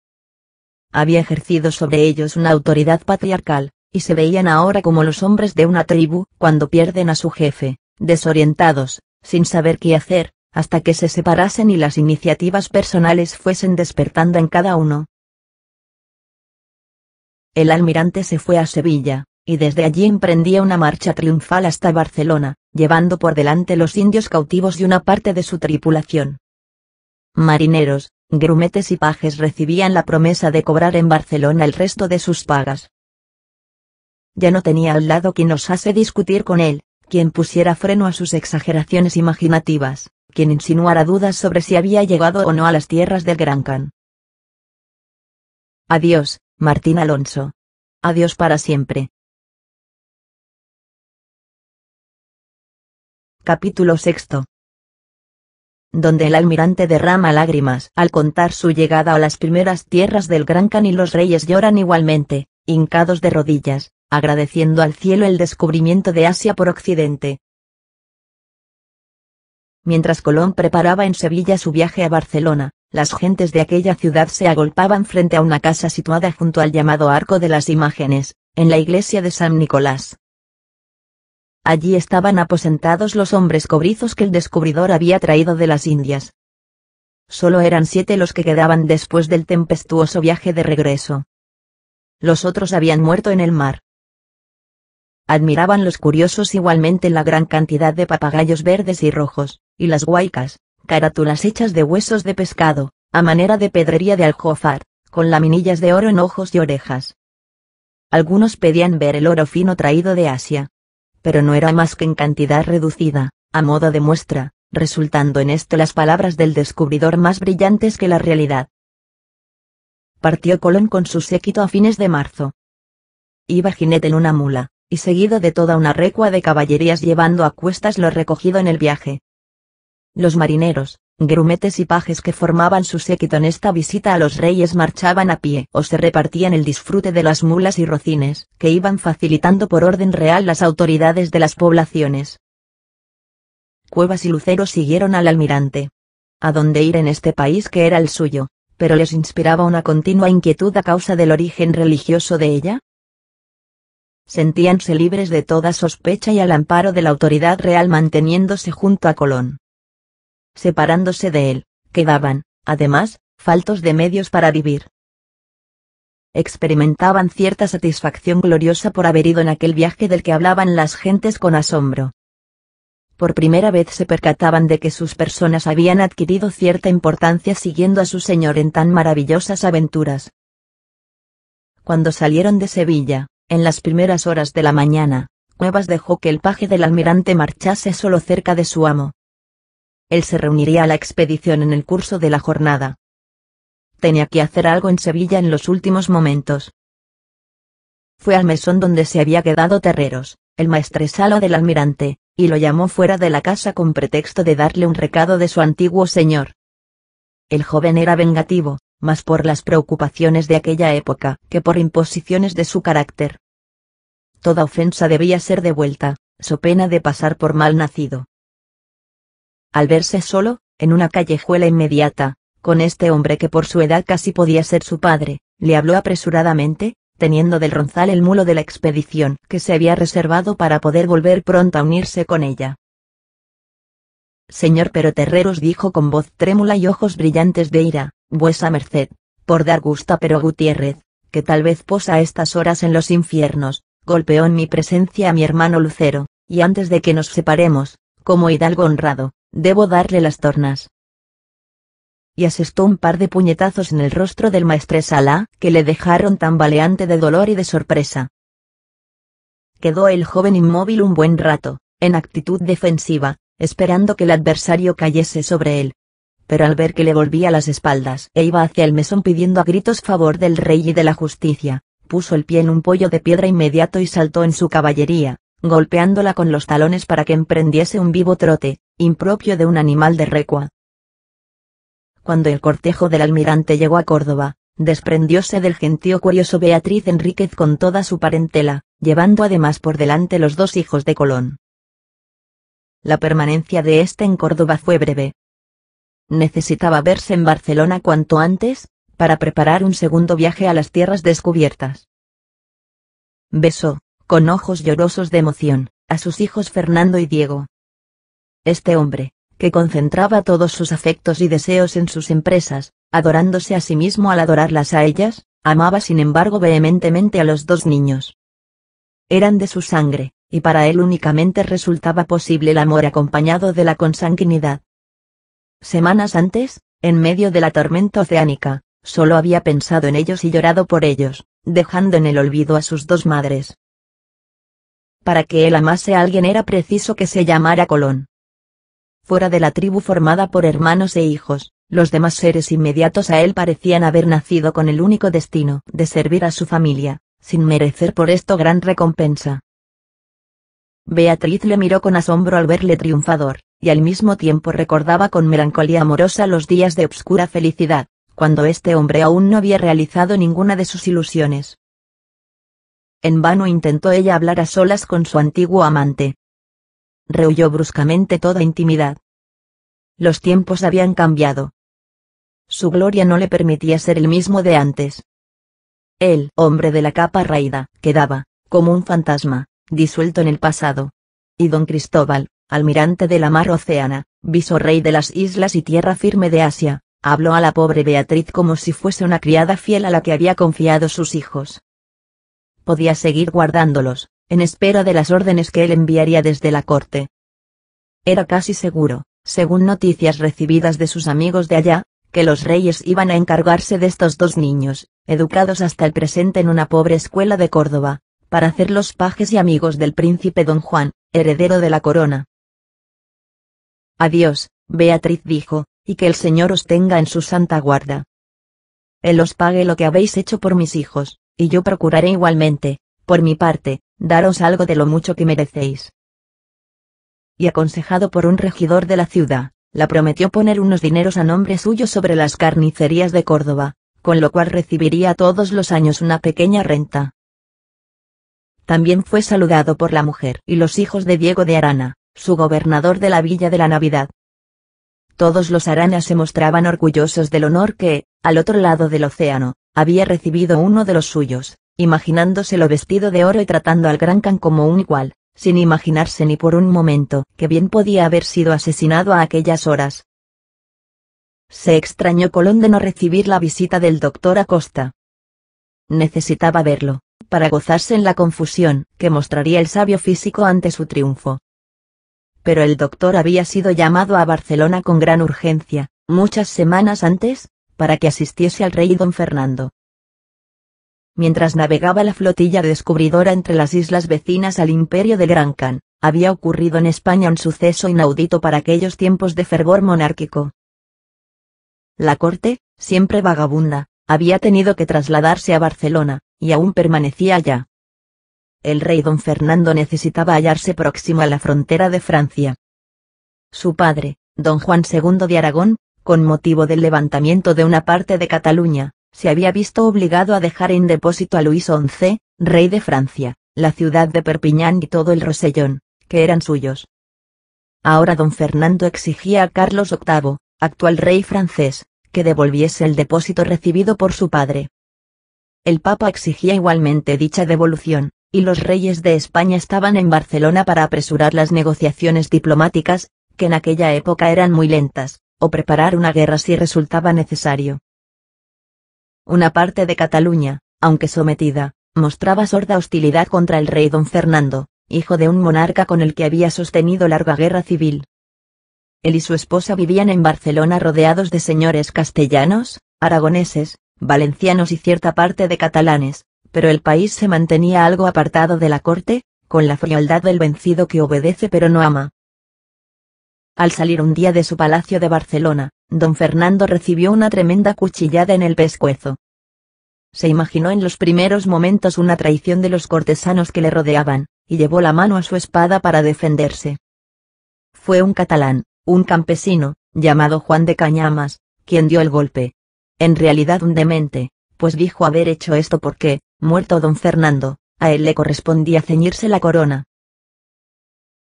Había ejercido sobre ellos una autoridad patriarcal, y se veían ahora como los hombres de una tribu, cuando pierden a su jefe, desorientados, sin saber qué hacer, hasta que se separasen y las iniciativas personales fuesen despertando en cada uno. El almirante se fue a Sevilla, y desde allí emprendía una marcha triunfal hasta Barcelona, llevando por delante los indios cautivos y una parte de su tripulación marineros, grumetes y pajes recibían la promesa de cobrar en Barcelona el resto de sus pagas. Ya no tenía al lado quien osase discutir con él, quien pusiera freno a sus exageraciones imaginativas, quien insinuara dudas sobre si había llegado o no a las tierras del Gran Can. Adiós, Martín Alonso. Adiós para siempre. Capítulo sexto donde el almirante derrama lágrimas al contar su llegada a las primeras tierras del Gran Can y los reyes lloran igualmente, hincados de rodillas, agradeciendo al cielo el descubrimiento de Asia por Occidente. Mientras Colón preparaba en Sevilla su viaje a Barcelona, las gentes de aquella ciudad se agolpaban frente a una casa situada junto al llamado Arco de las Imágenes, en la iglesia de San Nicolás. Allí estaban aposentados los hombres cobrizos que el descubridor había traído de las Indias. Solo eran siete los que quedaban después del tempestuoso viaje de regreso. Los otros habían muerto en el mar. Admiraban los curiosos igualmente la gran cantidad de papagayos verdes y rojos, y las guaicas, carátulas hechas de huesos de pescado, a manera de pedrería de aljofar, con laminillas de oro en ojos y orejas. Algunos pedían ver el oro fino traído de Asia, pero no era más que en cantidad reducida, a modo de muestra, resultando en esto las palabras del descubridor más brillantes que la realidad. Partió Colón con su séquito a fines de marzo. Iba en una mula, y seguido de toda una recua de caballerías llevando a cuestas lo recogido en el viaje. Los marineros, Grumetes y pajes que formaban su séquito en esta visita a los reyes marchaban a pie o se repartían el disfrute de las mulas y rocines, que iban facilitando por orden real las autoridades de las poblaciones. Cuevas y luceros siguieron al almirante. A dónde ir en este país que era el suyo, pero les inspiraba una continua inquietud a causa del origen religioso de ella? Sentíanse libres de toda sospecha y al amparo de la autoridad real manteniéndose junto a Colón separándose de él, quedaban, además, faltos de medios para vivir. Experimentaban cierta satisfacción gloriosa por haber ido en aquel viaje del que hablaban las gentes con asombro. Por primera vez se percataban de que sus personas habían adquirido cierta importancia siguiendo a su señor en tan maravillosas aventuras. Cuando salieron de Sevilla, en las primeras horas de la mañana, Cuevas dejó que el paje del almirante marchase solo cerca de su amo él se reuniría a la expedición en el curso de la jornada. Tenía que hacer algo en Sevilla en los últimos momentos. Fue al mesón donde se había quedado Terreros, el maestresalo del almirante, y lo llamó fuera de la casa con pretexto de darle un recado de su antiguo señor. El joven era vengativo, más por las preocupaciones de aquella época que por imposiciones de su carácter. Toda ofensa debía ser devuelta, so pena de pasar por mal nacido al verse solo, en una callejuela inmediata, con este hombre que por su edad casi podía ser su padre, le habló apresuradamente, teniendo del ronzal el mulo de la expedición que se había reservado para poder volver pronto a unirse con ella. Señor pero Terreros dijo con voz trémula y ojos brillantes de ira, vuesa merced, por dar gusta pero Gutiérrez, que tal vez posa estas horas en los infiernos, golpeó en mi presencia a mi hermano Lucero, y antes de que nos separemos, como hidalgo honrado, Debo darle las tornas. Y asestó un par de puñetazos en el rostro del maestre Sala que le dejaron tambaleante de dolor y de sorpresa. Quedó el joven inmóvil un buen rato, en actitud defensiva, esperando que el adversario cayese sobre él. Pero al ver que le volvía las espaldas e iba hacia el mesón pidiendo a gritos favor del rey y de la justicia, puso el pie en un pollo de piedra inmediato y saltó en su caballería, golpeándola con los talones para que emprendiese un vivo trote, impropio de un animal de recua. Cuando el cortejo del almirante llegó a Córdoba, desprendióse del gentío curioso Beatriz Enríquez con toda su parentela, llevando además por delante los dos hijos de Colón. La permanencia de este en Córdoba fue breve. Necesitaba verse en Barcelona cuanto antes, para preparar un segundo viaje a las tierras descubiertas. Besó, con ojos llorosos de emoción, a sus hijos Fernando y Diego, este hombre, que concentraba todos sus afectos y deseos en sus empresas, adorándose a sí mismo al adorarlas a ellas, amaba sin embargo vehementemente a los dos niños. Eran de su sangre, y para él únicamente resultaba posible el amor acompañado de la consanguinidad. Semanas antes, en medio de la tormenta oceánica, solo había pensado en ellos y llorado por ellos, dejando en el olvido a sus dos madres. Para que él amase a alguien era preciso que se llamara Colón fuera de la tribu formada por hermanos e hijos, los demás seres inmediatos a él parecían haber nacido con el único destino de servir a su familia, sin merecer por esto gran recompensa. Beatriz le miró con asombro al verle triunfador, y al mismo tiempo recordaba con melancolía amorosa los días de obscura felicidad, cuando este hombre aún no había realizado ninguna de sus ilusiones. En vano intentó ella hablar a solas con su antiguo amante, rehuyó bruscamente toda intimidad. Los tiempos habían cambiado. Su gloria no le permitía ser el mismo de antes. El hombre de la capa raída quedaba, como un fantasma, disuelto en el pasado. Y don Cristóbal, almirante de la mar oceana, visorrey de las islas y tierra firme de Asia, habló a la pobre Beatriz como si fuese una criada fiel a la que había confiado sus hijos. Podía seguir guardándolos, en espera de las órdenes que él enviaría desde la corte. Era casi seguro, según noticias recibidas de sus amigos de allá, que los reyes iban a encargarse de estos dos niños, educados hasta el presente en una pobre escuela de Córdoba, para hacerlos pajes y amigos del príncipe don Juan, heredero de la corona. Adiós, Beatriz dijo, y que el Señor os tenga en su santa guarda. Él os pague lo que habéis hecho por mis hijos, y yo procuraré igualmente, por mi parte, daros algo de lo mucho que merecéis. Y aconsejado por un regidor de la ciudad, la prometió poner unos dineros a nombre suyo sobre las carnicerías de Córdoba, con lo cual recibiría todos los años una pequeña renta. También fue saludado por la mujer y los hijos de Diego de Arana, su gobernador de la Villa de la Navidad. Todos los aranas se mostraban orgullosos del honor que, al otro lado del océano, había recibido uno de los suyos imaginándoselo vestido de oro y tratando al Gran can como un igual, sin imaginarse ni por un momento que bien podía haber sido asesinado a aquellas horas. Se extrañó Colón de no recibir la visita del doctor Acosta. Necesitaba verlo, para gozarse en la confusión que mostraría el sabio físico ante su triunfo. Pero el doctor había sido llamado a Barcelona con gran urgencia, muchas semanas antes, para que asistiese al rey don Fernando mientras navegaba la flotilla descubridora entre las islas vecinas al imperio de Gran Can, había ocurrido en España un suceso inaudito para aquellos tiempos de fervor monárquico. La corte, siempre vagabunda, había tenido que trasladarse a Barcelona, y aún permanecía allá. El rey don Fernando necesitaba hallarse próximo a la frontera de Francia. Su padre, don Juan II de Aragón, con motivo del levantamiento de una parte de Cataluña, se había visto obligado a dejar en depósito a Luis XI, rey de Francia, la ciudad de Perpiñán y todo el Rosellón, que eran suyos. Ahora don Fernando exigía a Carlos VIII, actual rey francés, que devolviese el depósito recibido por su padre. El Papa exigía igualmente dicha devolución, y los reyes de España estaban en Barcelona para apresurar las negociaciones diplomáticas, que en aquella época eran muy lentas, o preparar una guerra si resultaba necesario. Una parte de Cataluña, aunque sometida, mostraba sorda hostilidad contra el rey don Fernando, hijo de un monarca con el que había sostenido larga guerra civil. Él y su esposa vivían en Barcelona rodeados de señores castellanos, aragoneses, valencianos y cierta parte de catalanes, pero el país se mantenía algo apartado de la corte, con la frialdad del vencido que obedece pero no ama. Al salir un día de su palacio de Barcelona, Don Fernando recibió una tremenda cuchillada en el pescuezo. Se imaginó en los primeros momentos una traición de los cortesanos que le rodeaban, y llevó la mano a su espada para defenderse. Fue un catalán, un campesino, llamado Juan de Cañamas, quien dio el golpe. En realidad un demente, pues dijo haber hecho esto porque, muerto don Fernando, a él le correspondía ceñirse la corona,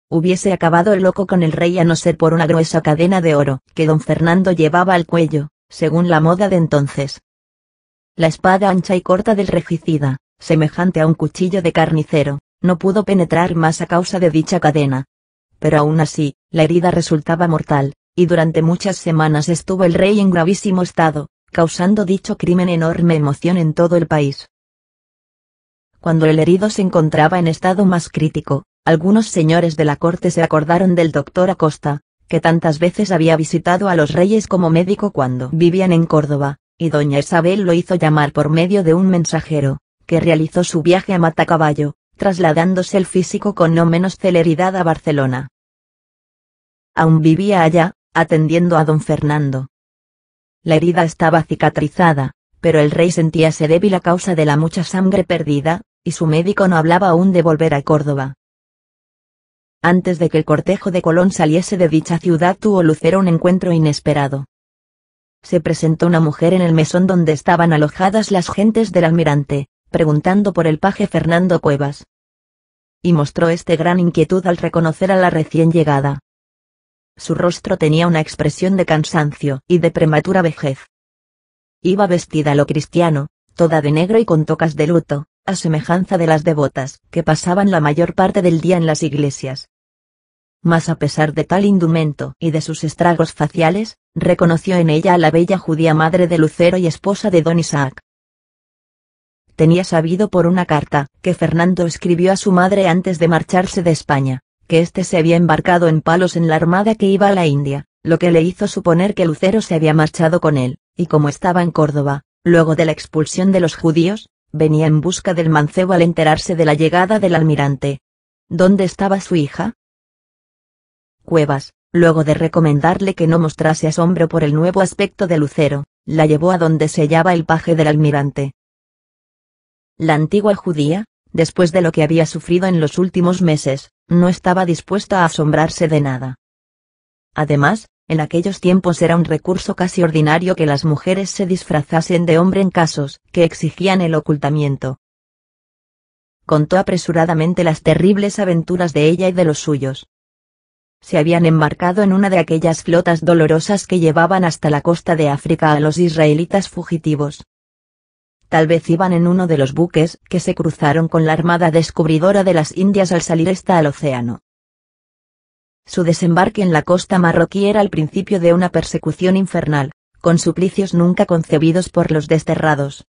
Hubiese acabado el loco con el rey a no ser por una gruesa cadena de oro, que don Fernando llevaba al cuello, según la moda de entonces. La espada ancha y corta del regicida, semejante a un cuchillo de carnicero, no pudo penetrar más a causa de dicha cadena. Pero aún así, la herida resultaba mortal, y durante muchas semanas estuvo el rey en gravísimo estado, causando dicho crimen enorme emoción en todo el país. Cuando el herido se encontraba en estado más crítico, algunos señores de la corte se acordaron del doctor Acosta, que tantas veces había visitado a los reyes como médico cuando vivían en Córdoba, y doña Isabel lo hizo llamar por medio de un mensajero, que realizó su viaje a Matacaballo, trasladándose el físico con no menos celeridad a Barcelona. Aún vivía allá, atendiendo a don Fernando. La herida estaba cicatrizada, pero el rey sentíase débil a causa de la mucha sangre perdida, y su médico no hablaba aún de volver a Córdoba antes de que el cortejo de Colón saliese de dicha ciudad tuvo Lucero un encuentro inesperado. Se presentó una mujer en el mesón donde estaban alojadas las gentes del almirante, preguntando por el paje Fernando Cuevas. Y mostró este gran inquietud al reconocer a la recién llegada. Su rostro tenía una expresión de cansancio y de prematura vejez. Iba vestida a lo cristiano, toda de negro y con tocas de luto, a semejanza de las devotas, que pasaban la mayor parte del día en las iglesias. Mas a pesar de tal indumento y de sus estragos faciales, reconoció en ella a la bella judía madre de Lucero y esposa de don Isaac. Tenía sabido por una carta, que Fernando escribió a su madre antes de marcharse de España, que éste se había embarcado en palos en la armada que iba a la India, lo que le hizo suponer que Lucero se había marchado con él, y como estaba en Córdoba, luego de la expulsión de los judíos, venía en busca del mancebo al enterarse de la llegada del almirante. ¿Dónde estaba su hija? Cuevas, luego de recomendarle que no mostrase asombro por el nuevo aspecto de Lucero, la llevó a donde se hallaba el paje del almirante. La antigua judía, después de lo que había sufrido en los últimos meses, no estaba dispuesta a asombrarse de nada. Además, en aquellos tiempos era un recurso casi ordinario que las mujeres se disfrazasen de hombre en casos que exigían el ocultamiento. Contó apresuradamente las terribles aventuras de ella y de los suyos. Se habían embarcado en una de aquellas flotas dolorosas que llevaban hasta la costa de África a los israelitas fugitivos. Tal vez iban en uno de los buques que se cruzaron con la armada descubridora de las Indias al salir esta al océano su desembarque en la costa marroquí era el principio de una persecución infernal, con suplicios nunca concebidos por los desterrados.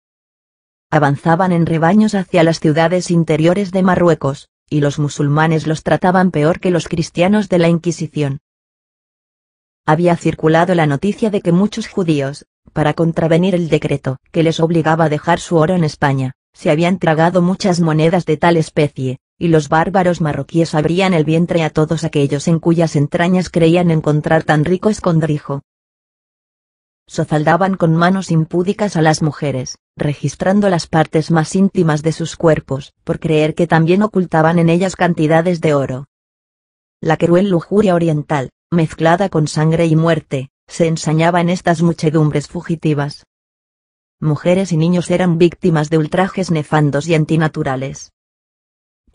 Avanzaban en rebaños hacia las ciudades interiores de Marruecos, y los musulmanes los trataban peor que los cristianos de la Inquisición. Había circulado la noticia de que muchos judíos, para contravenir el decreto que les obligaba a dejar su oro en España, se habían tragado muchas monedas de tal especie, y los bárbaros marroquíes abrían el vientre a todos aquellos en cuyas entrañas creían encontrar tan rico escondrijo. Sozaldaban con manos impúdicas a las mujeres, registrando las partes más íntimas de sus cuerpos, por creer que también ocultaban en ellas cantidades de oro. La cruel lujuria oriental, mezclada con sangre y muerte, se ensañaba en estas muchedumbres fugitivas. Mujeres y niños eran víctimas de ultrajes nefandos y antinaturales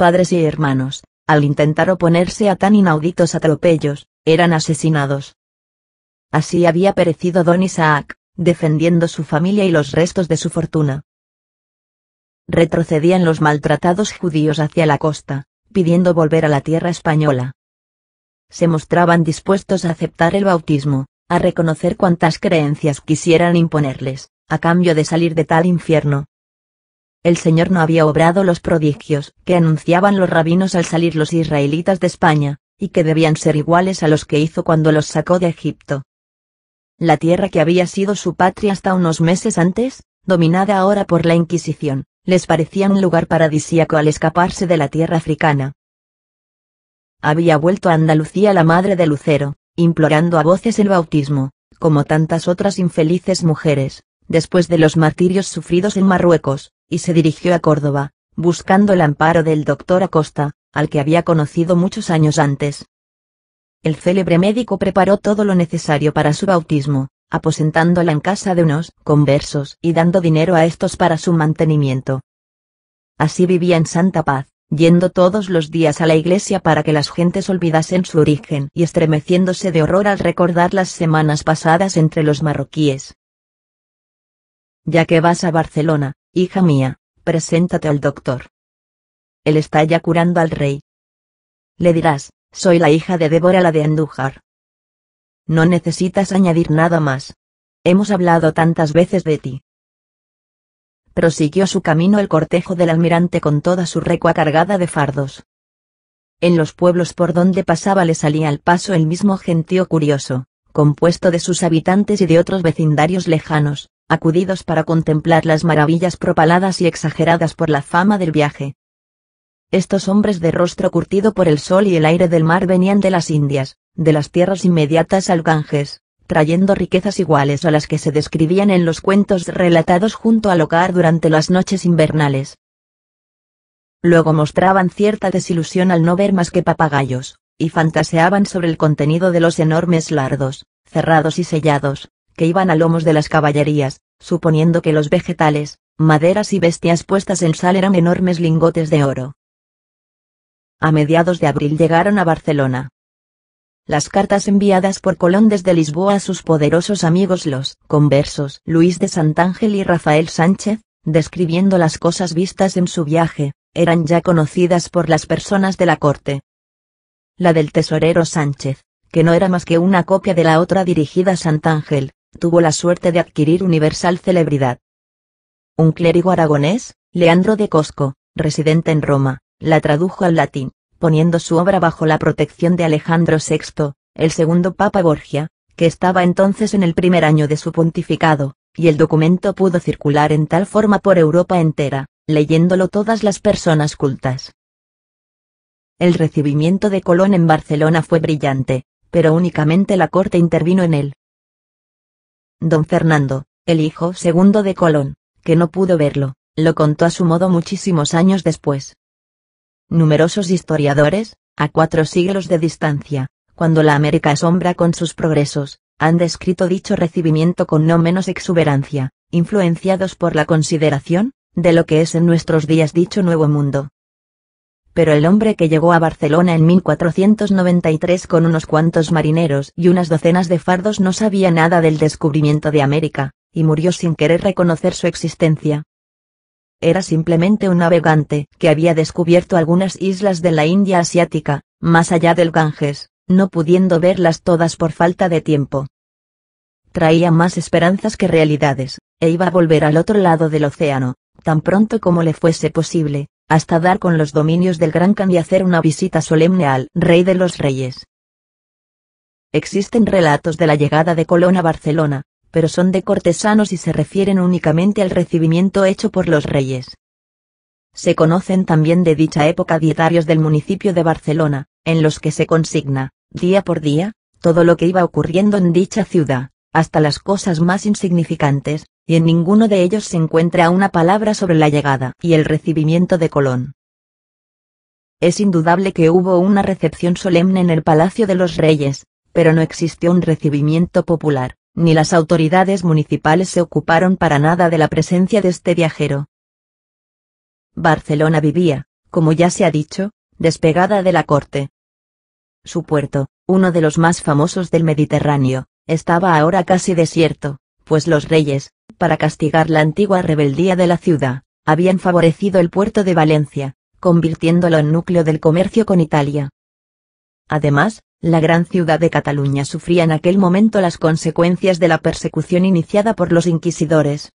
padres y hermanos, al intentar oponerse a tan inauditos atropellos, eran asesinados. Así había perecido Don Isaac, defendiendo su familia y los restos de su fortuna. Retrocedían los maltratados judíos hacia la costa, pidiendo volver a la tierra española. Se mostraban dispuestos a aceptar el bautismo, a reconocer cuantas creencias quisieran imponerles, a cambio de salir de tal infierno, el Señor no había obrado los prodigios que anunciaban los rabinos al salir los israelitas de España, y que debían ser iguales a los que hizo cuando los sacó de Egipto. La tierra que había sido su patria hasta unos meses antes, dominada ahora por la Inquisición, les parecía un lugar paradisíaco al escaparse de la tierra africana. Había vuelto a Andalucía la madre de Lucero, implorando a voces el bautismo, como tantas otras infelices mujeres, después de los martirios sufridos en Marruecos, y se dirigió a Córdoba, buscando el amparo del doctor Acosta, al que había conocido muchos años antes. El célebre médico preparó todo lo necesario para su bautismo, aposentándola en casa de unos conversos y dando dinero a estos para su mantenimiento. Así vivía en santa paz, yendo todos los días a la iglesia para que las gentes olvidasen su origen y estremeciéndose de horror al recordar las semanas pasadas entre los marroquíes. Ya que vas a Barcelona, Hija mía, preséntate al doctor. Él está ya curando al rey. Le dirás, soy la hija de Débora la de Andújar. No necesitas añadir nada más. Hemos hablado tantas veces de ti. Prosiguió su camino el cortejo del almirante con toda su recua cargada de fardos. En los pueblos por donde pasaba le salía al paso el mismo gentío curioso, compuesto de sus habitantes y de otros vecindarios lejanos, acudidos para contemplar las maravillas propaladas y exageradas por la fama del viaje. Estos hombres de rostro curtido por el sol y el aire del mar venían de las Indias, de las tierras inmediatas al Ganges, trayendo riquezas iguales a las que se describían en los cuentos relatados junto al hogar durante las noches invernales. Luego mostraban cierta desilusión al no ver más que papagayos, y fantaseaban sobre el contenido de los enormes lardos, cerrados y sellados, que iban a lomos de las caballerías, suponiendo que los vegetales, maderas y bestias puestas en sal eran enormes lingotes de oro. A mediados de abril llegaron a Barcelona. Las cartas enviadas por Colón desde Lisboa a sus poderosos amigos los conversos Luis de Santángel y Rafael Sánchez, describiendo las cosas vistas en su viaje, eran ya conocidas por las personas de la corte. La del tesorero Sánchez, que no era más que una copia de la otra dirigida a Santángel, tuvo la suerte de adquirir universal celebridad. Un clérigo aragonés, Leandro de Cosco, residente en Roma, la tradujo al latín, poniendo su obra bajo la protección de Alejandro VI, el segundo Papa Borgia, que estaba entonces en el primer año de su pontificado, y el documento pudo circular en tal forma por Europa entera, leyéndolo todas las personas cultas. El recibimiento de Colón en Barcelona fue brillante, pero únicamente la corte intervino en él, Don Fernando, el hijo segundo de Colón, que no pudo verlo, lo contó a su modo muchísimos años después. Numerosos historiadores, a cuatro siglos de distancia, cuando la América asombra con sus progresos, han descrito dicho recibimiento con no menos exuberancia, influenciados por la consideración, de lo que es en nuestros días dicho nuevo mundo, pero el hombre que llegó a Barcelona en 1493 con unos cuantos marineros y unas docenas de fardos no sabía nada del descubrimiento de América, y murió sin querer reconocer su existencia. Era simplemente un navegante que había descubierto algunas islas de la India asiática, más allá del Ganges, no pudiendo verlas todas por falta de tiempo. Traía más esperanzas que realidades, e iba a volver al otro lado del océano, tan pronto como le fuese posible, hasta dar con los dominios del Gran Can y hacer una visita solemne al Rey de los Reyes. Existen relatos de la llegada de Colón a Barcelona, pero son de cortesanos y se refieren únicamente al recibimiento hecho por los reyes. Se conocen también de dicha época dietarios del municipio de Barcelona, en los que se consigna, día por día, todo lo que iba ocurriendo en dicha ciudad, hasta las cosas más insignificantes, y en ninguno de ellos se encuentra una palabra sobre la llegada y el recibimiento de Colón. Es indudable que hubo una recepción solemne en el Palacio de los Reyes, pero no existió un recibimiento popular, ni las autoridades municipales se ocuparon para nada de la presencia de este viajero. Barcelona vivía, como ya se ha dicho, despegada de la corte. Su puerto, uno de los más famosos del Mediterráneo, estaba ahora casi desierto, pues los reyes, para castigar la antigua rebeldía de la ciudad, habían favorecido el puerto de Valencia, convirtiéndolo en núcleo del comercio con Italia. Además, la gran ciudad de Cataluña sufría en aquel momento las consecuencias de la persecución iniciada por los inquisidores.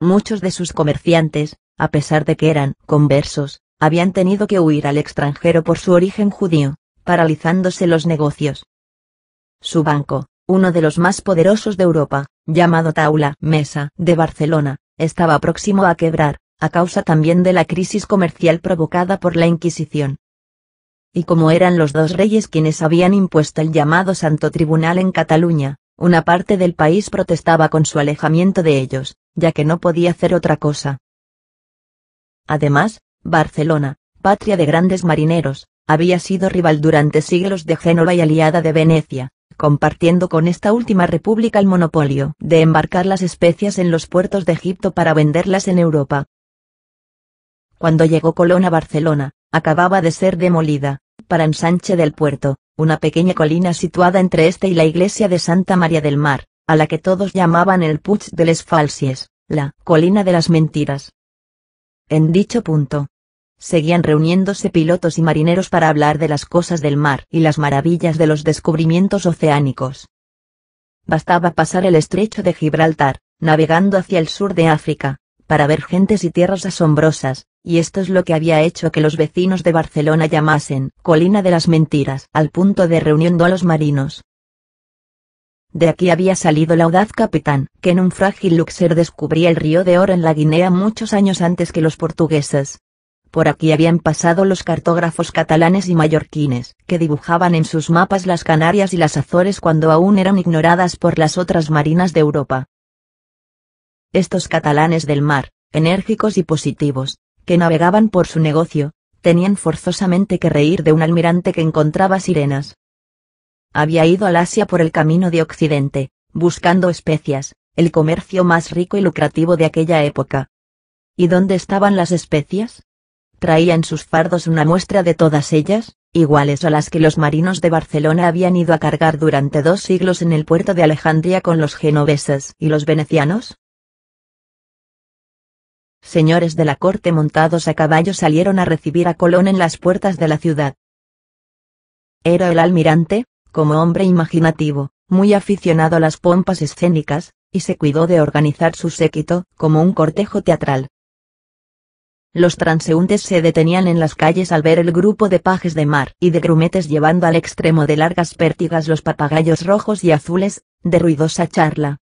Muchos de sus comerciantes, a pesar de que eran conversos, habían tenido que huir al extranjero por su origen judío, paralizándose los negocios. Su banco, uno de los más poderosos de Europa, llamado Taula Mesa de Barcelona, estaba próximo a quebrar, a causa también de la crisis comercial provocada por la Inquisición. Y como eran los dos reyes quienes habían impuesto el llamado Santo Tribunal en Cataluña, una parte del país protestaba con su alejamiento de ellos, ya que no podía hacer otra cosa. Además, Barcelona, patria de grandes marineros, había sido rival durante siglos de Génova y aliada de Venecia, compartiendo con esta última república el monopolio de embarcar las especias en los puertos de Egipto para venderlas en Europa. Cuando llegó Colón a Barcelona, acababa de ser demolida, para ensanche del puerto, una pequeña colina situada entre este y la iglesia de Santa María del Mar, a la que todos llamaban el Puig de les Falsies, la colina de las mentiras. En dicho punto, seguían reuniéndose pilotos y marineros para hablar de las cosas del mar y las maravillas de los descubrimientos oceánicos. Bastaba pasar el estrecho de Gibraltar, navegando hacia el sur de África, para ver gentes y tierras asombrosas, y esto es lo que había hecho que los vecinos de Barcelona llamasen Colina de las Mentiras, al punto de reunión a los marinos. De aquí había salido el audaz capitán, que en un frágil luxer descubría el río de oro en la Guinea muchos años antes que los portugueses. Por aquí habían pasado los cartógrafos catalanes y mallorquines, que dibujaban en sus mapas las Canarias y las Azores cuando aún eran ignoradas por las otras marinas de Europa. Estos catalanes del mar, enérgicos y positivos, que navegaban por su negocio, tenían forzosamente que reír de un almirante que encontraba sirenas. Había ido al Asia por el camino de Occidente, buscando especias, el comercio más rico y lucrativo de aquella época. ¿Y dónde estaban las especias? Traía en sus fardos una muestra de todas ellas, iguales a las que los marinos de Barcelona habían ido a cargar durante dos siglos en el puerto de Alejandría con los genoveses y los venecianos. Señores de la corte montados a caballo salieron a recibir a Colón en las puertas de la ciudad. Era el almirante, como hombre imaginativo, muy aficionado a las pompas escénicas, y se cuidó de organizar su séquito, como un cortejo teatral. Los transeúntes se detenían en las calles al ver el grupo de pajes de mar y de grumetes llevando al extremo de largas pértigas los papagayos rojos y azules, de ruidosa charla.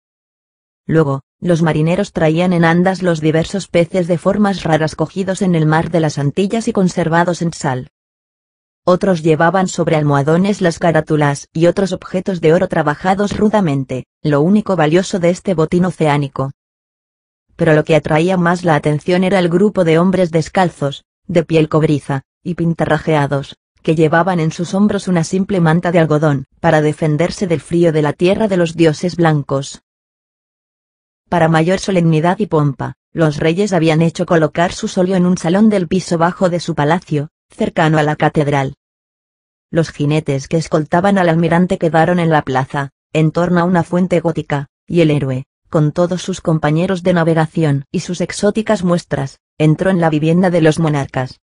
Luego, los marineros traían en andas los diversos peces de formas raras cogidos en el mar de las Antillas y conservados en sal. Otros llevaban sobre almohadones las carátulas y otros objetos de oro trabajados rudamente, lo único valioso de este botín oceánico pero lo que atraía más la atención era el grupo de hombres descalzos, de piel cobriza, y pintarrajeados, que llevaban en sus hombros una simple manta de algodón, para defenderse del frío de la tierra de los dioses blancos. Para mayor solemnidad y pompa, los reyes habían hecho colocar su solio en un salón del piso bajo de su palacio, cercano a la catedral. Los jinetes que escoltaban al almirante quedaron en la plaza, en torno a una fuente gótica, y el héroe, con todos sus compañeros de navegación y sus exóticas muestras, entró en la vivienda de los monarcas.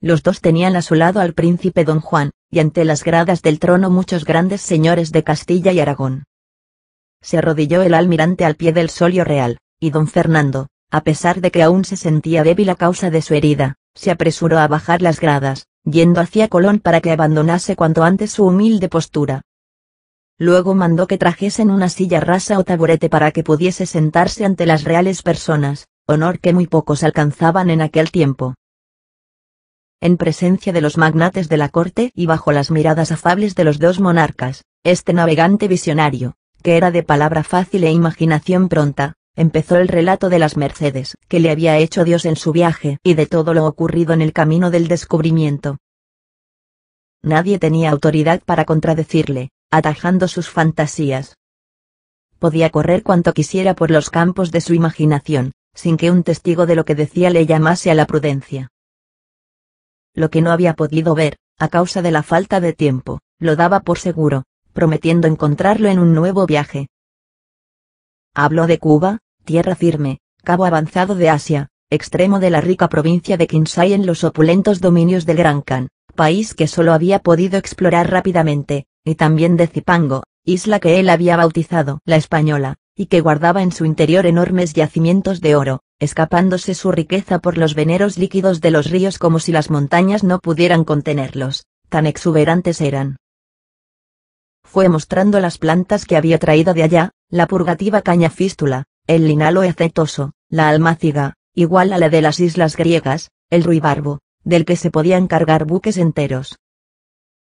Los dos tenían a su lado al príncipe don Juan, y ante las gradas del trono muchos grandes señores de Castilla y Aragón. Se arrodilló el almirante al pie del solio real, y don Fernando, a pesar de que aún se sentía débil a causa de su herida, se apresuró a bajar las gradas, yendo hacia Colón para que abandonase cuanto antes su humilde postura. Luego mandó que trajesen una silla rasa o taburete para que pudiese sentarse ante las reales personas, honor que muy pocos alcanzaban en aquel tiempo. En presencia de los magnates de la corte y bajo las miradas afables de los dos monarcas, este navegante visionario, que era de palabra fácil e imaginación pronta, empezó el relato de las mercedes que le había hecho Dios en su viaje y de todo lo ocurrido en el camino del descubrimiento. Nadie tenía autoridad para contradecirle, atajando sus fantasías. Podía correr cuanto quisiera por los campos de su imaginación, sin que un testigo de lo que decía le llamase a la prudencia. Lo que no había podido ver, a causa de la falta de tiempo, lo daba por seguro, prometiendo encontrarlo en un nuevo viaje. Habló de Cuba, tierra firme, cabo avanzado de Asia, extremo de la rica provincia de Kinsai en los opulentos dominios del Gran Can, país que solo había podido explorar rápidamente, y también de Cipango, isla que él había bautizado la Española, y que guardaba en su interior enormes yacimientos de oro, escapándose su riqueza por los veneros líquidos de los ríos como si las montañas no pudieran contenerlos, tan exuberantes eran. Fue mostrando las plantas que había traído de allá, la purgativa caña fístula, el linalo acetoso, la almáciga, igual a la de las islas griegas, el ruibarbo, del que se podían cargar buques enteros,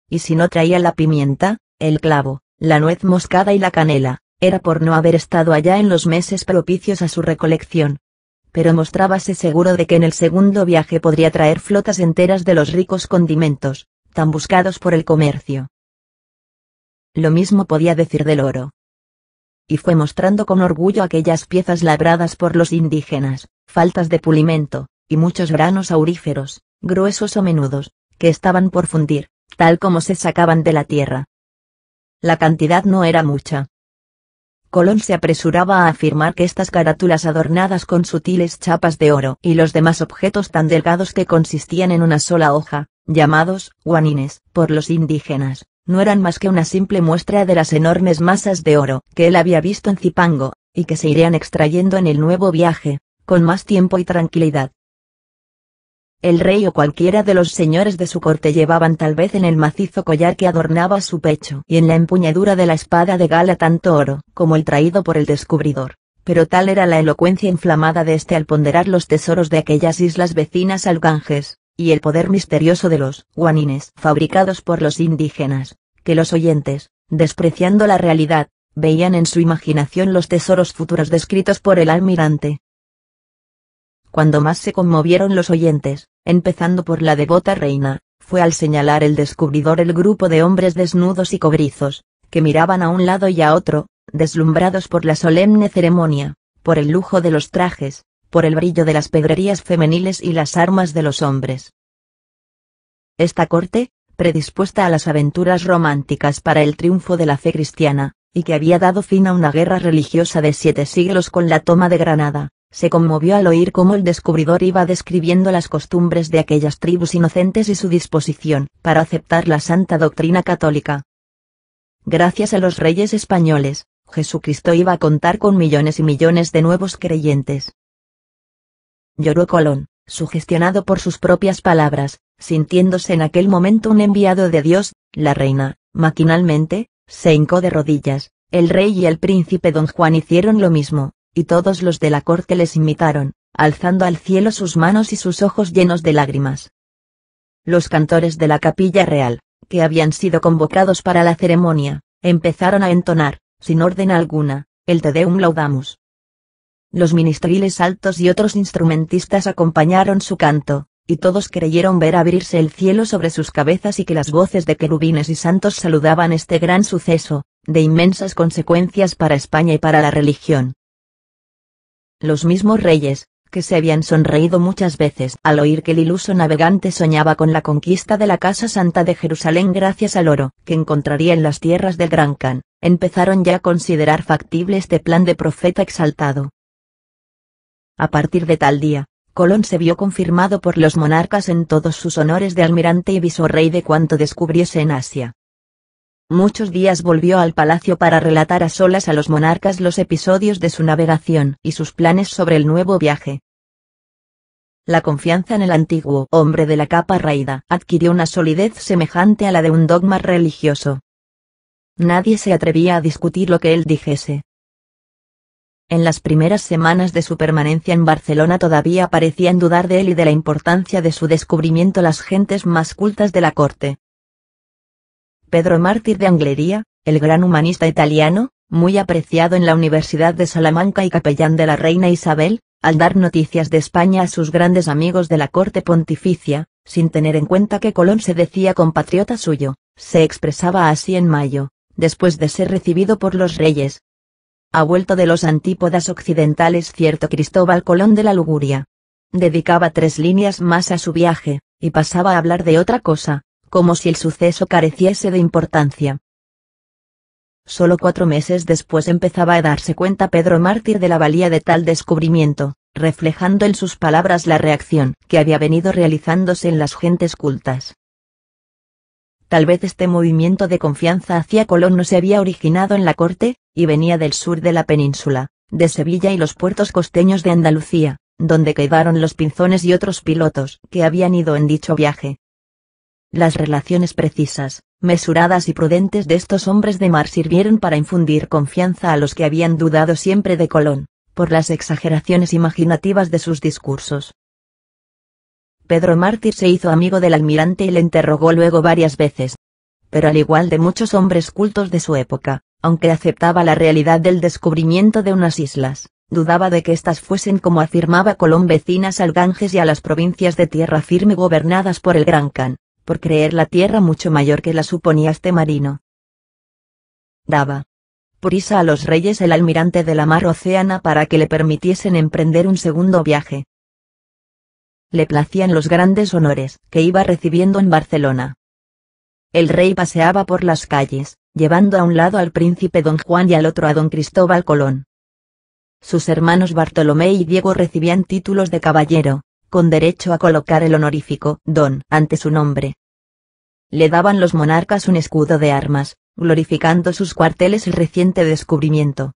y si no traía la pimienta, el clavo, la nuez moscada y la canela, era por no haber estado allá en los meses propicios a su recolección. Pero mostrábase seguro de que en el segundo viaje podría traer flotas enteras de los ricos condimentos, tan buscados por el comercio. Lo mismo podía decir del oro. Y fue mostrando con orgullo aquellas piezas labradas por los indígenas, faltas de pulimento, y muchos granos auríferos, gruesos o menudos, que estaban por fundir, tal como se sacaban de la tierra. La cantidad no era mucha. Colón se apresuraba a afirmar que estas carátulas adornadas con sutiles chapas de oro y los demás objetos tan delgados que consistían en una sola hoja, llamados guanines por los indígenas, no eran más que una simple muestra de las enormes masas de oro que él había visto en Cipango, y que se irían extrayendo en el nuevo viaje, con más tiempo y tranquilidad el rey o cualquiera de los señores de su corte llevaban tal vez en el macizo collar que adornaba su pecho y en la empuñadura de la espada de gala tanto oro, como el traído por el descubridor pero tal era la elocuencia inflamada de este al ponderar los tesoros de aquellas islas vecinas al Ganges, y el poder misterioso de los guanines fabricados por los indígenas, que los oyentes, despreciando la realidad, veían en su imaginación los tesoros futuros descritos por el almirante. Cuando más se conmovieron los oyentes, empezando por la devota reina, fue al señalar el descubridor el grupo de hombres desnudos y cobrizos, que miraban a un lado y a otro, deslumbrados por la solemne ceremonia, por el lujo de los trajes, por el brillo de las pedrerías femeniles y las armas de los hombres. Esta corte, predispuesta a las aventuras románticas para el triunfo de la fe cristiana, y que había dado fin a una guerra religiosa de siete siglos con la toma de Granada, se conmovió al oír cómo el descubridor iba describiendo las costumbres de aquellas tribus inocentes y su disposición para aceptar la santa doctrina católica. Gracias a los reyes españoles, Jesucristo iba a contar con millones y millones de nuevos creyentes. Lloró Colón, sugestionado por sus propias palabras, sintiéndose en aquel momento un enviado de Dios, la reina, maquinalmente, se hincó de rodillas, el rey y el príncipe don Juan hicieron lo mismo, y todos los de la corte les imitaron, alzando al cielo sus manos y sus ojos llenos de lágrimas. Los cantores de la capilla real, que habían sido convocados para la ceremonia, empezaron a entonar, sin orden alguna, el Te Deum Laudamus. Los ministriles altos y otros instrumentistas acompañaron su canto, y todos creyeron ver abrirse el cielo sobre sus cabezas y que las voces de querubines y santos saludaban este gran suceso, de inmensas consecuencias para España y para la religión. Los mismos reyes, que se habían sonreído muchas veces al oír que el iluso navegante soñaba con la conquista de la Casa Santa de Jerusalén gracias al oro que encontraría en las tierras del Gran Can, empezaron ya a considerar factible este plan de profeta exaltado. A partir de tal día, Colón se vio confirmado por los monarcas en todos sus honores de almirante y visorrey de cuanto descubriese en Asia. Muchos días volvió al palacio para relatar a solas a los monarcas los episodios de su navegación y sus planes sobre el nuevo viaje. La confianza en el antiguo hombre de la capa raída adquirió una solidez semejante a la de un dogma religioso. Nadie se atrevía a discutir lo que él dijese. En las primeras semanas de su permanencia en Barcelona todavía parecían dudar de él y de la importancia de su descubrimiento las gentes más cultas de la corte. Pedro Mártir de Anglería, el gran humanista italiano, muy apreciado en la Universidad de Salamanca y capellán de la reina Isabel, al dar noticias de España a sus grandes amigos de la corte pontificia, sin tener en cuenta que Colón se decía compatriota suyo, se expresaba así en mayo, después de ser recibido por los reyes. Ha vuelto de los antípodas occidentales cierto Cristóbal Colón de la Luguria. Dedicaba tres líneas más a su viaje, y pasaba a hablar de otra cosa, como si el suceso careciese de importancia. Solo cuatro meses después empezaba a darse cuenta Pedro Mártir de la valía de tal descubrimiento, reflejando en sus palabras la reacción que había venido realizándose en las gentes cultas. Tal vez este movimiento de confianza hacia Colón no se había originado en la corte, y venía del sur de la península, de Sevilla y los puertos costeños de Andalucía, donde quedaron los pinzones y otros pilotos que habían ido en dicho viaje, las relaciones precisas, mesuradas y prudentes de estos hombres de mar sirvieron para infundir confianza a los que habían dudado siempre de Colón, por las exageraciones imaginativas de sus discursos. Pedro Mártir se hizo amigo del almirante y le interrogó luego varias veces. Pero al igual de muchos hombres cultos de su época, aunque aceptaba la realidad del descubrimiento de unas islas, dudaba de que éstas fuesen como afirmaba Colón vecinas al Ganges y a las provincias de tierra firme gobernadas por el Gran Can por creer la tierra mucho mayor que la suponía este marino. Daba prisa a los reyes el almirante de la mar Océana para que le permitiesen emprender un segundo viaje. Le placían los grandes honores que iba recibiendo en Barcelona. El rey paseaba por las calles, llevando a un lado al príncipe don Juan y al otro a don Cristóbal Colón. Sus hermanos Bartolomé y Diego recibían títulos de caballero, con derecho a colocar el honorífico don ante su nombre. Le daban los monarcas un escudo de armas, glorificando sus cuarteles y reciente descubrimiento.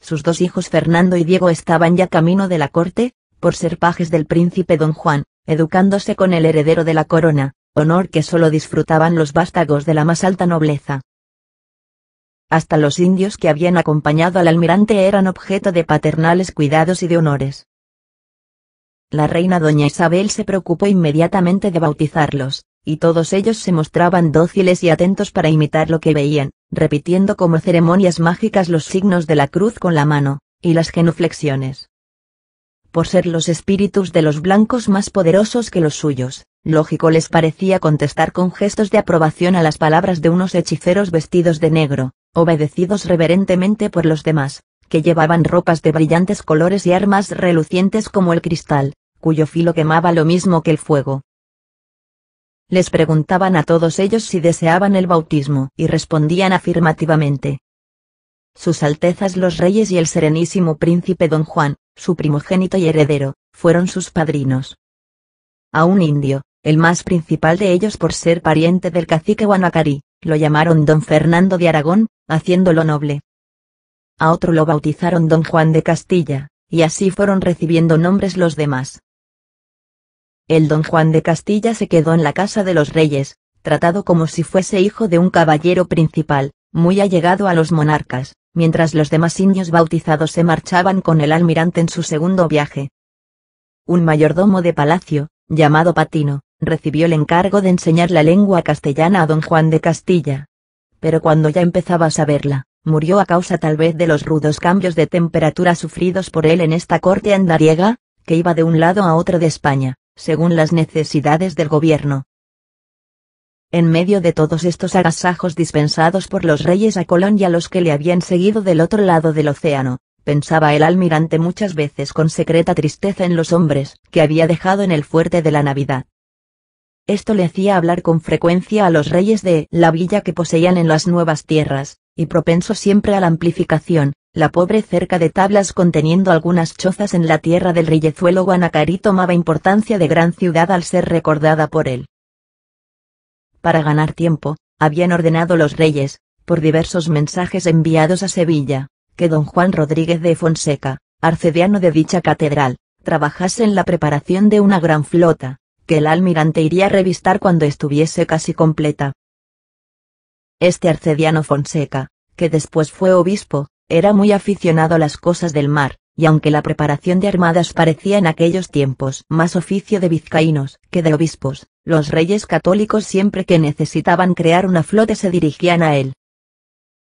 Sus dos hijos Fernando y Diego estaban ya camino de la corte, por ser pajes del príncipe don Juan, educándose con el heredero de la corona, honor que solo disfrutaban los vástagos de la más alta nobleza. Hasta los indios que habían acompañado al almirante eran objeto de paternales cuidados y de honores la reina doña Isabel se preocupó inmediatamente de bautizarlos, y todos ellos se mostraban dóciles y atentos para imitar lo que veían, repitiendo como ceremonias mágicas los signos de la cruz con la mano, y las genuflexiones. Por ser los espíritus de los blancos más poderosos que los suyos, lógico les parecía contestar con gestos de aprobación a las palabras de unos hechiceros vestidos de negro, obedecidos reverentemente por los demás, que llevaban ropas de brillantes colores y armas relucientes como el cristal, cuyo filo quemaba lo mismo que el fuego. Les preguntaban a todos ellos si deseaban el bautismo, y respondían afirmativamente. Sus Altezas los Reyes y el Serenísimo Príncipe Don Juan, su primogénito y heredero, fueron sus padrinos. A un indio, el más principal de ellos por ser pariente del cacique Guanacarí, lo llamaron Don Fernando de Aragón, haciéndolo noble. A otro lo bautizaron Don Juan de Castilla, y así fueron recibiendo nombres los demás el don Juan de Castilla se quedó en la casa de los reyes, tratado como si fuese hijo de un caballero principal, muy allegado a los monarcas, mientras los demás indios bautizados se marchaban con el almirante en su segundo viaje. Un mayordomo de palacio, llamado Patino, recibió el encargo de enseñar la lengua castellana a don Juan de Castilla. Pero cuando ya empezaba a saberla, murió a causa tal vez de los rudos cambios de temperatura sufridos por él en esta corte andariega, que iba de un lado a otro de España, según las necesidades del gobierno. En medio de todos estos agasajos dispensados por los reyes a Colón y a los que le habían seguido del otro lado del océano, pensaba el almirante muchas veces con secreta tristeza en los hombres que había dejado en el fuerte de la Navidad. Esto le hacía hablar con frecuencia a los reyes de la villa que poseían en las nuevas tierras, y propenso siempre a la amplificación, la pobre cerca de tablas conteniendo algunas chozas en la tierra del reyezuelo Guanacarí tomaba importancia de gran ciudad al ser recordada por él. Para ganar tiempo, habían ordenado los reyes, por diversos mensajes enviados a Sevilla, que don Juan Rodríguez de Fonseca, arcediano de dicha catedral, trabajase en la preparación de una gran flota, que el almirante iría a revistar cuando estuviese casi completa. Este arcediano Fonseca, que después fue obispo, era muy aficionado a las cosas del mar, y aunque la preparación de armadas parecía en aquellos tiempos más oficio de vizcaínos que de obispos, los reyes católicos siempre que necesitaban crear una flota se dirigían a él.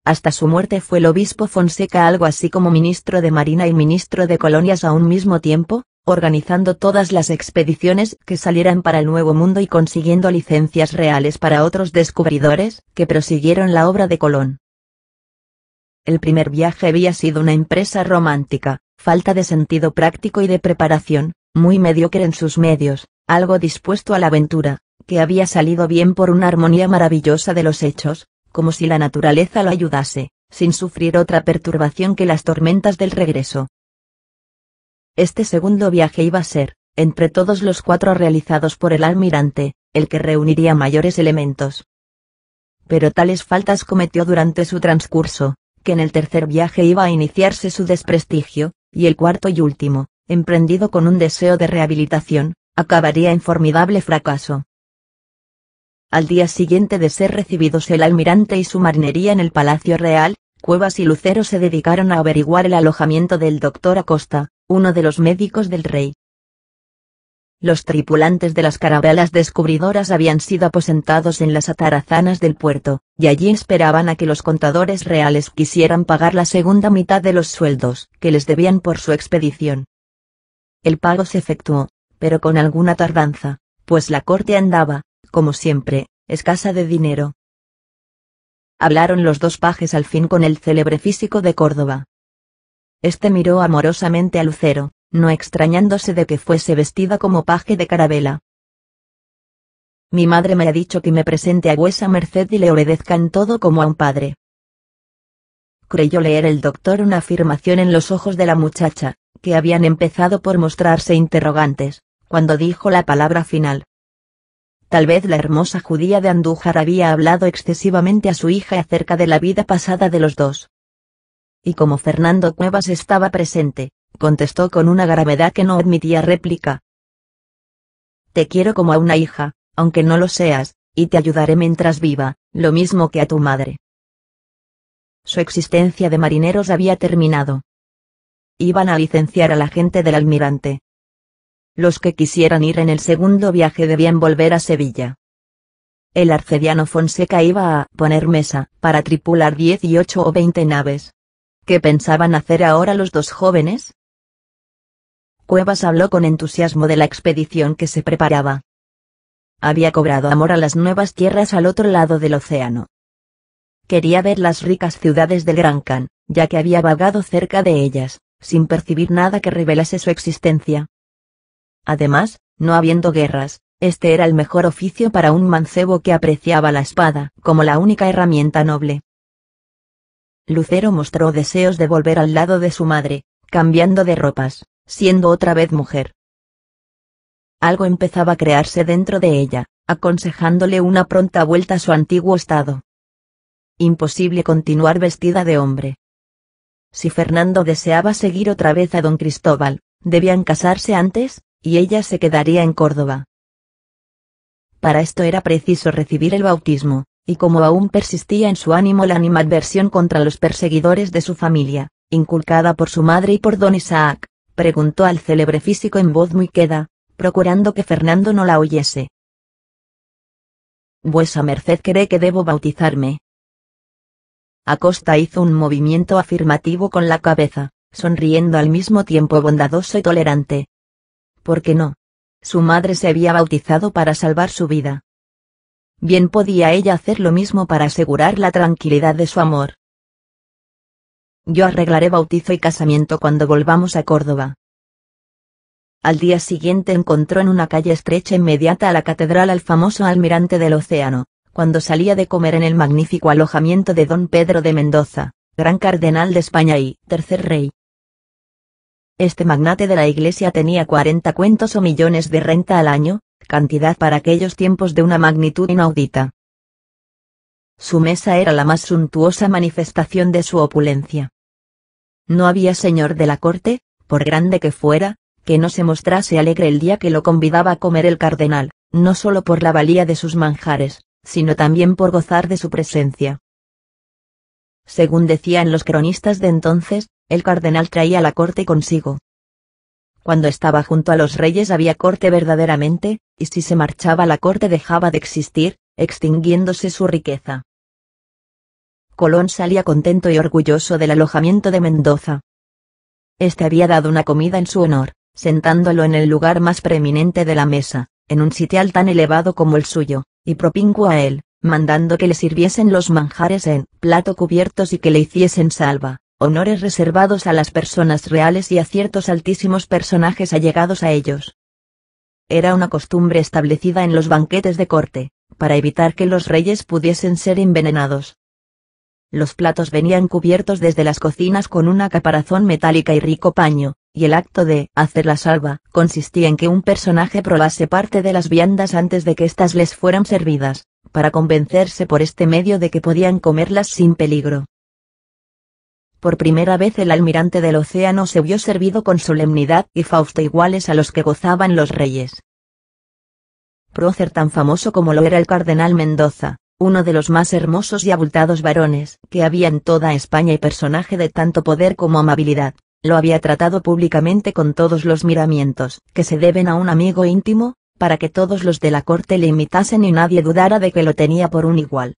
Hasta su muerte fue el obispo Fonseca algo así como ministro de Marina y ministro de Colonias a un mismo tiempo, organizando todas las expediciones que salieran para el Nuevo Mundo y consiguiendo licencias reales para otros descubridores que prosiguieron la obra de Colón. El primer viaje había sido una empresa romántica, falta de sentido práctico y de preparación, muy mediocre en sus medios, algo dispuesto a la aventura, que había salido bien por una armonía maravillosa de los hechos, como si la naturaleza lo ayudase, sin sufrir otra perturbación que las tormentas del regreso. Este segundo viaje iba a ser, entre todos los cuatro realizados por el almirante, el que reuniría mayores elementos. Pero tales faltas cometió durante su transcurso, que en el tercer viaje iba a iniciarse su desprestigio, y el cuarto y último, emprendido con un deseo de rehabilitación, acabaría en formidable fracaso. Al día siguiente de ser recibidos el almirante y su marinería en el Palacio Real, Cuevas y Lucero se dedicaron a averiguar el alojamiento del doctor Acosta, uno de los médicos del rey. Los tripulantes de las carabelas descubridoras habían sido aposentados en las atarazanas del puerto, y allí esperaban a que los contadores reales quisieran pagar la segunda mitad de los sueldos que les debían por su expedición. El pago se efectuó, pero con alguna tardanza, pues la corte andaba, como siempre, escasa de dinero. Hablaron los dos pajes al fin con el célebre físico de Córdoba. Este miró amorosamente a Lucero, no extrañándose de que fuese vestida como paje de carabela. Mi madre me ha dicho que me presente a vuesa merced y le obedezca en todo como a un padre. Creyó leer el doctor una afirmación en los ojos de la muchacha, que habían empezado por mostrarse interrogantes, cuando dijo la palabra final. Tal vez la hermosa judía de Andújar había hablado excesivamente a su hija acerca de la vida pasada de los dos. Y como Fernando Cuevas estaba presente, contestó con una gravedad que no admitía réplica. Te quiero como a una hija, aunque no lo seas, y te ayudaré mientras viva, lo mismo que a tu madre. Su existencia de marineros había terminado. Iban a licenciar a la gente del almirante. Los que quisieran ir en el segundo viaje debían volver a Sevilla. El arcediano Fonseca iba a poner mesa, para tripular 18 o 20 naves. ¿Qué pensaban hacer ahora los dos jóvenes? Cuevas habló con entusiasmo de la expedición que se preparaba. Había cobrado amor a las nuevas tierras al otro lado del océano. Quería ver las ricas ciudades del Gran Can, ya que había vagado cerca de ellas, sin percibir nada que revelase su existencia. Además, no habiendo guerras, este era el mejor oficio para un mancebo que apreciaba la espada como la única herramienta noble. Lucero mostró deseos de volver al lado de su madre, cambiando de ropas siendo otra vez mujer. Algo empezaba a crearse dentro de ella, aconsejándole una pronta vuelta a su antiguo estado. Imposible continuar vestida de hombre. Si Fernando deseaba seguir otra vez a don Cristóbal, debían casarse antes, y ella se quedaría en Córdoba. Para esto era preciso recibir el bautismo, y como aún persistía en su ánimo la animadversión contra los perseguidores de su familia, inculcada por su madre y por don Isaac, preguntó al célebre físico en voz muy queda, procurando que Fernando no la oyese. Vuesa merced cree que debo bautizarme. Acosta hizo un movimiento afirmativo con la cabeza, sonriendo al mismo tiempo bondadoso y tolerante. ¿Por qué no? Su madre se había bautizado para salvar su vida. Bien podía ella hacer lo mismo para asegurar la tranquilidad de su amor. Yo arreglaré bautizo y casamiento cuando volvamos a Córdoba. Al día siguiente encontró en una calle estrecha inmediata a la catedral al famoso almirante del océano, cuando salía de comer en el magnífico alojamiento de don Pedro de Mendoza, gran cardenal de España y tercer rey. Este magnate de la iglesia tenía 40 cuentos o millones de renta al año, cantidad para aquellos tiempos de una magnitud inaudita. Su mesa era la más suntuosa manifestación de su opulencia. No había señor de la corte, por grande que fuera, que no se mostrase alegre el día que lo convidaba a comer el cardenal, no solo por la valía de sus manjares, sino también por gozar de su presencia. Según decían los cronistas de entonces, el cardenal traía la corte consigo. Cuando estaba junto a los reyes había corte verdaderamente, y si se marchaba la corte dejaba de existir, extinguiéndose su riqueza. Colón salía contento y orgulloso del alojamiento de Mendoza. Este había dado una comida en su honor, sentándolo en el lugar más preeminente de la mesa, en un sitial tan elevado como el suyo, y propincuo a él, mandando que le sirviesen los manjares en plato cubiertos y que le hiciesen salva, honores reservados a las personas reales y a ciertos altísimos personajes allegados a ellos. Era una costumbre establecida en los banquetes de corte, para evitar que los reyes pudiesen ser envenenados, los platos venían cubiertos desde las cocinas con una caparazón metálica y rico paño, y el acto de hacer la salva consistía en que un personaje probase parte de las viandas antes de que éstas les fueran servidas, para convencerse por este medio de que podían comerlas sin peligro. Por primera vez el almirante del océano se vio servido con solemnidad y Fausto iguales a los que gozaban los reyes. Prócer tan famoso como lo era el cardenal Mendoza, uno de los más hermosos y abultados varones que había en toda España y personaje de tanto poder como amabilidad, lo había tratado públicamente con todos los miramientos que se deben a un amigo íntimo, para que todos los de la corte le imitasen y nadie dudara de que lo tenía por un igual.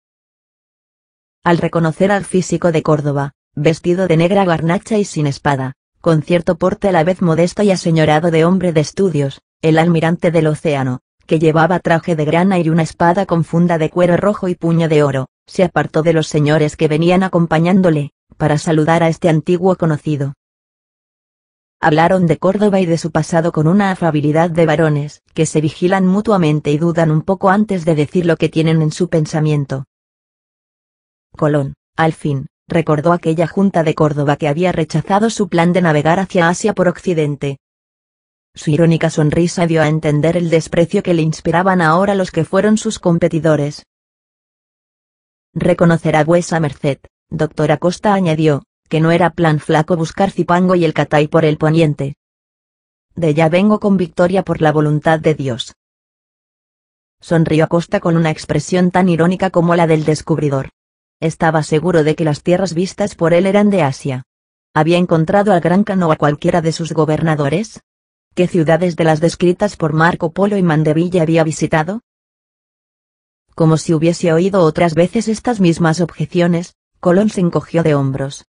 Al reconocer al físico de Córdoba, vestido de negra garnacha y sin espada, con cierto porte a la vez modesto y aseñorado de hombre de estudios, el almirante del océano, que llevaba traje de grana y una espada con funda de cuero rojo y puño de oro, se apartó de los señores que venían acompañándole, para saludar a este antiguo conocido. Hablaron de Córdoba y de su pasado con una afabilidad de varones, que se vigilan mutuamente y dudan un poco antes de decir lo que tienen en su pensamiento. Colón, al fin, recordó aquella Junta de Córdoba que había rechazado su plan de navegar hacia Asia por Occidente, su irónica sonrisa dio a entender el desprecio que le inspiraban ahora los que fueron sus competidores. Reconocerá vuesa merced, doctor Acosta añadió, que no era plan flaco buscar Cipango y el Catay por el poniente. De ya vengo con victoria por la voluntad de Dios. Sonrió Acosta con una expresión tan irónica como la del descubridor. Estaba seguro de que las tierras vistas por él eran de Asia. ¿Había encontrado al gran Cano a cualquiera de sus gobernadores? ¿Qué ciudades de las descritas por Marco Polo y Mandeville había visitado? Como si hubiese oído otras veces estas mismas objeciones, Colón se encogió de hombros.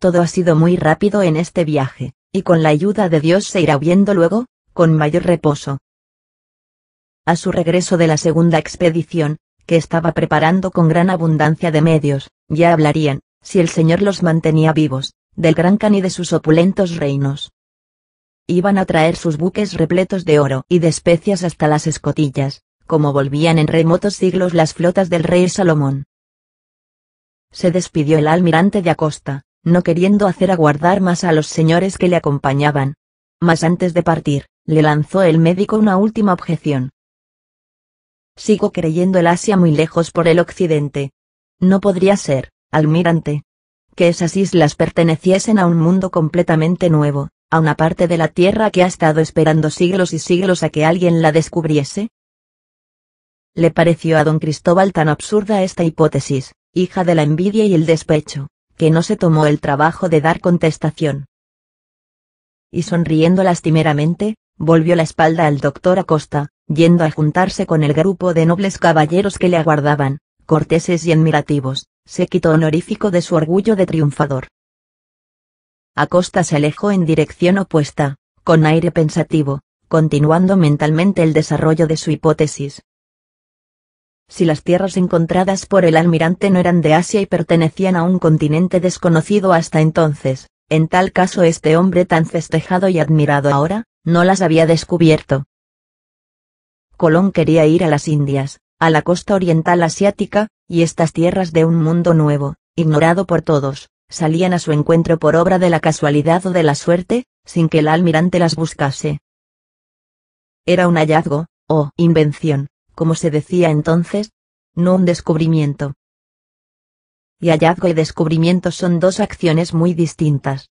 Todo ha sido muy rápido en este viaje, y con la ayuda de Dios se irá viendo luego, con mayor reposo. A su regreso de la segunda expedición, que estaba preparando con gran abundancia de medios, ya hablarían, si el Señor los mantenía vivos, del gran can y de sus opulentos reinos iban a traer sus buques repletos de oro y de especias hasta las escotillas, como volvían en remotos siglos las flotas del rey Salomón. Se despidió el almirante de Acosta, no queriendo hacer aguardar más a los señores que le acompañaban. Mas antes de partir, le lanzó el médico una última objeción. Sigo creyendo el Asia muy lejos por el occidente. No podría ser, almirante. Que esas islas perteneciesen a un mundo completamente nuevo, a una parte de la Tierra que ha estado esperando siglos y siglos a que alguien la descubriese? Le pareció a don Cristóbal tan absurda esta hipótesis, hija de la envidia y el despecho, que no se tomó el trabajo de dar contestación. Y sonriendo lastimeramente, volvió la espalda al doctor Acosta, yendo a juntarse con el grupo de nobles caballeros que le aguardaban, corteses y admirativos, se quitó honorífico de su orgullo de triunfador, Acosta se alejó en dirección opuesta, con aire pensativo, continuando mentalmente el desarrollo de su hipótesis. Si las tierras encontradas por el almirante no eran de Asia y pertenecían a un continente desconocido hasta entonces, en tal caso este hombre tan festejado y admirado ahora, no las había descubierto. Colón quería ir a las Indias, a la costa oriental asiática, y estas tierras de un mundo nuevo, ignorado por todos, salían a su encuentro por obra de la casualidad o de la suerte, sin que el almirante las buscase. Era un hallazgo, o invención, como se decía entonces, no un descubrimiento. Y hallazgo y descubrimiento son dos acciones muy distintas.